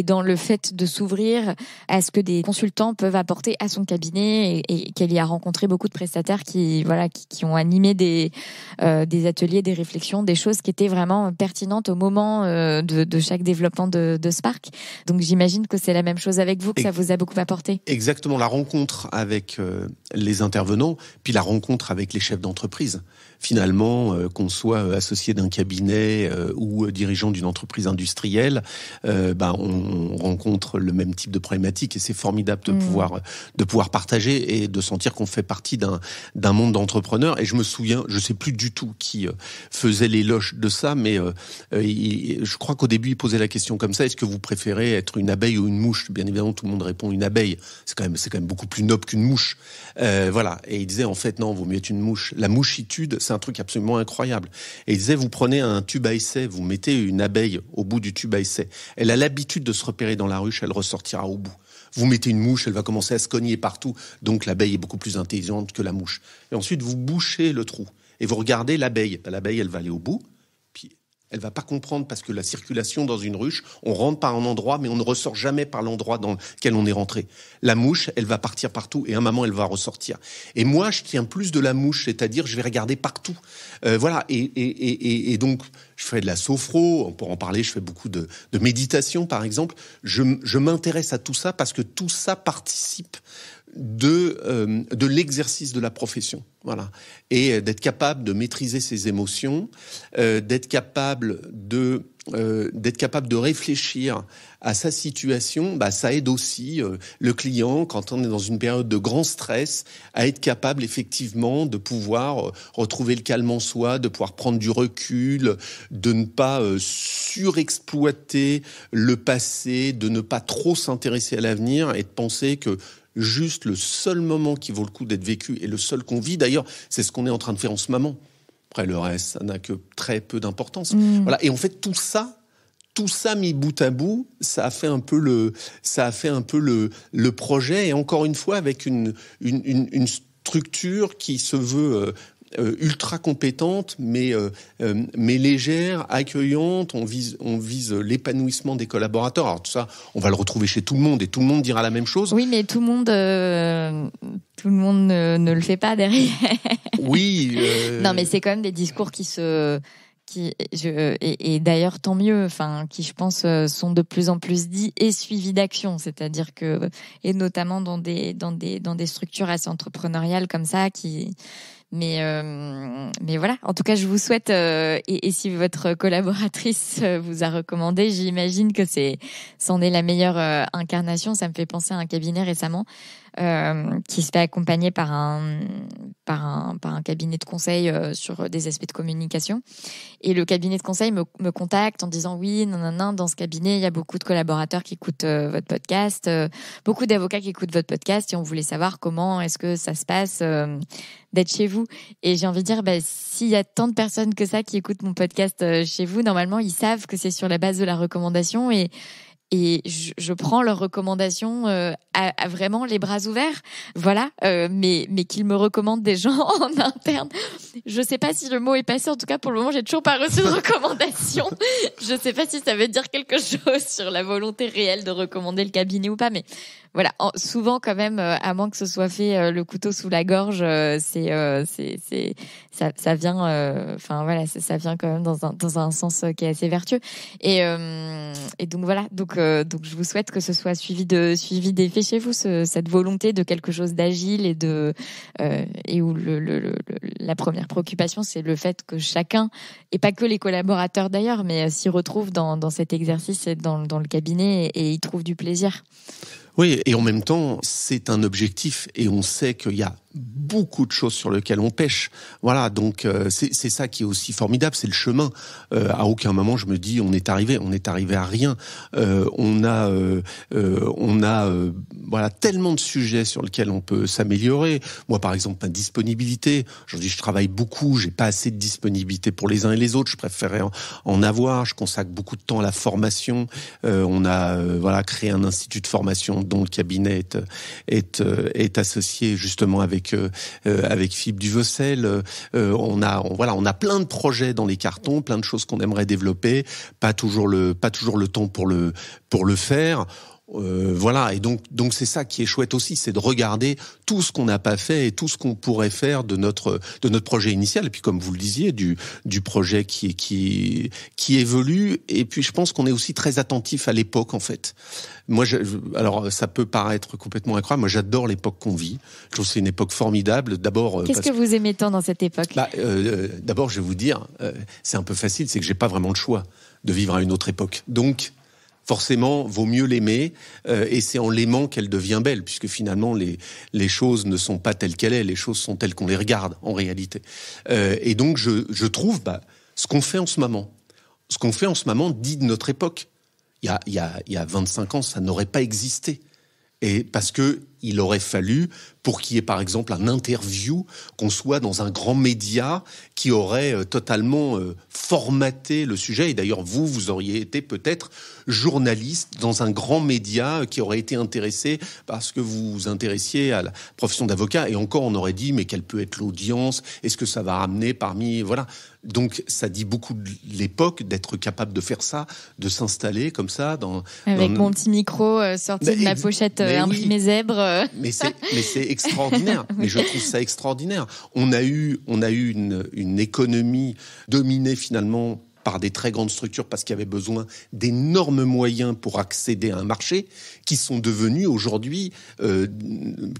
dans le fait de s'ouvrir à ce que des consultants peuvent apporter à son cabinet et, qu'elle y a rencontré beaucoup de prestataires qui voilà qui, ont animé des euh, des ateliers, des réflexions, des choses qui étaient vraiment pertinentes au moment de, chaque développement de, Spark. Donc j'imagine que c'est la même chose avec vous, que ça vous a beaucoup apporté. Exactement. La rencontre avec euh, les intervenants, puis la rencontre avec les chefs d'entreprise finalement, euh, qu'on soit euh, associé d'un cabinet euh, ou dirigeant d'une entreprise industrielle, ben, on, rencontre le même type de problématique et c'est formidable de, mm. pouvoir, de pouvoir partager et de sentir qu'on fait partie d'un monde d'entrepreneurs. Et je me souviens, je sais plus du tout qui faisait l'éloge de ça, mais je crois qu'au début, il posait la question comme ça, est-ce que vous préférez être une abeille ou une mouche Bien évidemment, tout le monde répond une abeille. C'est quand même, c'est quand même beaucoup plus noble qu'une mouche. voilà. Et il disait, en fait, non, vaut mieux être une mouche. La mouchitude, c'est un truc absolument incroyable. Et il disait, vous prenez un tube à essai, vous mettez une abeille au bout du tube à essai. Elle a l'habitude de se repérer dans la ruche, elle ressortira au bout. Vous mettez une mouche, elle va commencer à se cogner partout, donc l'abeille est beaucoup plus intelligente que la mouche. Et ensuite, vous bouchez le trou et vous regardez l'abeille. L'abeille, elle va aller au bout, elle va pas comprendre parce que la circulation dans une ruche, on rentre par un endroit, mais on ne ressort jamais par l'endroit dans lequel on est rentré. La mouche, elle va partir partout et à un moment, elle va ressortir. Et moi, je tiens plus de la mouche, c'est-à-dire je vais regarder partout. Euh, voilà. Et, donc, je fais de la sophro, pour en parler, je fais beaucoup de, méditation, par exemple. je m'intéresse à tout ça parce que tout ça participe de, euh, de l'exercice de la profession. Voilà. Et euh, d'être capable de maîtriser ses émotions, euh, d'être capable de capable de réfléchir à sa situation, bah, ça aide aussi le client quand on est dans une période de grand stress à être capable effectivement de pouvoir retrouver le calme en soi, de pouvoir prendre du recul, de ne pas surexploiter le passé, de ne pas trop s'intéresser à l'avenir et de penser que juste le seul moment qui vaut le coup d'être vécu et le seul qu'on vit. D'ailleurs, c'est ce qu'on est en train de faire en ce moment. Après, le reste, ça n'a que très peu d'importance. Mm. Voilà. Et en fait, tout ça, tout ça mis bout à bout, ça a fait un peu le, ça a fait un peu le, le projet. Et encore une fois, avec une, une, structure qui se veut, euh, euh, ultra compétente, mais, euh, euh, mais légère, accueillante. On vise, on vise l'épanouissement des collaborateurs. Alors tout ça, on va le retrouver chez tout le monde et tout le monde dira la même chose. Oui, mais tout le monde, tout le monde ne, le fait pas derrière. oui. Non, mais c'est quand même des discours qui se qui, et, d'ailleurs tant mieux, enfin qui je pense sont de plus en plus dits et suivis d'action, c'est-à-dire que et notamment dans des dans des dans des structures assez entrepreneuriales comme ça qui mais, euh, mais voilà, en tout cas, je vous souhaite, euh, et, si votre collaboratrice euh, vous a recommandé, j'imagine que c'est, c'en est la meilleure incarnation. Ça me fait penser à un cabinet récemment euh, qui se fait accompagner par un, par un, par un cabinet de conseil euh, sur des aspects de communication. Et le cabinet de conseil me, contacte en disant oui, non, non, non, dans ce cabinet, il y a beaucoup de collaborateurs qui écoutent euh, votre podcast, beaucoup d'avocats qui écoutent votre podcast et on voulait savoir comment est-ce que ça se passe d'être chez vous. Et j'ai envie de dire, bah, s'il y a tant de personnes que ça qui écoutent mon podcast chez vous, normalement, ils savent que c'est sur la base de la recommandation et, et je, je prends leurs recommandations euh, à, vraiment les bras ouverts. Voilà, euh, mais mais qu'ils me recommandent des gens en interne. Je sais pas si le mot est passé. En tout cas, pour le moment, j'ai toujours pas reçu de recommandation. je sais pas si ça veut dire quelque chose sur la volonté réelle de recommander le cabinet ou pas, mais voilà, souvent quand même, euh, à moins que ce soit fait euh, le couteau sous la gorge, euh, c'est, c'est, c'est, ça, vient, enfin voilà, ça, vient quand même dans un, dans un sens qui est assez vertueux. Et, donc voilà, donc, donc je vous souhaite que ce soit suivi de, suivi d'effet chez vous, cette volonté de quelque chose d'agile et de, et où le, la première préoccupation c'est le fait que chacun, et pas que les collaborateurs d'ailleurs, mais s'y retrouvent dans, dans cet exercice et dans, dans le cabinet et, il y trouve du plaisir. Oui, et en même temps, c'est un objectif et on sait qu'il y a beaucoup de choses sur lesquelles on pêche. Voilà, donc euh, c'est ça qui est aussi formidable, c'est le chemin. Euh, à aucun moment je me dis on est arrivé, on est arrivé à rien. Euh, on a, on a, voilà, tellement de sujets sur lesquels on peut s'améliorer. Moi, par exemple, ma disponibilité. Aujourd'hui, je travaille beaucoup, j'ai pas assez de disponibilité pour les uns et les autres. Je préférais en, avoir. Je consacre beaucoup de temps à la formation. on a, voilà, créé un institut de formation dont le cabinet est, est associé justement avec euh, avec Philippe Duvaucel. Euh, on a voilà, on a plein de projets dans les cartons, plein de choses qu'on aimerait développer. Pas toujours le pas toujours le temps pour le pour le faire. Euh, voilà, et donc donc c'est ça qui est chouette aussi, c'est de regarder tout ce qu'on n'a pas fait et tout ce qu'on pourrait faire de notre de notre projet initial. Et puis comme vous le disiez, du du projet qui qui qui évolue. Et puis je pense qu'on est aussi très attentif à l'époque en fait. Moi, je, alors ça peut paraître complètement incroyable. Moi, j'adore l'époque qu'on vit. Je trouve c'est une époque formidable. D'abord, euh, qu'est-ce que vous aimez tant dans cette époque bah, euh, D'abord, je vais vous dire, c'est un peu facile, c'est que j'ai pas vraiment le choix de vivre à une autre époque. Donc forcément, vaut mieux l'aimer, euh, et c'est en l'aimant qu'elle devient belle, puisque finalement, les, les choses ne sont pas telles qu'elles sont, les choses sont telles qu'on les regarde, en réalité. Euh, et donc, je, je trouve, bah, ce qu'on fait en ce moment, ce qu'on fait en ce moment dit de notre époque. Il y a, il y a, il y a 25 ans, ça n'aurait pas existé. Et parce que il aurait fallu, pour qu'il y ait par exemple un interview, qu'on soit dans un grand média qui aurait euh, totalement formaté le sujet. Et d'ailleurs, vous, vous auriez été peut-être journaliste dans un grand média qui aurait été intéressé parce que vous vous intéressiez à la profession d'avocat. Et encore, on aurait dit, mais quelle peut être l'audience Est-ce que ça va ramener parmi... Voilà. Donc, ça dit beaucoup de l'époque d'être capable de faire ça, de s'installer comme ça dans... Avec mon petit micro euh, sorti de ma pochette euh, mes zèbres zèbre. Euh. Mais c'est extraordinaire. mais je trouve ça extraordinaire. On a eu, on a eu une économie dominée finalement par des très grandes structures parce qu'il y avait besoin d'énormes moyens pour accéder à un marché, qui sont devenus aujourd'hui euh,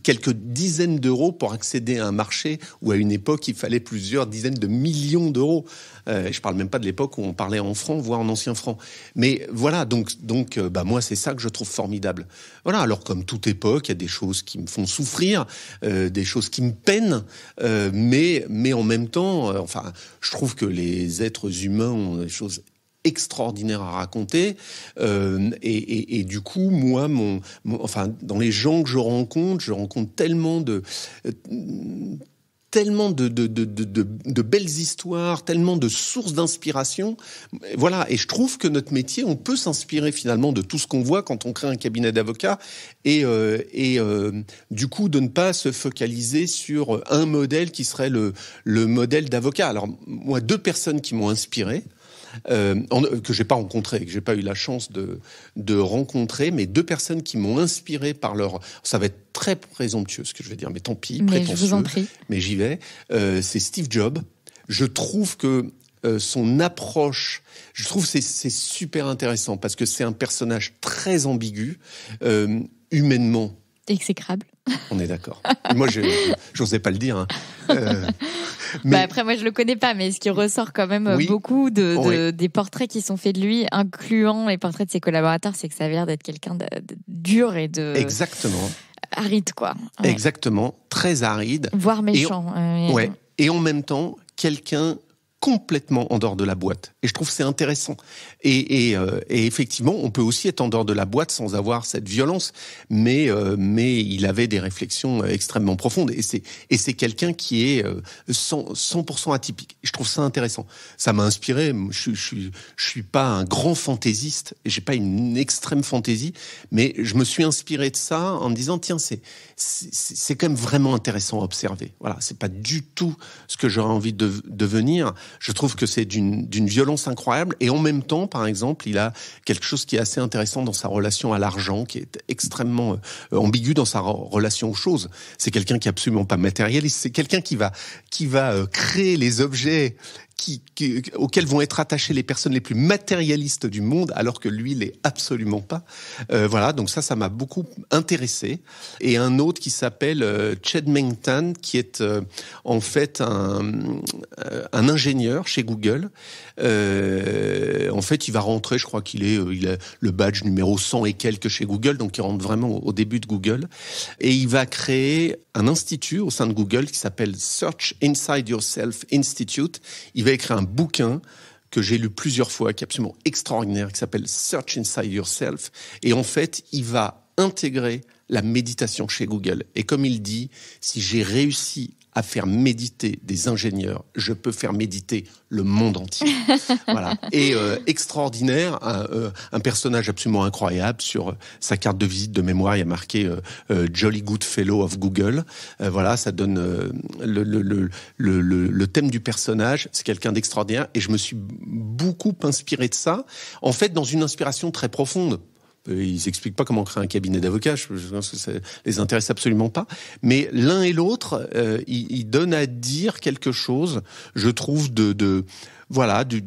quelques dizaines d'euros pour accéder à un marché où à une époque il fallait plusieurs dizaines de millions d'euros. Euh, je ne parle même pas de l'époque où on parlait en franc, voire en ancien franc. Mais voilà, donc, donc euh, bah, moi, c'est ça que je trouve formidable. Voilà, alors comme toute époque, il y a des choses qui me font souffrir, euh, des choses qui me peinent, mais, mais en même temps, enfin, je trouve que les êtres humains ont des choses extraordinaires à raconter. et, du coup, moi, mon, enfin, dans les gens que je rencontre, je rencontre tellement de tellement de, belles histoires, tellement de sources d'inspiration. Voilà, et je trouve que notre métier, on peut s'inspirer finalement de tout ce qu'on voit quand on crée un cabinet d'avocats, et, euh, euh, du coup de ne pas se focaliser sur un modèle qui serait le modèle d'avocat. Alors moi, deux personnes qui m'ont inspiré euh, en, que j'ai pas rencontré, que j'ai pas eu la chance de, rencontrer, mais deux personnes qui m'ont inspiré par leur. Ça va être très présomptueux ce que je vais dire, mais tant pis, mais Mais j'y vais. Euh, c'est Steve Jobs. Je trouve que euh, son approche, je trouve c'est super intéressant parce que c'est un personnage très ambigu euh, humainement Exécrable. On est d'accord. moi, je n'osais pas le dire. Hein. Euh, mais... Bah, après, moi, je le connais pas, mais ce qui ressort quand même euh, beaucoup de, des portraits qui sont faits de lui, incluant les portraits de ses collaborateurs, c'est que ça a l'air d'être quelqu'un de, dur et de. Exactement. Aride, quoi. Exactement. Très aride. Voire méchant. Euh, ouais. et en même temps, quelqu'un complètement en dehors de la boîte. Et je trouve c'est intéressant. Euh, et, effectivement, on peut aussi être en dehors de la boîte sans avoir cette violence. Mais, euh, il avait des réflexions extrêmement profondes. Et c'est, et c'est quelqu'un qui est 100%, euh, atypique. Je trouve ça intéressant. Ça m'a inspiré. Je, je, suis pas un grand fantaisiste. J'ai pas une extrême fantaisie. Mais je me suis inspiré de ça en me disant, tiens, c'est, c'est quand même vraiment intéressant à observer. Voilà, c'est pas du tout ce que j'aurais envie de devenir. Je trouve que c'est d'une violence incroyable. Et en même temps, par exemple, il a quelque chose qui est assez intéressant dans sa relation à l'argent, qui est extrêmement euh, ambigu dans sa relation aux choses. C'est quelqu'un qui est absolument pas matérialiste. C'est quelqu'un qui va, qui va euh, créer les objets auxquels vont être attachées les personnes les plus matérialistes du monde, alors que lui il n'est absolument pas. Euh, voilà, donc ça, ça m'a beaucoup intéressé. Et un autre qui s'appelle Chad euh, Ched Mengtan, qui est euh, en fait un, ingénieur chez Google. en fait, il va rentrer, je crois qu'il est, a le badge numéro 100 et quelques chez Google, donc il rentre vraiment au début de Google. Et il va créer un institut au sein de Google qui s'appelle Search Inside Yourself Institute. Il va écrit un bouquin que j'ai lu plusieurs fois, qui est absolument extraordinaire, qui s'appelle Search Inside Yourself. Et en fait, il va intégrer la méditation chez Google. Et comme il dit, si j'ai réussi à faire méditer des ingénieurs, je peux faire méditer le monde entier. voilà. Et euh, extraordinaire, euh, un, personnage absolument incroyable. Sur euh, sa carte de visite de mémoire, il a marqué Jolly Good Fellow of Google. voilà, ça donne le, le, le, le, thème du personnage. C'est quelqu'un d'extraordinaire. Et je me suis beaucoup inspiré de ça. En fait, dans une inspiration très profonde euh, ils n'expliquent pas comment créer un cabinet d'avocats, je pense que ça les intéresse absolument pas. Mais l'un et l'autre, euh, ils, donnent à dire quelque chose, je trouve, de, voilà, du,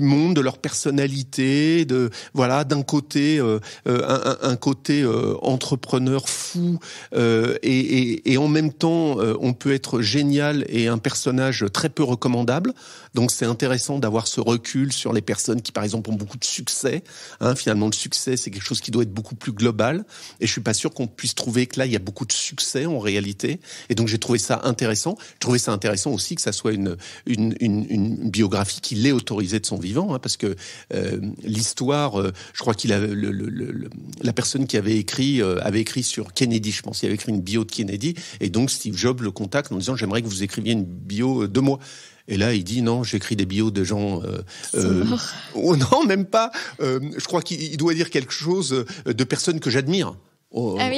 monde, de leur personnalité, de voilà, d'un côté euh, un, côté entrepreneur fou et, en même temps on peut être génial et un personnage très peu recommandable. Donc c'est intéressant d'avoir ce recul sur les personnes qui, par exemple, ont beaucoup de succès. Hein, finalement, le succès, c'est quelque chose qui doit être beaucoup plus global. Et je suis pas sûr qu'on puisse trouver que là, il y a beaucoup de succès en réalité. Et donc j'ai trouvé ça intéressant. J'ai trouvé ça intéressant aussi que ça soit une, une, une, une biographie qui l'est autorisée de son vivant, hein, parce que euh, l'histoire, euh, je crois qu'il a le, la personne qui avait écrit euh, avait écrit sur Kennedy, je pense, il avait écrit une bio de Kennedy, et donc Steve Jobs le contacte en disant j'aimerais que vous écriviez une bio de moi. Et là, il dit non, j'écris des bios de gens. Euh, euh, oh non, même pas. Euh, je crois qu'il doit dire quelque chose de personnes que j'admire. Oh, ah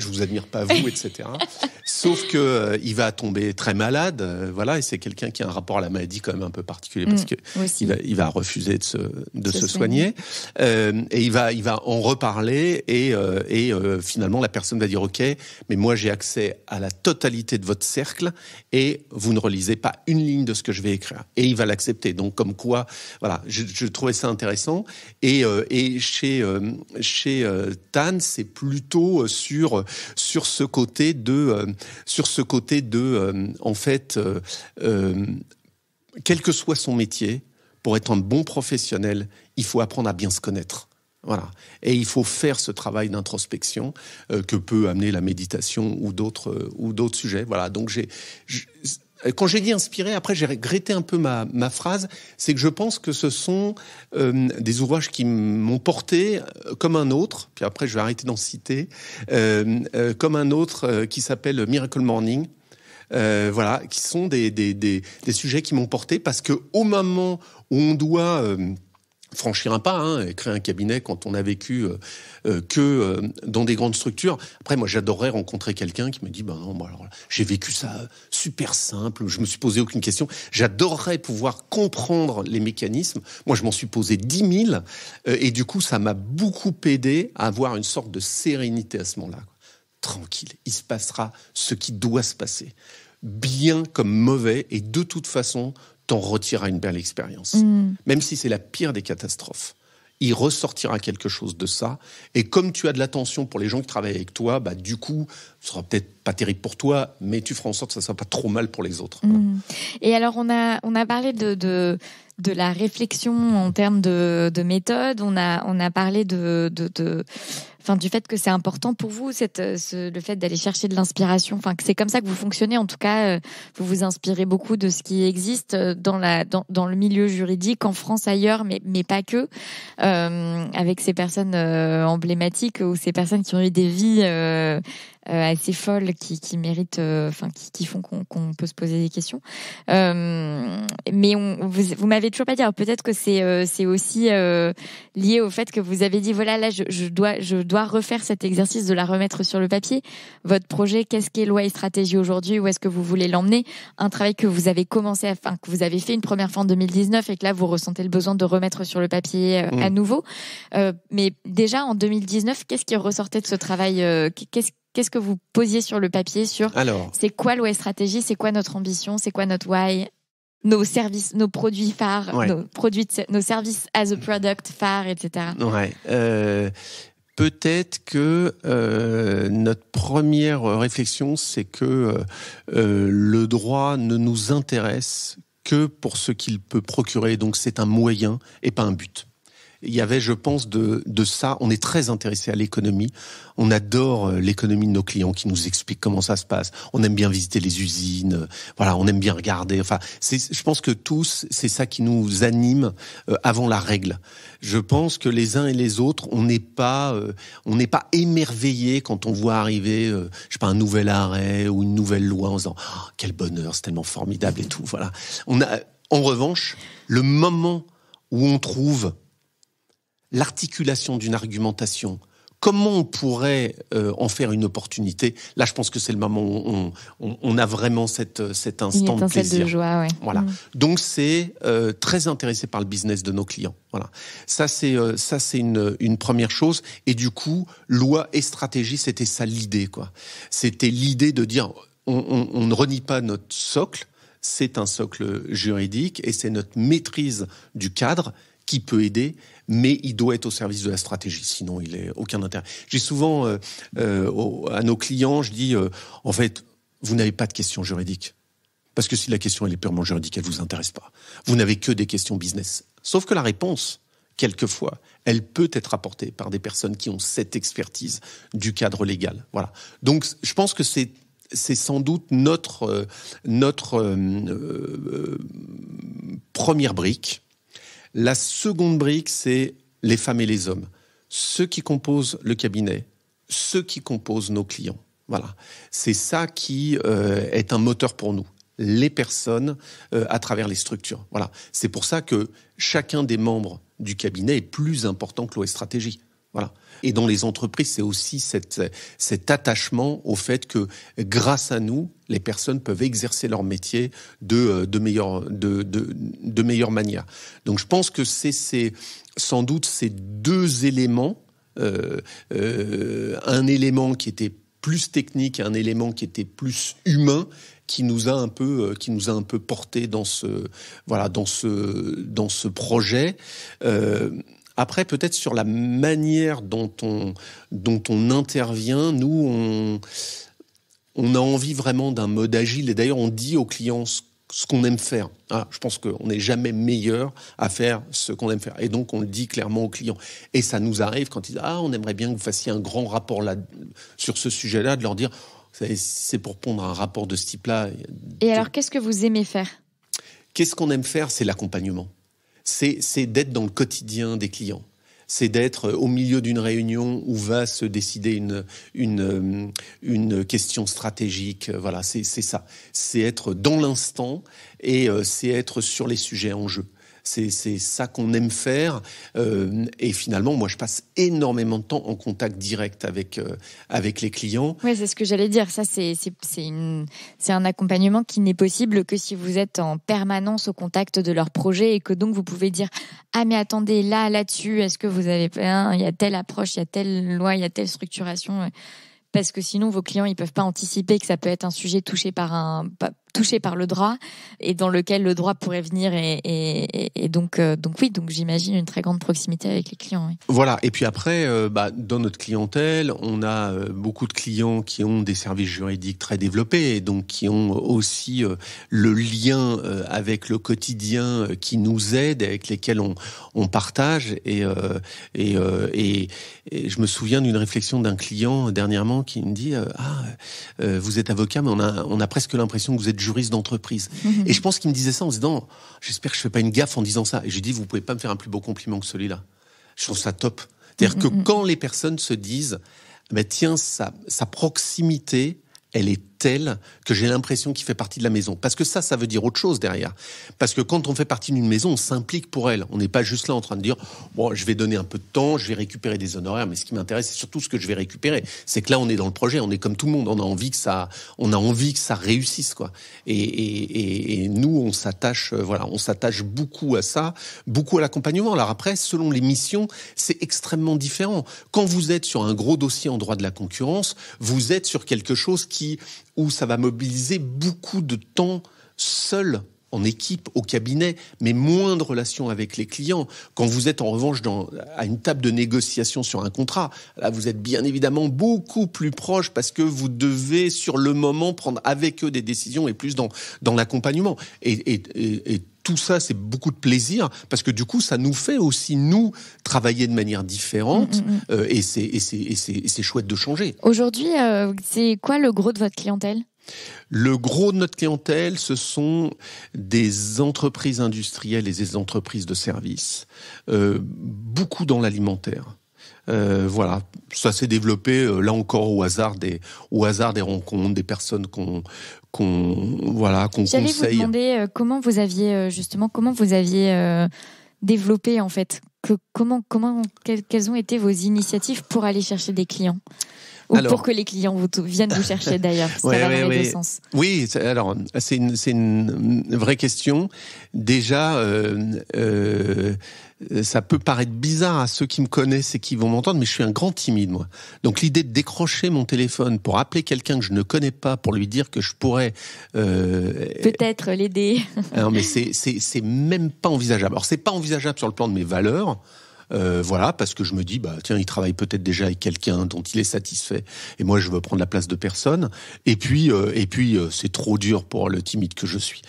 je vous admire pas vous, etc. Sauf que euh, il va tomber très malade, euh, voilà, et c'est quelqu'un qui a un rapport à la maladie quand même un peu particulier parce mm, que il, va, refuser de se, de soigner, euh, et il va, il va en reparler, et, et finalement la personne va dire ok, mais moi j'ai accès à la totalité de votre cercle, et vous ne relisez pas une ligne de ce que je vais écrire, et il va l'accepter. Donc comme quoi, voilà, je, je trouvais ça intéressant, et, et chez chez Tan c'est plus plutôt euh, sur euh, sur ce côté de euh, sur ce côté de en fait quel que soit son métier pour être un bon professionnel il faut apprendre à bien se connaître voilà. Et il faut faire ce travail d'introspection que peut amener la méditation ou d'autres ou d'autres sujets. Voilà. Donc j'ai euh, quand j'ai dit inspiré, après j'ai regretté un peu ma, ma phrase, c'est que je pense que ce sont euh, des ouvrages qui m'ont porté euh, comme un autre, puis après je vais arrêter d'en citer, euh, comme un autre qui s'appelle Miracle Morning. voilà, qui sont des, des, des, des sujets qui m'ont porté parce que au moment où on doit franchir un pas hein, et créer un cabinet quand on a vécu euh, euh, que euh, dans des grandes structures. Après, moi, j'adorerais rencontrer quelqu'un qui me dit, ben non, bon, alors j'ai vécu ça super simple, je me suis posé aucune question. J'adorerais pouvoir comprendre les mécanismes. Moi, je m'en suis posé 10 000 et du coup, ça m'a beaucoup aidé à avoir une sorte de sérénité à ce moment-là. Tranquille, il se passera ce qui doit se passer bien comme mauvais, et de toute façon, t'en retirera une belle expérience. Mm. Même si c'est la pire des catastrophes il ressortira quelque chose de ça. Et comme tu as de l'attention pour les gens qui travaillent avec toi, bah, du coup, ce sera peut-être pas terrible pour toi, mais tu feras en sorte que ça soit pas trop mal pour les autres. Mm. Et alors, on a, on a parlé de, de, la réflexion en termes de, méthode, on a, on a parlé de, de enfin du fait que c'est important pour vous cette, euh, ce, le fait d'aller chercher de l'inspiration enfin que c'est comme ça que vous fonctionnez en tout cas euh, vous vous inspirez beaucoup de ce qui existe euh, dans la dans, dans le milieu juridique en France ailleurs mais mais pas que euh, avec ces personnes emblématiques ou ces personnes qui ont eu des vies euh, assez folles qui, qui méritent, euh, enfin qui, qui, font qu'on qu'on peut se poser des questions. Euh, mais on, vous, vous m'avez toujours pas dit. Peut-être que c'est c'est aussi lié au fait que vous avez dit voilà là je, je dois je dois refaire cet exercice de la remettre sur le papier. Votre projet, qu'est-ce qu'est loi et stratégie aujourd'hui Où est-ce que vous voulez l'emmener Un travail que vous avez commencé, enfin que vous avez fait une première fois en 2019 et que là vous ressentez le besoin de remettre sur le papier mmh. à nouveau. mais déjà en 2019, qu'est-ce qui ressortait de ce travail Qu'est-ce qu'est-ce que vous posiez sur le papier sur Alors, c'est quoi l'OS stratégie, c'est quoi notre ambition, c'est quoi notre why, nos services, nos produits phares, nos produits, nos services as a product phares, etc. Ouais. Euh, peut-être que euh, notre première réflexion, c'est que euh, le droit ne nous intéresse que pour ce qu'il peut procurer, donc c'est un moyen et pas un but il y avait, je pense, de, de ça. On est très intéressé à l'économie. On adore euh, l'économie de nos clients qui nous expliquent comment ça se passe. On aime bien visiter les usines. Voilà, on aime bien regarder. Enfin, je pense que tous, c'est ça qui nous anime euh, avant la règle. Je pense que les uns et les autres, on n'est pas, euh, on n'est pas émerveillé quand on voit arriver, je sais pas, un nouvel arrêt ou une nouvelle loi en disant ah, quel bonheur, c'est tellement formidable et tout. Voilà. On a, en revanche, le moment où on trouve l'articulation d'une argumentation, comment on pourrait euh, en faire une opportunité Là, je pense que c'est le moment où on, a vraiment cet instant de plaisir. Voilà. Mm. Donc, c'est euh, très intéressé par le business de nos clients. Voilà. Ça, c'est euh, ça, c'est une, première chose. Et du coup, loi et stratégie, c'était ça l'idée, quoi. C'était l'idée de dire, on ne renie pas notre socle. C'est un socle juridique et c'est notre maîtrise du cadre qui peut aider mais il doit être au service de la stratégie, sinon il n'est aucun intérêt. J'ai souvent, euh, euh, à nos clients, je dis, euh, en fait, vous n'avez pas de questions juridiques. Parce que si la question est purement juridique, elle ne vous intéresse pas. Vous n'avez que des questions business. Sauf que la réponse, quelquefois, elle peut être apportée par des personnes qui ont cette expertise du cadre légal. Voilà. Donc, je pense que c'est c'est sans doute notre, notre première brique la seconde brique, c'est les femmes et les hommes. Ceux qui composent le cabinet, ceux qui composent nos clients. Voilà. C'est ça qui euh, est un moteur pour nous les personnes euh, à travers les structures. Voilà. C'est pour ça que chacun des membres du cabinet est plus important que l'OS Stratégie. Et dans les entreprises, c'est aussi cette, cet attachement au fait que grâce à nous, les personnes peuvent exercer leur métier de, euh, meilleure, de, meilleure manière. Donc je pense que c'est sans doute ces deux éléments, euh, euh, un élément qui était plus technique, un élément qui était plus humain, qui nous a un peu, qui nous a un peu porté dans ce, voilà, dans ce, dans ce projet. Euh, après, peut-être sur la manière dont on, dont on intervient, nous, on, on a envie vraiment d'un mode agile. Et d'ailleurs, on dit aux clients ce, qu'on aime faire. Ah, je pense qu'on n'est jamais meilleur à faire ce qu'on aime faire. Et donc, on le dit clairement aux clients. Et ça nous arrive quand ils disent Ah, on aimerait bien que vous fassiez un grand rapport là, sur ce sujet-là, de leur dire C'est pour pondre un rapport de ce type-là. Et alors, qu'est-ce que vous aimez faire Qu'est-ce qu'on aime faire C'est l'accompagnement c'est d'être dans le quotidien des clients c'est d'être euh, au milieu d'une réunion où va se décider une, euh, question stratégique. Euh, voilà, c'est ça. C'est être dans l'instant et c'est être sur les sujets en jeu c'est ça qu'on aime faire. Euh, et finalement, moi, je passe énormément de temps en contact direct avec, euh, les clients. Oui, c'est ce que j'allais dire. Ça, c'est un accompagnement qui n'est possible que si vous êtes en permanence au contact de leur projet et que donc vous pouvez dire Ah, mais attendez, là, là-dessus, est-ce que vous avez. il y a telle approche, il y a telle loi, il y a telle structuration parce que sinon vos clients ils ne peuvent pas anticiper que ça peut être un sujet touché par un touché par le droit et dans lequel le droit pourrait venir et, donc euh, donc oui donc j'imagine une très grande proximité avec les clients. Voilà et puis après euh, bah, dans notre clientèle on a euh, beaucoup de clients qui ont des services juridiques très développés et donc qui ont aussi le lien avec le quotidien qui nous aide avec lesquels on, on partage et et, et, je me souviens d'une réflexion d'un client dernièrement qui me dit ah vous êtes avocat mais on a on a presque l'impression que vous êtes juriste d'entreprise. Mhm. Et je pense qu'il me disait ça en se disant, j'espère que je ne fais pas une gaffe en disant ça. Et j'ai dit, vous pouvez pas me faire un plus beau compliment que celui-là. Je trouve ça top. C'est-à-dire mm, que mm, mm. quand les personnes se disent, mais tiens, sa, sa proximité, elle est tel que j'ai l'impression qu'il fait partie de la maison. Parce que ça, ça veut dire autre chose derrière. Parce que quand on fait partie d'une maison, on s'implique pour elle. On n'est pas juste là en train de dire, bon, je vais donner un peu de temps, je vais récupérer des honoraires, mais ce qui m'intéresse, c'est surtout ce que je vais récupérer. C'est que là, on est dans le projet, on est comme tout le monde, on a envie que ça, on a envie que ça réussisse, quoi. Et, et, et nous, on s'attache, euh, voilà, on s'attache beaucoup à ça, beaucoup à l'accompagnement. Alors après, selon les missions, c'est extrêmement différent. Quand vous êtes sur un gros dossier en droit de la concurrence, vous êtes sur quelque chose qui où ça va mobiliser beaucoup de temps seul en équipe, au cabinet, mais moins de relations avec les clients. Quand vous êtes en revanche dans, à une table de négociation sur un contrat, là vous êtes bien évidemment beaucoup plus proche parce que vous devez sur le moment prendre avec eux des décisions et plus dans, l'accompagnement. et tout ça, c'est beaucoup de plaisir parce que du coup, ça nous fait aussi nous travailler de manière différente et c'est chouette de changer. Aujourd'hui, euh, c'est quoi le gros de votre clientèle le gros de notre clientèle, ce sont des entreprises industrielles et des entreprises de services, euh, beaucoup dans l'alimentaire. Euh, voilà, ça s'est développé là encore au hasard des, au hasard des rencontres, des personnes qu'on qu'on voilà conseille. J'allais vous demander euh, comment vous aviez euh, justement comment vous aviez euh, développé en fait que, comment comment quelles ont été vos initiatives pour aller chercher des clients ou pour que les clients vous viennent vous chercher d'ailleurs sens. Oui, alors c'est une, une, vraie question. Déjà, euh, ça peut paraître bizarre à ceux qui me connaissent et qui vont m'entendre, mais je suis un grand timide, moi. Donc l'idée de décrocher mon téléphone pour appeler quelqu'un que je ne connais pas, pour lui dire que je pourrais... Euh, Peut-être l'aider. Ah non, mais c'est même pas envisageable. Alors c'est pas envisageable sur le plan de mes valeurs, euh, voilà, parce que je me dis, bah tiens, il travaille peut-être déjà avec quelqu'un dont il est satisfait, et moi je veux prendre la place de personne. Et puis, euh, et puis, euh, c'est trop dur pour le timide que je suis.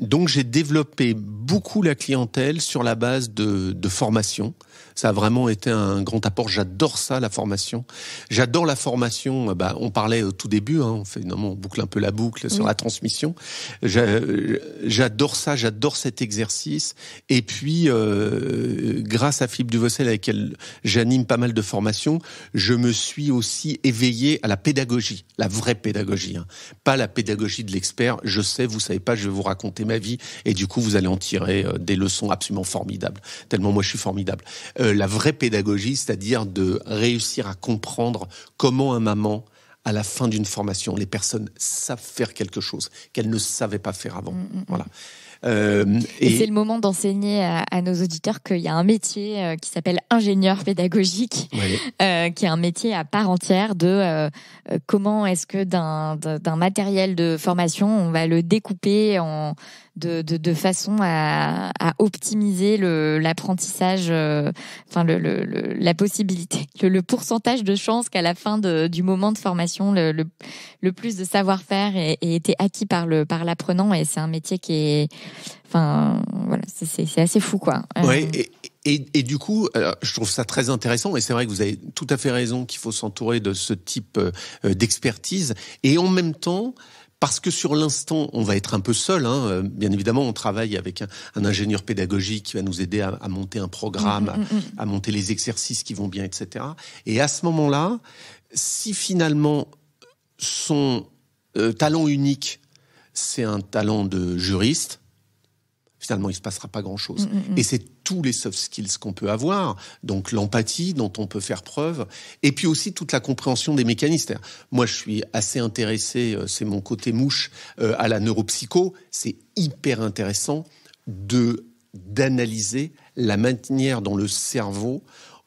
donc j'ai développé beaucoup la clientèle sur la base de, de formation. Ça a vraiment été un grand apport. J'adore ça, la formation. J'adore la formation. Euh, bah, on parlait au tout début, hein, non, on boucle un peu la boucle sur la transmission. Euh, j'adore ça, j'adore cet exercice. Et puis, euh, grâce à Philippe Duvossel, avec elle, j'anime pas mal de formations, je me suis aussi éveillé à la pédagogie, la vraie pédagogie. Hein. Pas la pédagogie de l'expert. Je sais, vous savez pas, je vais vous raconter ma vie. Et du coup, vous allez en tirer des leçons absolument formidables. Tellement moi, je suis formidable. Euh, la vraie pédagogie, c'est-à-dire de réussir à comprendre comment un maman à la fin d'une formation, les personnes savent faire quelque chose qu'elles ne savaient pas faire avant. Mm, mm, mm. Voilà. Euh, et, c'est le moment d'enseigner à, nos auditeurs qu'il y a un métier euh, qui s'appelle ingénieur pédagogique, qui est un métier à part entière de comment est-ce que d'un matériel de formation, on va le découper en de, façon à, optimiser l'apprentissage, euh, enfin le, la possibilité, le, le pourcentage de chances qu'à la fin du moment de formation, le, plus de savoir-faire ait, été acquis par par l'apprenant. Et c'est un métier qui est, enfin c'est assez fou quoi. Euh, ouais, et... du coup, je trouve ça très intéressant, et c'est vrai que vous avez tout à fait raison qu'il faut s'entourer de ce type euh, d'expertise, et en même temps, parce que sur l'instant, on va être un peu seul. Hein. Euh, bien évidemment, on travaille avec un, ingénieur pédagogique qui va nous aider à, monter un programme, mm, mm, mm, À, monter les exercices qui vont bien, etc. Et à ce moment-là, si finalement son euh, talent unique, c'est un talent de juriste, finalement, il ne se passera pas grand-chose. Et c'est tous les soft skills qu'on peut avoir, donc l'empathie dont on peut faire preuve, et puis aussi toute la compréhension des mécanismes. Moi, je suis assez intéressé, euh, c'est mon côté mouche, euh, à la neuropsycho. C'est hyper intéressant de d'analyser la manière dont le cerveau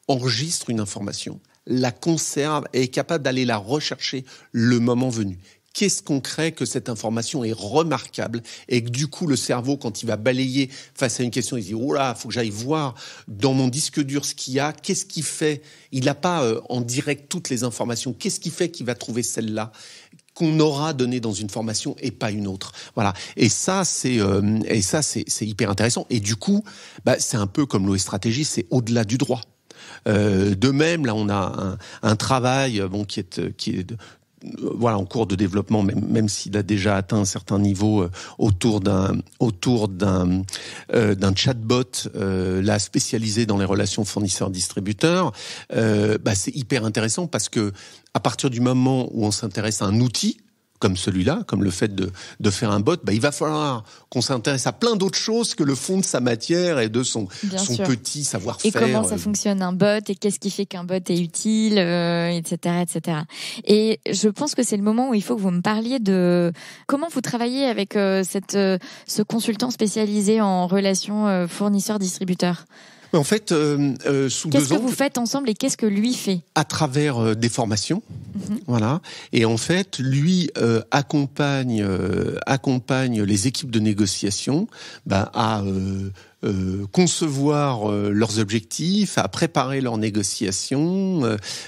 enregistre une information, la conserve et est capable d'aller la rechercher le moment venu qu'est-ce qu'on crée que cette information est remarquable et que du coup le cerveau quand il va balayer face à une question il dit oh là faut que j'aille voir dans mon disque dur ce qu'il y a qu'est-ce qui fait il n'a pas euh, en direct toutes les informations qu'est-ce qui fait qu'il va trouver celle-là qu'on aura donné dans une formation et pas une autre. Voilà. Et ça, c'est euh, et ça, c'est hyper intéressant. Et du coup, bah, c'est un peu comme l'OE stratégie, c'est au-delà du droit. Euh, de même, là, on a un, travail bon, qui est, qui est euh, voilà en cours de développement, même, même s'il a déjà atteint un certain niveau euh, autour d'un autour d'un euh, d'un chatbot là spécialisé dans les relations fournisseurs-distributeurs, bah, c'est hyper intéressant parce que à partir du moment où on s'intéresse à un outil, comme celui-là, comme le fait de, de faire un bot, bah, il va falloir qu'on s'intéresse à plein d'autres choses que le fond de sa matière et de son, son petit savoir-faire. Et comment ça euh. fonctionne un bot et qu'est-ce qui fait qu'un bot est utile, etc., euh, etc. Et je pense que c'est le moment où il faut que vous me parliez de comment vous travaillez avec euh, cette, ce consultant spécialisé en relations fournisseurs-distributeurs en fait, euh, euh, qu'est-ce que vous faites ensemble et qu'est-ce que lui fait À travers euh, des formations, mhm. voilà. Et en fait, lui accompagne accompagne les équipes de négociation ben, à concevoir leurs objectifs, à préparer leurs négociations.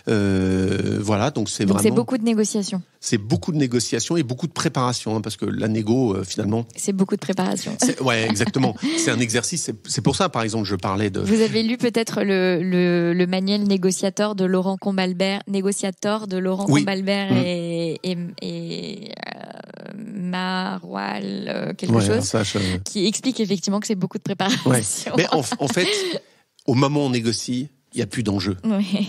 voilà, donc c'est vraiment. C'est beaucoup de négociations c'est beaucoup de négociation et beaucoup de préparation, hein, parce que la négo, euh, finalement. C'est beaucoup de préparation. Ouais, exactement. c'est un exercice. C'est pour ça, par exemple, je parlais de. Vous avez lu peut-être le, manuel négociateur de Laurent Combalbert, négociateur de Laurent Combalbert mm. et, et, euh, euh, quelque chose, qui explique effectivement que c'est beaucoup de préparation. Mais en, en fait, au moment où on négocie, il n'y a plus d'enjeux.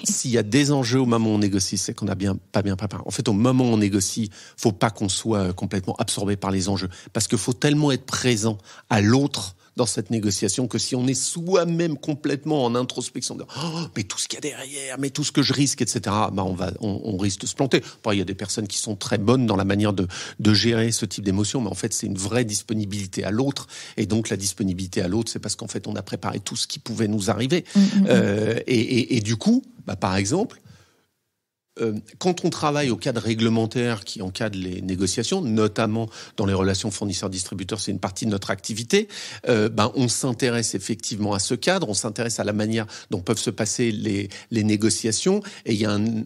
S'il y a des enjeux au moment où on négocie, c'est qu'on n'a bien, pas bien préparé. En fait, au moment où on négocie, faut pas qu'on soit complètement absorbé par les enjeux. Parce qu'il faut tellement être présent à l'autre dans cette négociation que si on est soi-même complètement en introspection, oh, mais tout ce qu'il y a derrière, mais tout ce que je risque, etc., ben bah, on, va, on, risque de se planter. il y a des personnes qui sont très bonnes dans la manière de, de gérer ce type d'émotion, mais en fait, c'est une vraie disponibilité à l'autre. Et donc, la disponibilité à l'autre, c'est parce qu'en fait, on a préparé tout ce qui pouvait nous arriver. Mm, mm, mm. Euh, et, et, et du coup, bah, par exemple, euh, quand on travaille au cadre réglementaire qui encadre les négociations, notamment dans les relations fournisseurs-distributeurs, c'est une partie de notre activité, euh, ben on s'intéresse effectivement à ce cadre, on s'intéresse à la manière dont peuvent se passer les, négociations, et il y a un,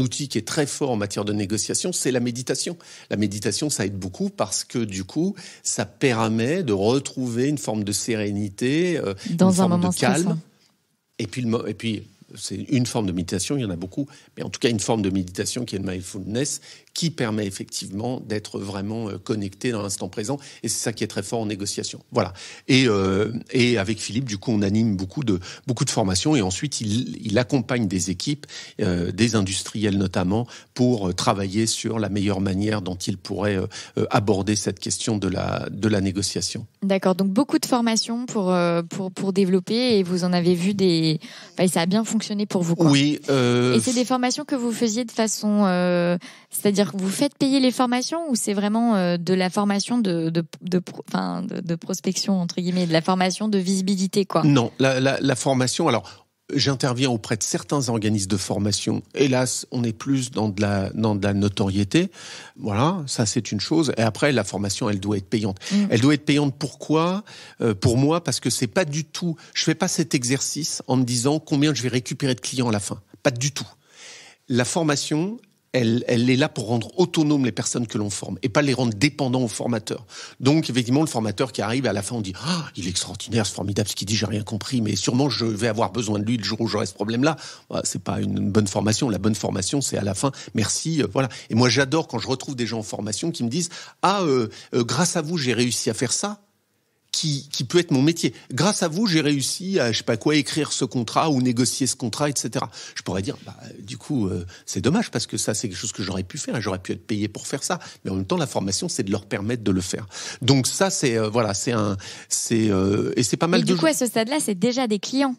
outil qui est très fort en matière de négociation, c'est la méditation. La méditation, ça aide beaucoup parce que du coup, ça permet de retrouver une forme de sérénité, euh, dans une un forme moment de calme. Et puis, et puis c'est une forme de méditation, il y en a beaucoup, mais en tout cas une forme de méditation qui est le mindfulness qui permet effectivement d'être vraiment euh, connecté dans l'instant présent. Et c'est ça qui est très fort en négociation. Voilà. Et, euh, et avec Philippe, du coup, on anime beaucoup de, beaucoup de formations et ensuite, il, il accompagne des équipes, euh, des industriels notamment, pour travailler sur la meilleure manière dont ils pourraient aborder cette question de la, de la négociation. D'accord. Donc, beaucoup de formations pour, pour, pour développer et vous en avez vu des. Enfin, bah, ça a bien fonctionné pour vous. Oui. Et c'est des formations que vous faisiez de façon c'est-à-dire que vous faites payer les formations ou c'est vraiment euh, de la formation de, de, de, de, prospection, entre guillemets, de la formation de visibilité, quoi Non, la, la, formation, alors j'interviens auprès de certains organismes de formation. Hélas, on est plus dans de la, de la notoriété. Voilà, ça c'est une chose. Et après, la formation, elle doit être payante. Mm. Elle doit être payante pourquoi euh, Pour moi, parce que c'est pas du tout. Je fais pas cet exercice en me disant combien je vais récupérer de clients à la fin. Pas du tout. La formation, elle, est là pour rendre autonomes les personnes que l'on forme et pas les rendre dépendants aux formateurs. Donc, effectivement, le formateur qui arrive à la fin, on dit Ah, il est extraordinaire, c'est formidable ce qu'il dit, j'ai rien compris, mais sûrement je vais avoir besoin de lui le jour où j'aurai ce problème-là. Ce bah, c'est pas une bonne formation. La bonne formation, c'est à la fin, merci, euh, voilà. Et moi, j'adore quand je retrouve des gens en formation qui me disent Ah, euh, euh, grâce à vous, j'ai réussi à faire ça qui, peut être mon métier. Grâce à vous, j'ai réussi à, je sais pas quoi, écrire ce contrat ou négocier ce contrat, etc. Je pourrais dire, bah, du coup, euh, c'est dommage parce que ça, c'est quelque chose que j'aurais pu faire et j'aurais pu être payé pour faire ça. Mais en même temps, la formation, c'est de leur permettre de le faire. Donc ça, c'est euh, voilà, c'est un, c'est euh, et c'est pas mal. du coup, à ce stade-là, c'est déjà des clients.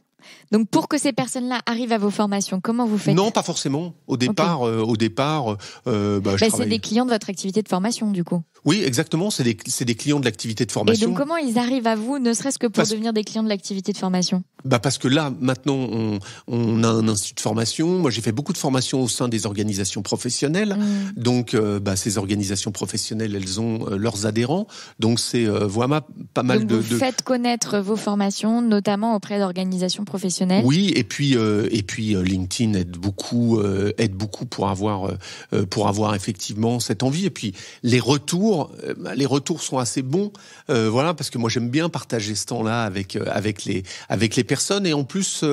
Donc pour que ces personnes-là arrivent à vos formations, comment vous faites Non, pas forcément. Au départ, euh, au départ, euh, bah, bah, c'est des clients de votre activité de formation, du coup. Oui, exactement. C'est des, clients de l'activité de formation. Et donc comment ils arrivent à vous, ne serait-ce que pour devenir des clients de l'activité de formation bah parce que là, maintenant, on, a un institut de formation. Moi, j'ai fait beaucoup de formations au sein des organisations professionnelles. Mmh. Donc, euh, bah, ces organisations professionnelles, elles ont leurs adhérents. Donc, c'est voilà pas mal de. Vous faites connaître vos formations, notamment auprès d'organisations professionnelles oui, et puis euh, et puis euh, LinkedIn aide beaucoup euh, beaucoup pour avoir pour avoir effectivement cette envie et puis les retours bah, les retours sont assez bons voilà parce que moi j'aime bien partager ce temps-là avec avec les avec les personnes et en plus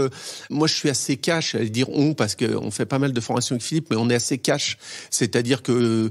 moi je suis assez cash à dire on parce que on fait pas mal de formations avec Philippe mais on est assez cash c'est-à-dire que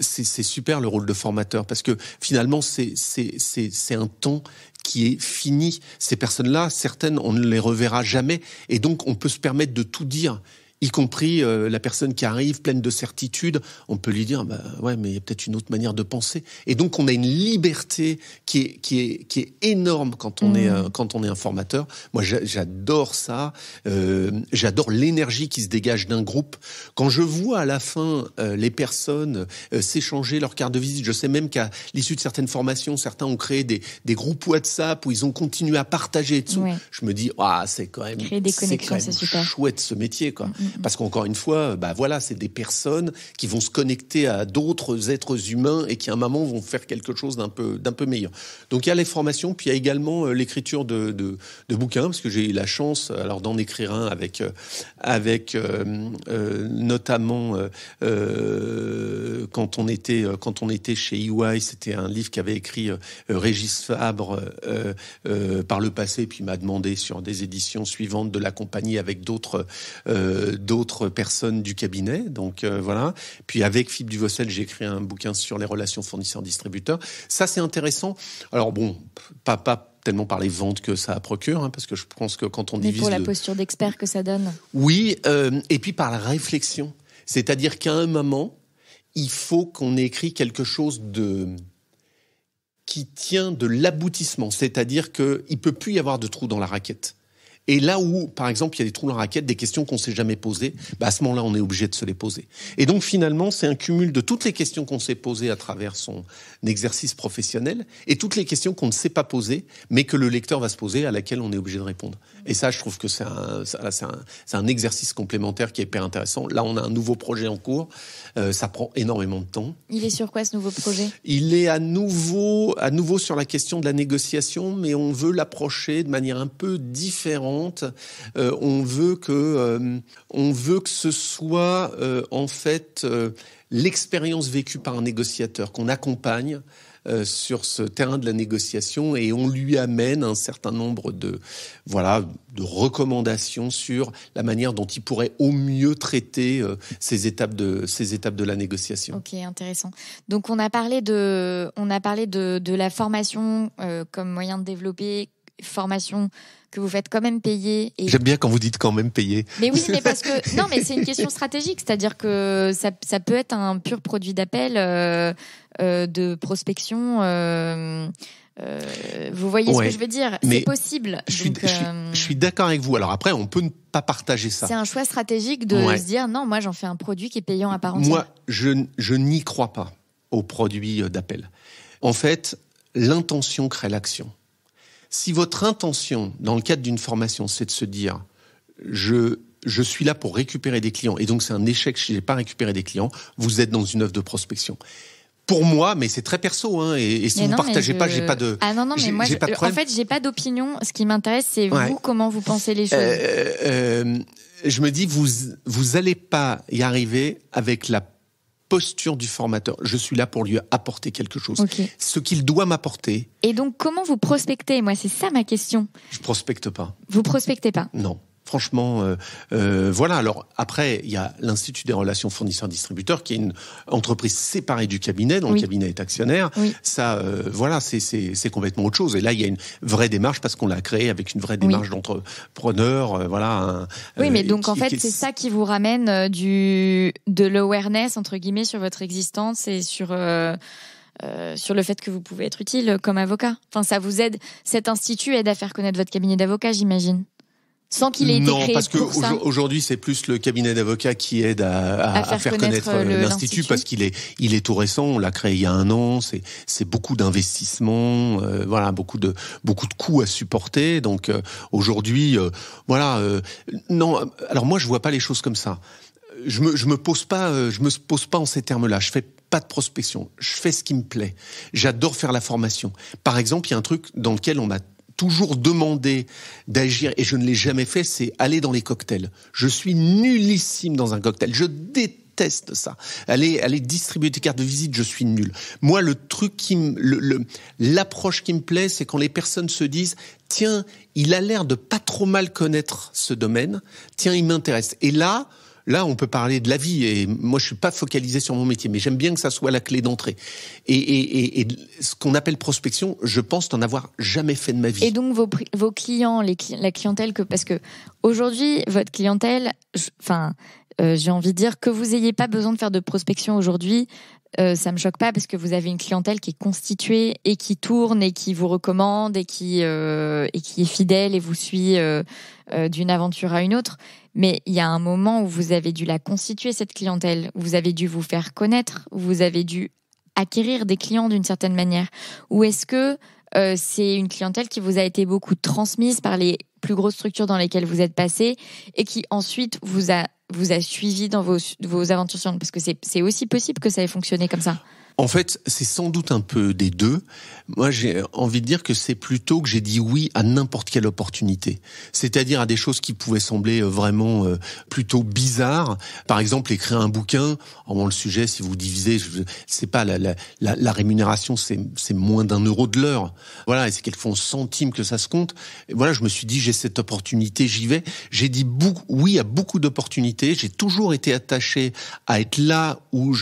c'est super le rôle de formateur parce que finalement c'est c'est c'est un temps qui est fini. Ces personnes-là, certaines, on ne les reverra jamais, et donc on peut se permettre de tout dire y compris euh, la personne qui arrive pleine de certitude, on peut lui dire, bah ouais, mais il y a peut-être une autre manière de penser. Et donc on a une liberté qui est qui est qui est énorme quand on est mmh. euh, quand on est un formateur. Moi, j'adore ça. Euh, j'adore l'énergie qui se dégage d'un groupe. Quand je vois à la fin euh, les personnes s'échanger leur carte de visite, je sais même qu'à l'issue de certaines formations, certains ont créé des des groupes WhatsApp où ils ont continué à partager tout. Je me dis, ah, c'est quand même, c'est chouette ce métier, quoi. Mmh, mmh. Mm-hmm. Parce qu'encore une fois, euh, bah voilà, c'est des personnes qui vont se connecter à d'autres êtres humains et qui à un moment vont faire quelque chose d'un peu, d'un peu meilleur. Donc il y a les formations, puis il y a également euh, l'écriture de, de, de, bouquins, parce que j'ai eu la chance alors d'en écrire un avec, euh, avec notamment quand, on était, quand on était chez EY, c'était un livre qu'avait écrit Régis Fabre par le passé, puis il m'a demandé sur des éditions suivantes de l'accompagner avec d'autres d'autres personnes du cabinet. Donc euh, voilà. Puis avec Philippe Duvossel, j'ai écrit un bouquin sur les relations fournisseurs-distributeurs. Ça, c'est intéressant. Alors bon, pas, tellement par les ventes que ça procure, hein, parce que je pense que quand on Mais divise... pour la posture d'expert que ça donne. Oui, euh, et puis par la réflexion. C'est-à-dire qu'à un moment, il faut qu'on écrit quelque chose de qui tient de l'aboutissement, c'est-à-dire qu'il ne peut plus y avoir de trous dans la raquette. Et là où, par exemple, il y a des trous dans la raquette, des questions qu'on ne s'est jamais posées, bah, à ce moment-là, on est obligé de se les poser. Et donc, finalement, c'est un cumul de toutes les questions qu'on s'est posées à travers son exercice professionnel et toutes les questions qu'on ne s'est pas posées, mais que le lecteur va se poser, à laquelle on est obligé de répondre. Et ça, je trouve que c'est un, un, un, exercice complémentaire qui est hyper intéressant. Là, on a un nouveau projet en cours. Euh, ça prend énormément de temps. Il est sur quoi ce nouveau projet Il est à nouveau, à nouveau sur la question de la négociation, mais on veut l'approcher de manière un peu différente euh, on veut que euh, on veut que ce soit euh, en fait l'expérience vécue par un négociateur qu'on accompagne. sur ce terrain de la négociation et on lui amène un certain nombre de voilà de recommandations sur la manière dont il pourrait au mieux traiter ces étapes de ces étapes de la négociation. Ok, intéressant. Donc on a parlé de on a parlé de, de la formation comme moyen de développer formations que vous faites quand même payer. Et... J'aime bien quand vous dites quand même payer. Mais oui, mais parce que non, mais c'est une question stratégique, c'est-à-dire que ça, ça, peut être un pur produit d'appel, euh, euh, de prospection. Euh, vous voyez ce que je veux dire C'est possible. Je suis, suis d'accord avec vous. Alors après, on peut ne pas partager ça. C'est un choix stratégique de se dire non, moi j'en fais un produit qui est payant à part entière. Moi, je, je n'y crois pas au produit d'appel. En fait, l'intention crée l'action. Si votre intention, dans le cadre d'une formation, c'est de se dire, je je suis là pour récupérer des clients. Et donc, c'est un échec si je n'ai pas récupéré des clients. Vous êtes dans une œuvre de prospection. Pour moi, mais c'est très perso, hein, et, si vous ne partagez pas, j'ai pas de. pas en fait, j'ai pas d'opinion. Ce qui m'intéresse, c'est vous, comment vous pensez les choses. Euh, euh, je me dis, vous vous allez pas y arriver avec la posture du formateur. Je suis là pour lui apporter quelque chose. Ce qu'il doit m'apporter. Et donc, comment vous prospectez Moi, c'est ça ma question. Je prospecte pas. Vous prospectez pas Non. Franchement, euh, euh, voilà. Alors après, il y a l'Institut des relations fournisseurs-distributeurs, qui est une entreprise séparée du cabinet, dont le cabinet est actionnaire. Ça, euh, voilà, c'est complètement autre chose. Et là, il y a une vraie démarche parce qu'on l'a créé avec une vraie démarche d'entrepreneur. voilà. oui, mais donc en fait, c'est ça qui vous ramène du de l'awareness entre guillemets sur votre existence et sur sur le fait que vous pouvez être utile comme avocat. Enfin, ça vous aide. Cet institut aide à faire connaître votre cabinet d'avocat, j'imagine sans qu'il ait été non, parce que aujourd'hui c'est plus le cabinet d'avocats qui aide à, faire, connaître, euh, euh, l'institut parce qu'il est il est tout récent, on l'a créé il y a un an, c'est c'est beaucoup d'investissements, euh, voilà beaucoup de beaucoup de coûts à supporter. Donc aujourd'hui, voilà, non, alors moi je vois pas les choses comme ça. Je me je me pose pas je me pose pas en ces termes-là. Je fais pas de prospection. Je fais ce qui me plaît. J'adore faire la formation. Par exemple, il y a un truc dans lequel on a toujours demandé d'agir, et je ne l'ai jamais fait, c'est aller dans les cocktails. Je suis nullissime dans un cocktail. Je déteste ça. Allez, aller distribuer des cartes de visite, je suis nul. Moi, le truc qui l'approche qui me plaît, c'est quand les personnes se disent, tiens, il a l'air de pas trop mal connaître ce domaine. Tiens, il m'intéresse. Et là, Là, on peut parler de la vie. Et moi, je suis pas focalisé sur mon métier, mais j'aime bien que ça soit la clé d'entrée. Et, ce qu'on appelle prospection, je pense n'en avoir jamais fait de ma vie. Et donc vos, clients, la clientèle que parce que aujourd'hui, votre clientèle, enfin, euh, j'ai envie de dire que vous ayez pas besoin de faire de prospection aujourd'hui. Euh, ça me choque pas parce que vous avez une clientèle qui est constituée et qui tourne et qui vous recommande et qui euh, est fidèle et vous suit d'une aventure à une autre. Mais il y a un moment où vous avez dû la constituer, cette clientèle. Vous avez dû vous faire connaître. Vous avez dû acquérir des clients d'une certaine manière. Ou est-ce que euh, c'est une clientèle qui vous a été beaucoup transmise par les plus grosses structures dans lesquelles vous êtes passé et qui ensuite vous a vous a suivi dans vos, vos aventures parce que c'est aussi possible que ça ait fonctionné comme ça. En fait, c'est sans doute un peu des deux. Moi, j'ai envie de dire que c'est plutôt que j'ai dit oui à n'importe quelle opportunité. C'est-à-dire à des choses qui pouvaient sembler euh, vraiment euh, plutôt bizarres. Par exemple, écrire un bouquin. En le sujet, si vous divisez, c'est pas la, la, rémunération, c'est moins d'un euro de l'heure. Voilà, et c'est qu'elles font centimes que ça se compte. voilà, je me suis dit, j'ai cette opportunité, j'y vais. J'ai dit oui à beaucoup d'opportunités. J'ai toujours été attaché à être là où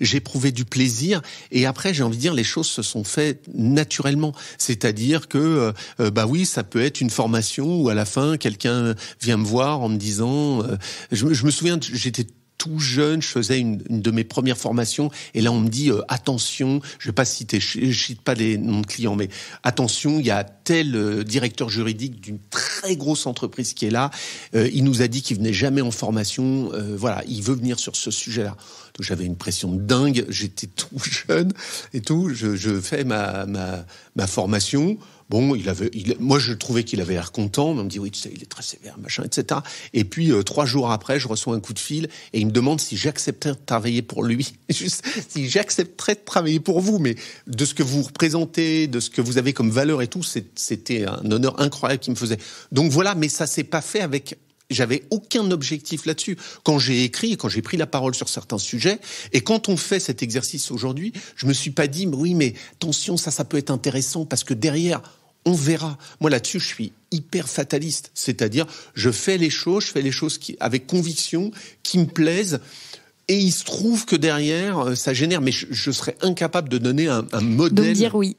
j'éprouvais du plaisir. Et après, j'ai envie de dire, les choses se sont faites naturellement. C'est-à-dire que, euh, bah oui, ça peut être une formation où à la fin, quelqu'un vient me voir en me disant, euh, je me souviens, j'étais tout jeune, je faisais une, de mes premières formations, et là on me dit euh, attention, je ne vais pas citer, je, cite pas les noms de clients, mais attention, il y a tel euh, directeur juridique d'une très grosse entreprise qui est là, euh, il nous a dit qu'il venait jamais en formation, voilà, il veut venir sur ce sujet-là. Donc j'avais une pression dingue, j'étais tout jeune et tout, je, je fais ma, ma, ma formation. Bon, il avait, moi je trouvais qu'il avait l'air content, mais on me dit oui, tu sais, il est très sévère, machin, etc. Et puis euh, trois jours après, je reçois un coup de fil et il me demande si j'accepterais de travailler pour lui, Juste, si j'accepterais de travailler pour vous, mais de ce que vous représentez, de ce que vous avez comme valeur et tout, c'était un honneur incroyable qu'il me faisait. Donc voilà, mais ça s'est pas fait avec j'avais aucun objectif là-dessus. Quand j'ai écrit, quand j'ai pris la parole sur certains sujets, et quand on fait cet exercice aujourd'hui, je me suis pas dit, oui, mais attention, ça, ça peut être intéressant parce que derrière, on verra. Moi, là-dessus, je suis hyper fataliste. C'est-à-dire, je fais les choses, je fais les choses qui, avec conviction, qui me plaisent. Et il se trouve que derrière, euh, ça génère. Mais je, serais incapable de donner un, un modèle. De dire oui.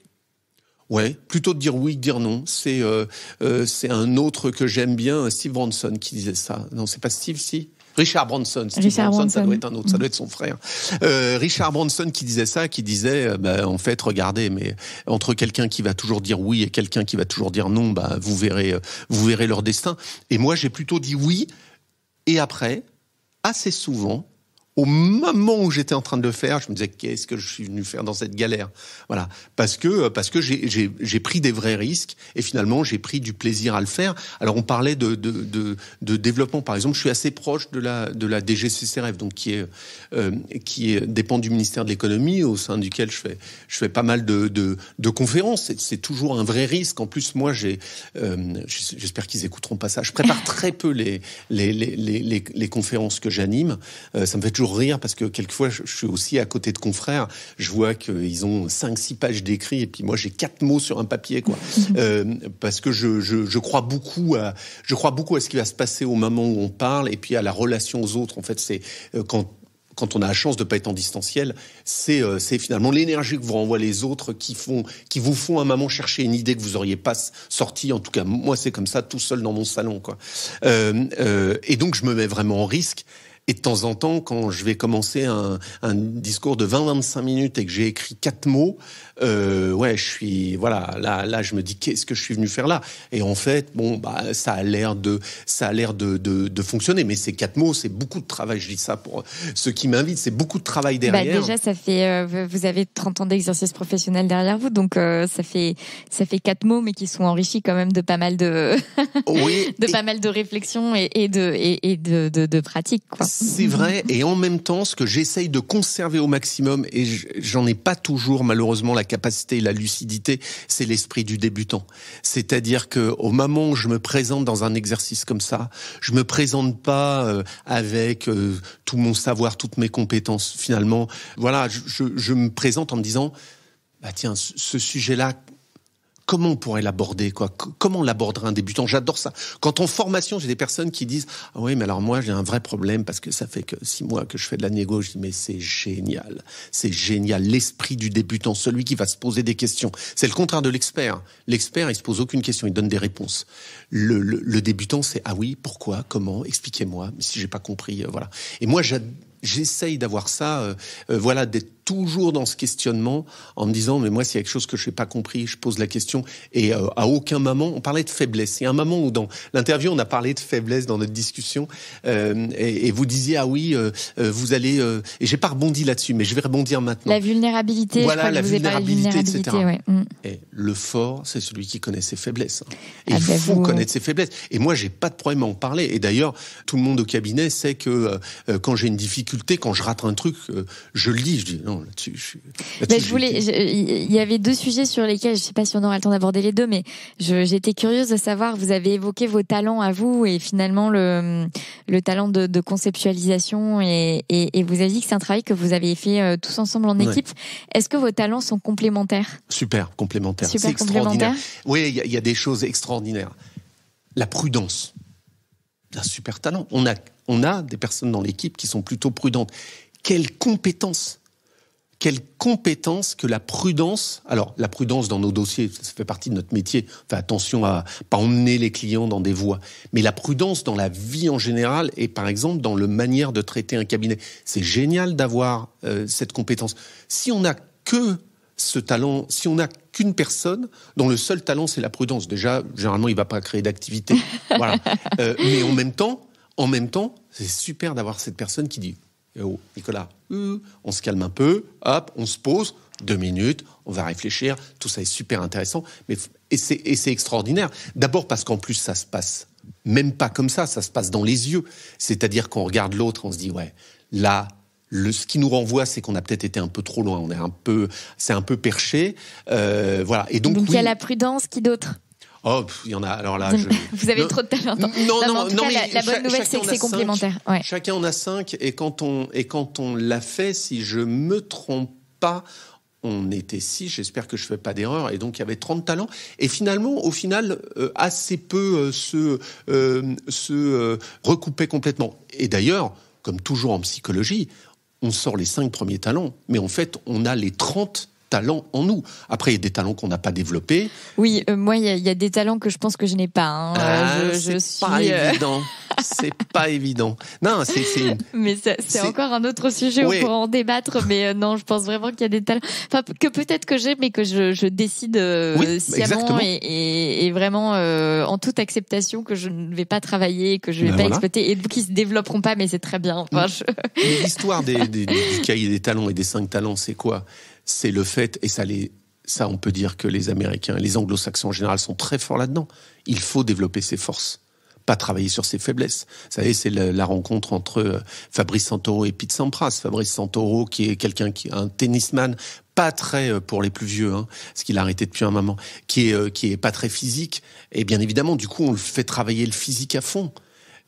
Ouais, plutôt de dire oui que dire non. C'est euh, euh, c'est un autre que j'aime bien, Steve Branson, qui disait ça. Non, c'est pas Steve, si Richard Branson. Richard Branson, ça doit être autre, ça doit être son frère. Euh, Richard Branson qui disait ça, qui disait, bah, en fait, regardez, mais entre quelqu'un qui va toujours dire oui et quelqu'un qui va toujours dire non, bah, vous verrez, vous verrez leur destin. Et moi, j'ai plutôt dit oui, et après, assez souvent, au moment où j'étais en train de le faire, je me disais qu'est-ce que je suis venu faire dans cette galère. Voilà, parce que parce que j'ai pris des vrais risques et finalement j'ai pris du plaisir à le faire. Alors on parlait de de, de, de, développement par exemple, je suis assez proche de la de la DGCCRF donc qui est euh, qui est, dépend du ministère de l'économie au sein duquel je fais je fais pas mal de de, de conférences. C'est toujours un vrai risque. En plus moi j'ai euh, j'espère qu'ils écouteront pas ça. Je prépare très peu les les les, les, les, conférences que j'anime. Euh, ça me fait toujours rire parce que quelquefois, je, suis aussi à côté de confrères. Je vois qu'ils ont 5-6 pages d'écrit et puis moi, j'ai quatre mots sur un papier, quoi. Euh, parce que je, je, crois beaucoup à, je crois beaucoup à ce qui va se passer au moment où on parle et puis à la relation aux autres. En fait, c'est euh, quand quand on a la chance de ne pas être en distanciel, c'est euh, finalement l'énergie que vous renvoie les autres qui, font, qui vous font à maman chercher une idée que vous auriez pas sortie. En tout cas, moi, c'est comme ça, tout seul dans mon salon. Quoi. et donc, je me mets vraiment en risque et de temps en temps, quand je vais commencer un, discours de 20-25 minutes et que j'ai écrit quatre mots, euh, ouais, je suis, voilà, là, là, je me dis qu'est-ce que je suis venu faire là Et en fait, bon, bah, ça a l'air de, ça a l'air de, fonctionner. Mais ces quatre mots, c'est beaucoup de travail. Je dis ça pour euh, ceux qui m'invitent, c'est beaucoup de travail bah, derrière. déjà, ça fait, euh, vous avez 30 ans d'exercice professionnel derrière vous, donc euh, ça fait, ça fait quatre mots, mais qui sont enrichis quand même de pas mal de, oui, de pas mal de réflexions et, de, et, de, de, de pratiques. C'est vrai. Et en même temps, ce que j'essaye de conserver au maximum, et j'en ai pas toujours malheureusement la capacité et la lucidité, c'est l'esprit du débutant. C'est-à-dire que au moment où je me présente dans un exercice comme ça, je me présente pas euh, avec euh, tout mon savoir, toutes mes compétences. Finalement, voilà, je, me présente en me disant, bah tiens, ce sujet-là, comment on pourrait l'aborder quoi Comment l'aborderait un débutant J'adore ça. Quand en formation, j'ai des personnes qui disent ah oui, mais alors moi j'ai un vrai problème parce que ça fait que six mois que je fais de la négociation. » mais c'est génial, c'est génial. L'esprit du débutant, celui qui va se poser des questions. C'est le contraire de l'expert. L'expert, il se pose aucune question, il donne des réponses. Le, débutant, c'est ah oui, pourquoi, comment, expliquez-moi. Si j'ai pas compris, euh, voilà. Et moi j'essaye d'avoir ça, euh, euh, voilà, d'être toujours dans ce questionnement en me disant mais moi s'il y a quelque chose que je n'ai pas compris, je pose la question et euh, à aucun moment on parlait de faiblesse. Il y a un moment où dans l'interview on a parlé de faiblesse dans notre discussion euh, et, vous disiez ah oui euh, vous allez et j'ai pas rebondi là-dessus mais je vais rebondir maintenant. La vulnérabilité. Voilà la vulnérabilité, etc. Mm. Et le fort c'est celui qui connaît ses faiblesses. Hein. Ah, il faut connaître ses faiblesses. Et moi j'ai pas de problème à en parler. Et d'ailleurs tout le monde au cabinet sait que quand j'ai une difficulté, quand je rate un truc, je livre dis je, voulais. Il y avait deux sujets sur lesquels je ne sais pas si on aura le temps d'aborder les deux, mais j'étais curieuse de savoir. Vous avez évoqué vos talents à vous et finalement le talent de, conceptualisation et, vous avez dit que c'est un travail que vous avez fait euh, tous ensemble en équipe. Est-ce que vos talents sont complémentaires Super complémentaires. Super complémentaires. Oui, il y, y, a des choses extraordinaires. La prudence. Un super talent. On a on a des personnes dans l'équipe qui sont plutôt prudentes. Quelles compétences quelle compétence que la prudence. Alors, la prudence dans nos dossiers, ça fait partie de notre métier. Enfin, attention à pas emmener les clients dans des voies. Mais la prudence dans la vie en général et par exemple dans le manière de traiter un cabinet, c'est génial d'avoir euh, cette compétence. Si on n'a que ce talent, si on n'a qu'une personne dont le seul talent c'est la prudence, déjà généralement il ne va pas créer d'activité. Euh, mais en même temps, en même temps, c'est super d'avoir cette personne qui dit eh oh, Nicolas, hum, on se calme un peu, hop, on se pose, deux minutes, on va réfléchir, tout ça est super intéressant, mais, et c'est extraordinaire. D'abord parce qu'en plus, ça se passe même pas comme ça, ça se passe dans les yeux. C'est-à-dire qu'on regarde l'autre, on se dit, ouais, là, ce qui nous renvoie, c'est qu'on a peut-être été un peu trop loin, on est un peu, c'est un peu perché, euh, voilà. Et donc, il y a la prudence qui d'autre. Oh, il y en a. Alors là, je... vous avez trop de talent. Non, non, non. la, bonne nouvelle, c'est que c'est complémentaire. Chacun en a cinq, et quand on et quand on l'a fait, si je me trompe pas, on était six, j'espère que je ne fais pas d'erreur, et donc il y avait 30 talents. Et finalement, au final, euh, assez peu euh, se, euh, se recoupaient complètement. Et d'ailleurs, comme toujours en psychologie, on sort les cinq premiers talents, mais en fait, on a les 30 talents en nous. Après, il y a des talents qu'on n'a pas développés. Oui, euh, moi, il y, a des talents que je pense que je n'ai pas. Hein. Ah, je, pas euh, évident. c'est pas évident. Non, c'est. Mais c'est encore un autre sujet, oui. on pourra en débattre, mais euh, non, je pense vraiment qu'il y a des talents. que peut-être que j'ai, mais que je, décide sciemment et, vraiment en toute acceptation que je ne vais pas travailler, que je ne vais ben pas exploiter, et qui se développeront pas, mais c'est très bien. L'histoire du cahier des talents et des cinq talents, c'est quoi c'est le fait, et ça, on peut dire que les Américains, les Anglo-Saxons en général sont très forts là-dedans, il faut développer ses forces pas travailler sur ses faiblesses. Vous savez, c'est la, rencontre entre euh, Fabrice Santoro et Pete Sampras. Fabrice Santoro, qui est quelqu'un qui un tennisman pas très euh, pour les plus vieux, ce hein, parce qu'il a arrêté depuis un moment, qui est euh, qui est pas très physique. Et bien évidemment, du coup, on le fait travailler le physique à fond.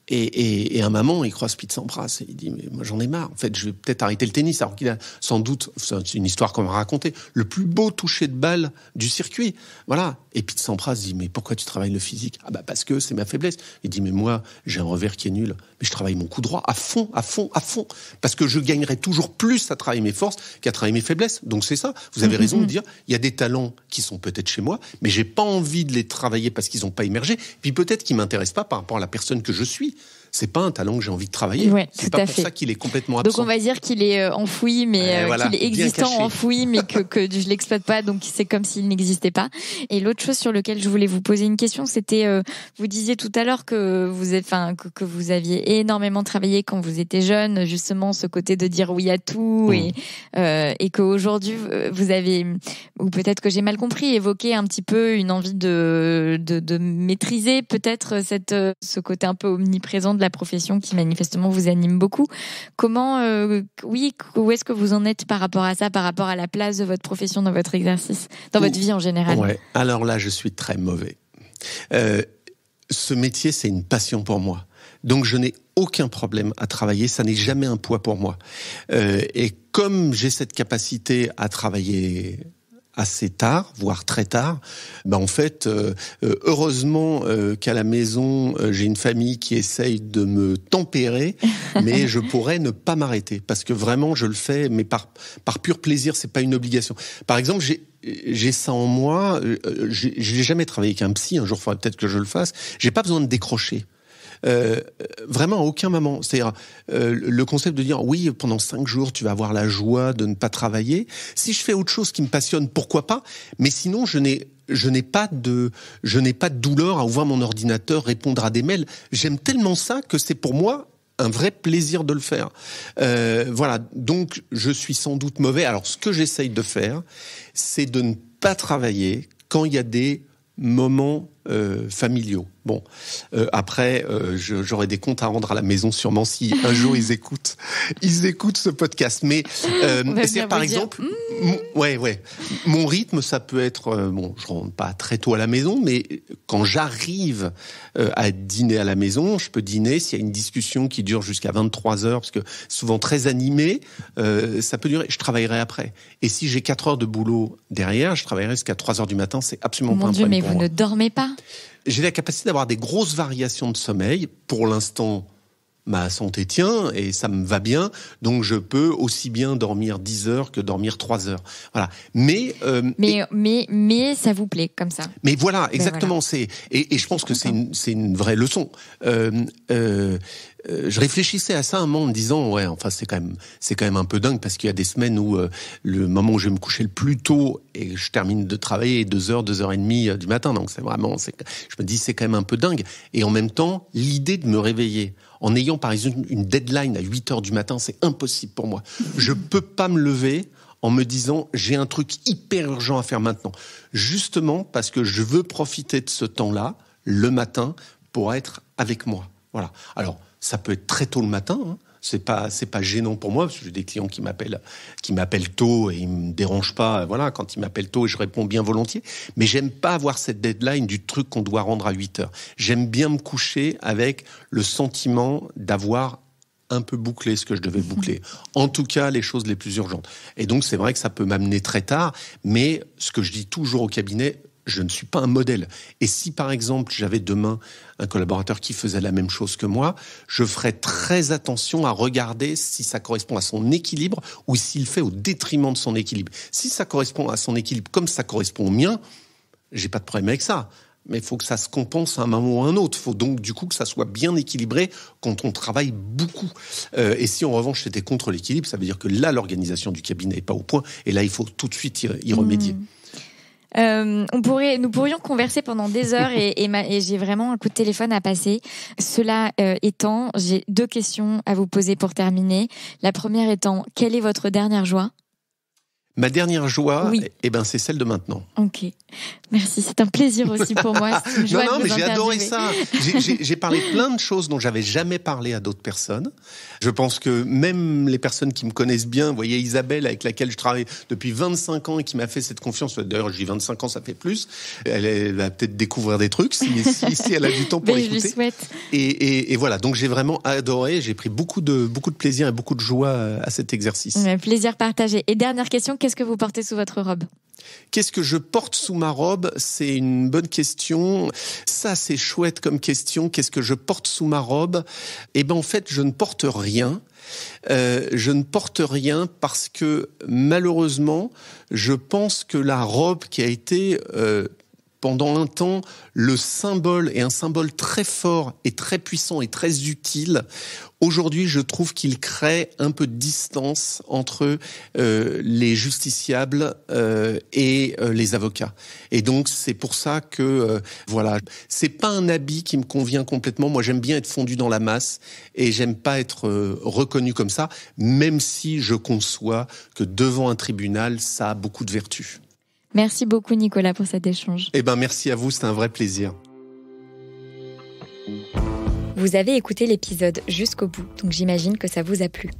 Et, un maman, il croise Pete Sampras et il dit Mais moi j'en ai marre, en fait, je vais peut-être arrêter le tennis. Alors qu'il a sans doute, c'est une histoire qu'on m'a racontée, le plus beau toucher de balle du circuit. Voilà, et Pete Sampras dit Mais pourquoi tu travailles le physique Ah, bah parce que c'est ma faiblesse. Il dit Mais moi, j'ai un revers qui est nul, mais je travaille mon coup droit à fond, à fond, à fond. Parce que je gagnerai toujours plus à travailler mes forces qu'à travailler mes faiblesses. Donc c'est ça. Vous avez mm, raison mm, de mm. dire Il y a des talents qui sont peut-être chez moi, mais j'ai pas envie de les travailler parce qu'ils n'ont pas émergé. Puis peut-être qu'ils m'intéressent pas par rapport à la personne que je suis c'est pas un talent que j'ai envie de travailler. Ouais, c'est pas pour ça qu'il est complètement absent. Donc on va dire qu'il est euh, enfoui, mais eh, euh, qu'il est existant, enfoui, mais que, que je l'exploite pas. Donc c'est comme s'il n'existait pas. Et l'autre chose sur laquelle je voulais vous poser une question, c'était euh, vous disiez tout à l'heure que vous êtes, enfin que, vous aviez énormément travaillé quand vous étiez jeune, justement ce côté de dire oui à tout hmm. et qu'aujourd'hui vous avez ou peut-être que j'ai mal compris évoqué un petit peu une envie de de, de maîtriser peut-être cette ce côté un peu omniprésent de la profession qui manifestement vous anime beaucoup. Comment, euh, oui, où est-ce que vous en êtes par rapport à ça, par rapport à la place de votre profession dans votre exercice, dans votre oh, vie en général Alors là, je suis très mauvais. Euh, ce métier, c'est une passion pour moi. Donc je n'ai aucun problème à travailler, ça n'est jamais un poids pour moi. Euh, et comme j'ai cette capacité à travailler assez tard, voire très tard, bah en fait, euh, euh, heureusement euh, qu'à la maison, j'ai une famille qui essaye de me tempérer, mais je pourrais ne pas m'arrêter parce que vraiment, je le fais, mais par par pur plaisir, ce n'est pas une obligation. Par exemple, j'ai ça en moi. Je n'ai jamais travaillé avec un psy. Un jour, il faudrait peut-être que je le fasse. J'ai pas besoin de décrocher. Euh, vraiment à aucun moment. C'est-à-dire euh, le concept de dire oui, pendant cinq jours, tu vas avoir la joie de ne pas travailler. Si je fais autre chose qui me passionne, pourquoi pas Mais sinon, je n'ai je n'ai pas de je n'ai pas de douleur à ouvrir mon ordinateur, répondre à des mails. J'aime tellement ça que c'est pour moi un vrai plaisir de le faire. Euh, voilà, donc je suis sans doute mauvais. Alors ce que j'essaye de faire, c'est de ne pas travailler quand il y a des moments euh, familiaux. Bon, euh, après, euh, j'aurai des comptes à rendre à la maison sûrement si un jour ils écoutent, ils écoutent ce podcast. Mais euh, c'est par exemple, mmh. ouais, ouais, mon rythme, ça peut être bon, je rentre pas très tôt à la maison, mais quand j'arrive à dîner à la maison, je peux dîner s'il y a une discussion qui dure jusqu'à 23 heures, parce que souvent très animée, ça peut durer. Je travaillerai après. Et si j'ai 4 heures de boulot derrière, je travaillerai jusqu'à 3 heures du matin. C'est absolument pas un Dieu, mais vous ne dormez pas j'ai la capacité d'avoir des grosses variations de sommeil. Pour l'instant, ma santé tient et ça me va bien, donc je peux aussi bien dormir 10 heures que dormir 3 heures. Voilà. Mais euh, mais, mais ça vous plaît comme ça. Mais voilà, ben exactement. C'est et, je pense que c'est une, vraie leçon. Euh, euh, je réfléchissais à ça un moment en me disant ouais enfin c'est quand même un peu dingue parce qu'il y a des semaines où le moment où je vais me coucher le plus tôt et je termine de travailler 2 heures 2 heures et demie du matin donc c'est vraiment je me dis c'est quand même un peu dingue et en même temps l'idée de me réveiller en ayant par exemple une deadline à 8 heures du matin, c'est impossible pour moi. Je ne peux pas me lever en me disant j'ai un truc hyper urgent à faire maintenant. Justement parce que je veux profiter de ce temps-là le matin pour être avec moi. Voilà. Alors ça peut être très tôt le matin, hein, c'est pas pas gênant pour moi parce que j'ai des clients qui m'appellent qui m'appellent tôt et ils me dérangent pas. Euh, voilà, quand ils m'appellent tôt, je réponds bien volontiers. Mais j'aime pas avoir cette deadline du truc qu'on doit rendre à 8 heures. J'aime bien me coucher avec le sentiment d'avoir un peu bouclé ce que je devais boucler. En tout cas, les choses les plus urgentes. Et donc, c'est vrai que ça peut m'amener très tard, mais ce que je dis toujours au cabinet, je ne suis pas un modèle. Et si par exemple j'avais demain un collaborateur qui faisait la même chose que moi, je ferais très attention à regarder si ça correspond à son équilibre ou s'il fait au détriment de son équilibre. Si ça correspond à son équilibre comme ça correspond au mien, j'ai pas de problème avec ça. Mais il faut que ça se compense à un moment ou à un autre. Il faut donc du coup que ça soit bien équilibré quand on travaille beaucoup. Euh, et si en revanche c'était contre l'équilibre, ça veut dire que là l'organisation du cabinet n'est pas au point. Et là il faut tout de suite y, remédier. Hmm. Euh, on pourrait, nous pourrions converser pendant des heures et, et, et j'ai vraiment un coup de téléphone à passer. Cela euh, étant, j'ai deux questions à vous poser pour terminer. La première étant, quelle est votre dernière joie Ma dernière joie, eh ben, c'est celle de maintenant. Ok. Merci. C'est un plaisir aussi pour moi. non, non, mais j'ai adoré ça. J'ai parlé plein de choses dont j'avais jamais parlé à d'autres personnes. Je pense que même les personnes qui me connaissent bien, vous voyez Isabelle avec laquelle je travaille depuis 25 ans et qui m'a fait cette confiance. Euh, d'ailleurs, j'ai 25 ans, ça fait plus. Elle, elle va peut-être découvrir des trucs si, elle a du temps pour ben, écouter. souhaite. Et, voilà. Donc j'ai vraiment adoré. J'ai pris beaucoup de beaucoup de plaisir et beaucoup de joie euh, à cet exercice. Un plaisir partagé. Et dernière question qu'est-ce que vous portez sous votre robe Qu'est-ce que je porte sous ma robe C'est une bonne question. Ça, c'est chouette comme question. Qu'est-ce que je porte sous ma robe Eh bien, en fait, je ne porte rien. Euh, je ne porte rien parce que, malheureusement, je pense que la robe qui a été... Euh, pendant un temps, le symbole est un symbole très fort et très puissant et très utile Aujourd'hui, je trouve qu'il crée un peu de distance entre euh, les justiciables euh, et euh, les avocats. Et donc, c'est pour ça que voilà, c'est pas un habit qui me convient complètement. Moi, j'aime bien être fondu dans la masse et j'aime pas être reconnu comme ça, même si je conçois que devant un tribunal, ça a beaucoup de vertus. Merci beaucoup Nicolas pour cet échange. Eh ben merci à vous, c'est un vrai plaisir. Vous avez écouté l'épisode jusqu'au bout, donc j'imagine que ça vous a plu.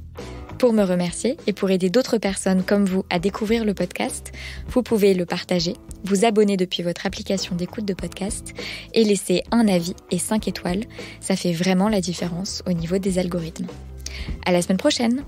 Pour me remercier et pour aider d'autres personnes comme vous à découvrir le podcast, vous pouvez le partager, vous abonner depuis votre application d'écoute de podcast et laisser un avis et 5 étoiles. Ça fait vraiment la différence au niveau des algorithmes. À la semaine prochaine!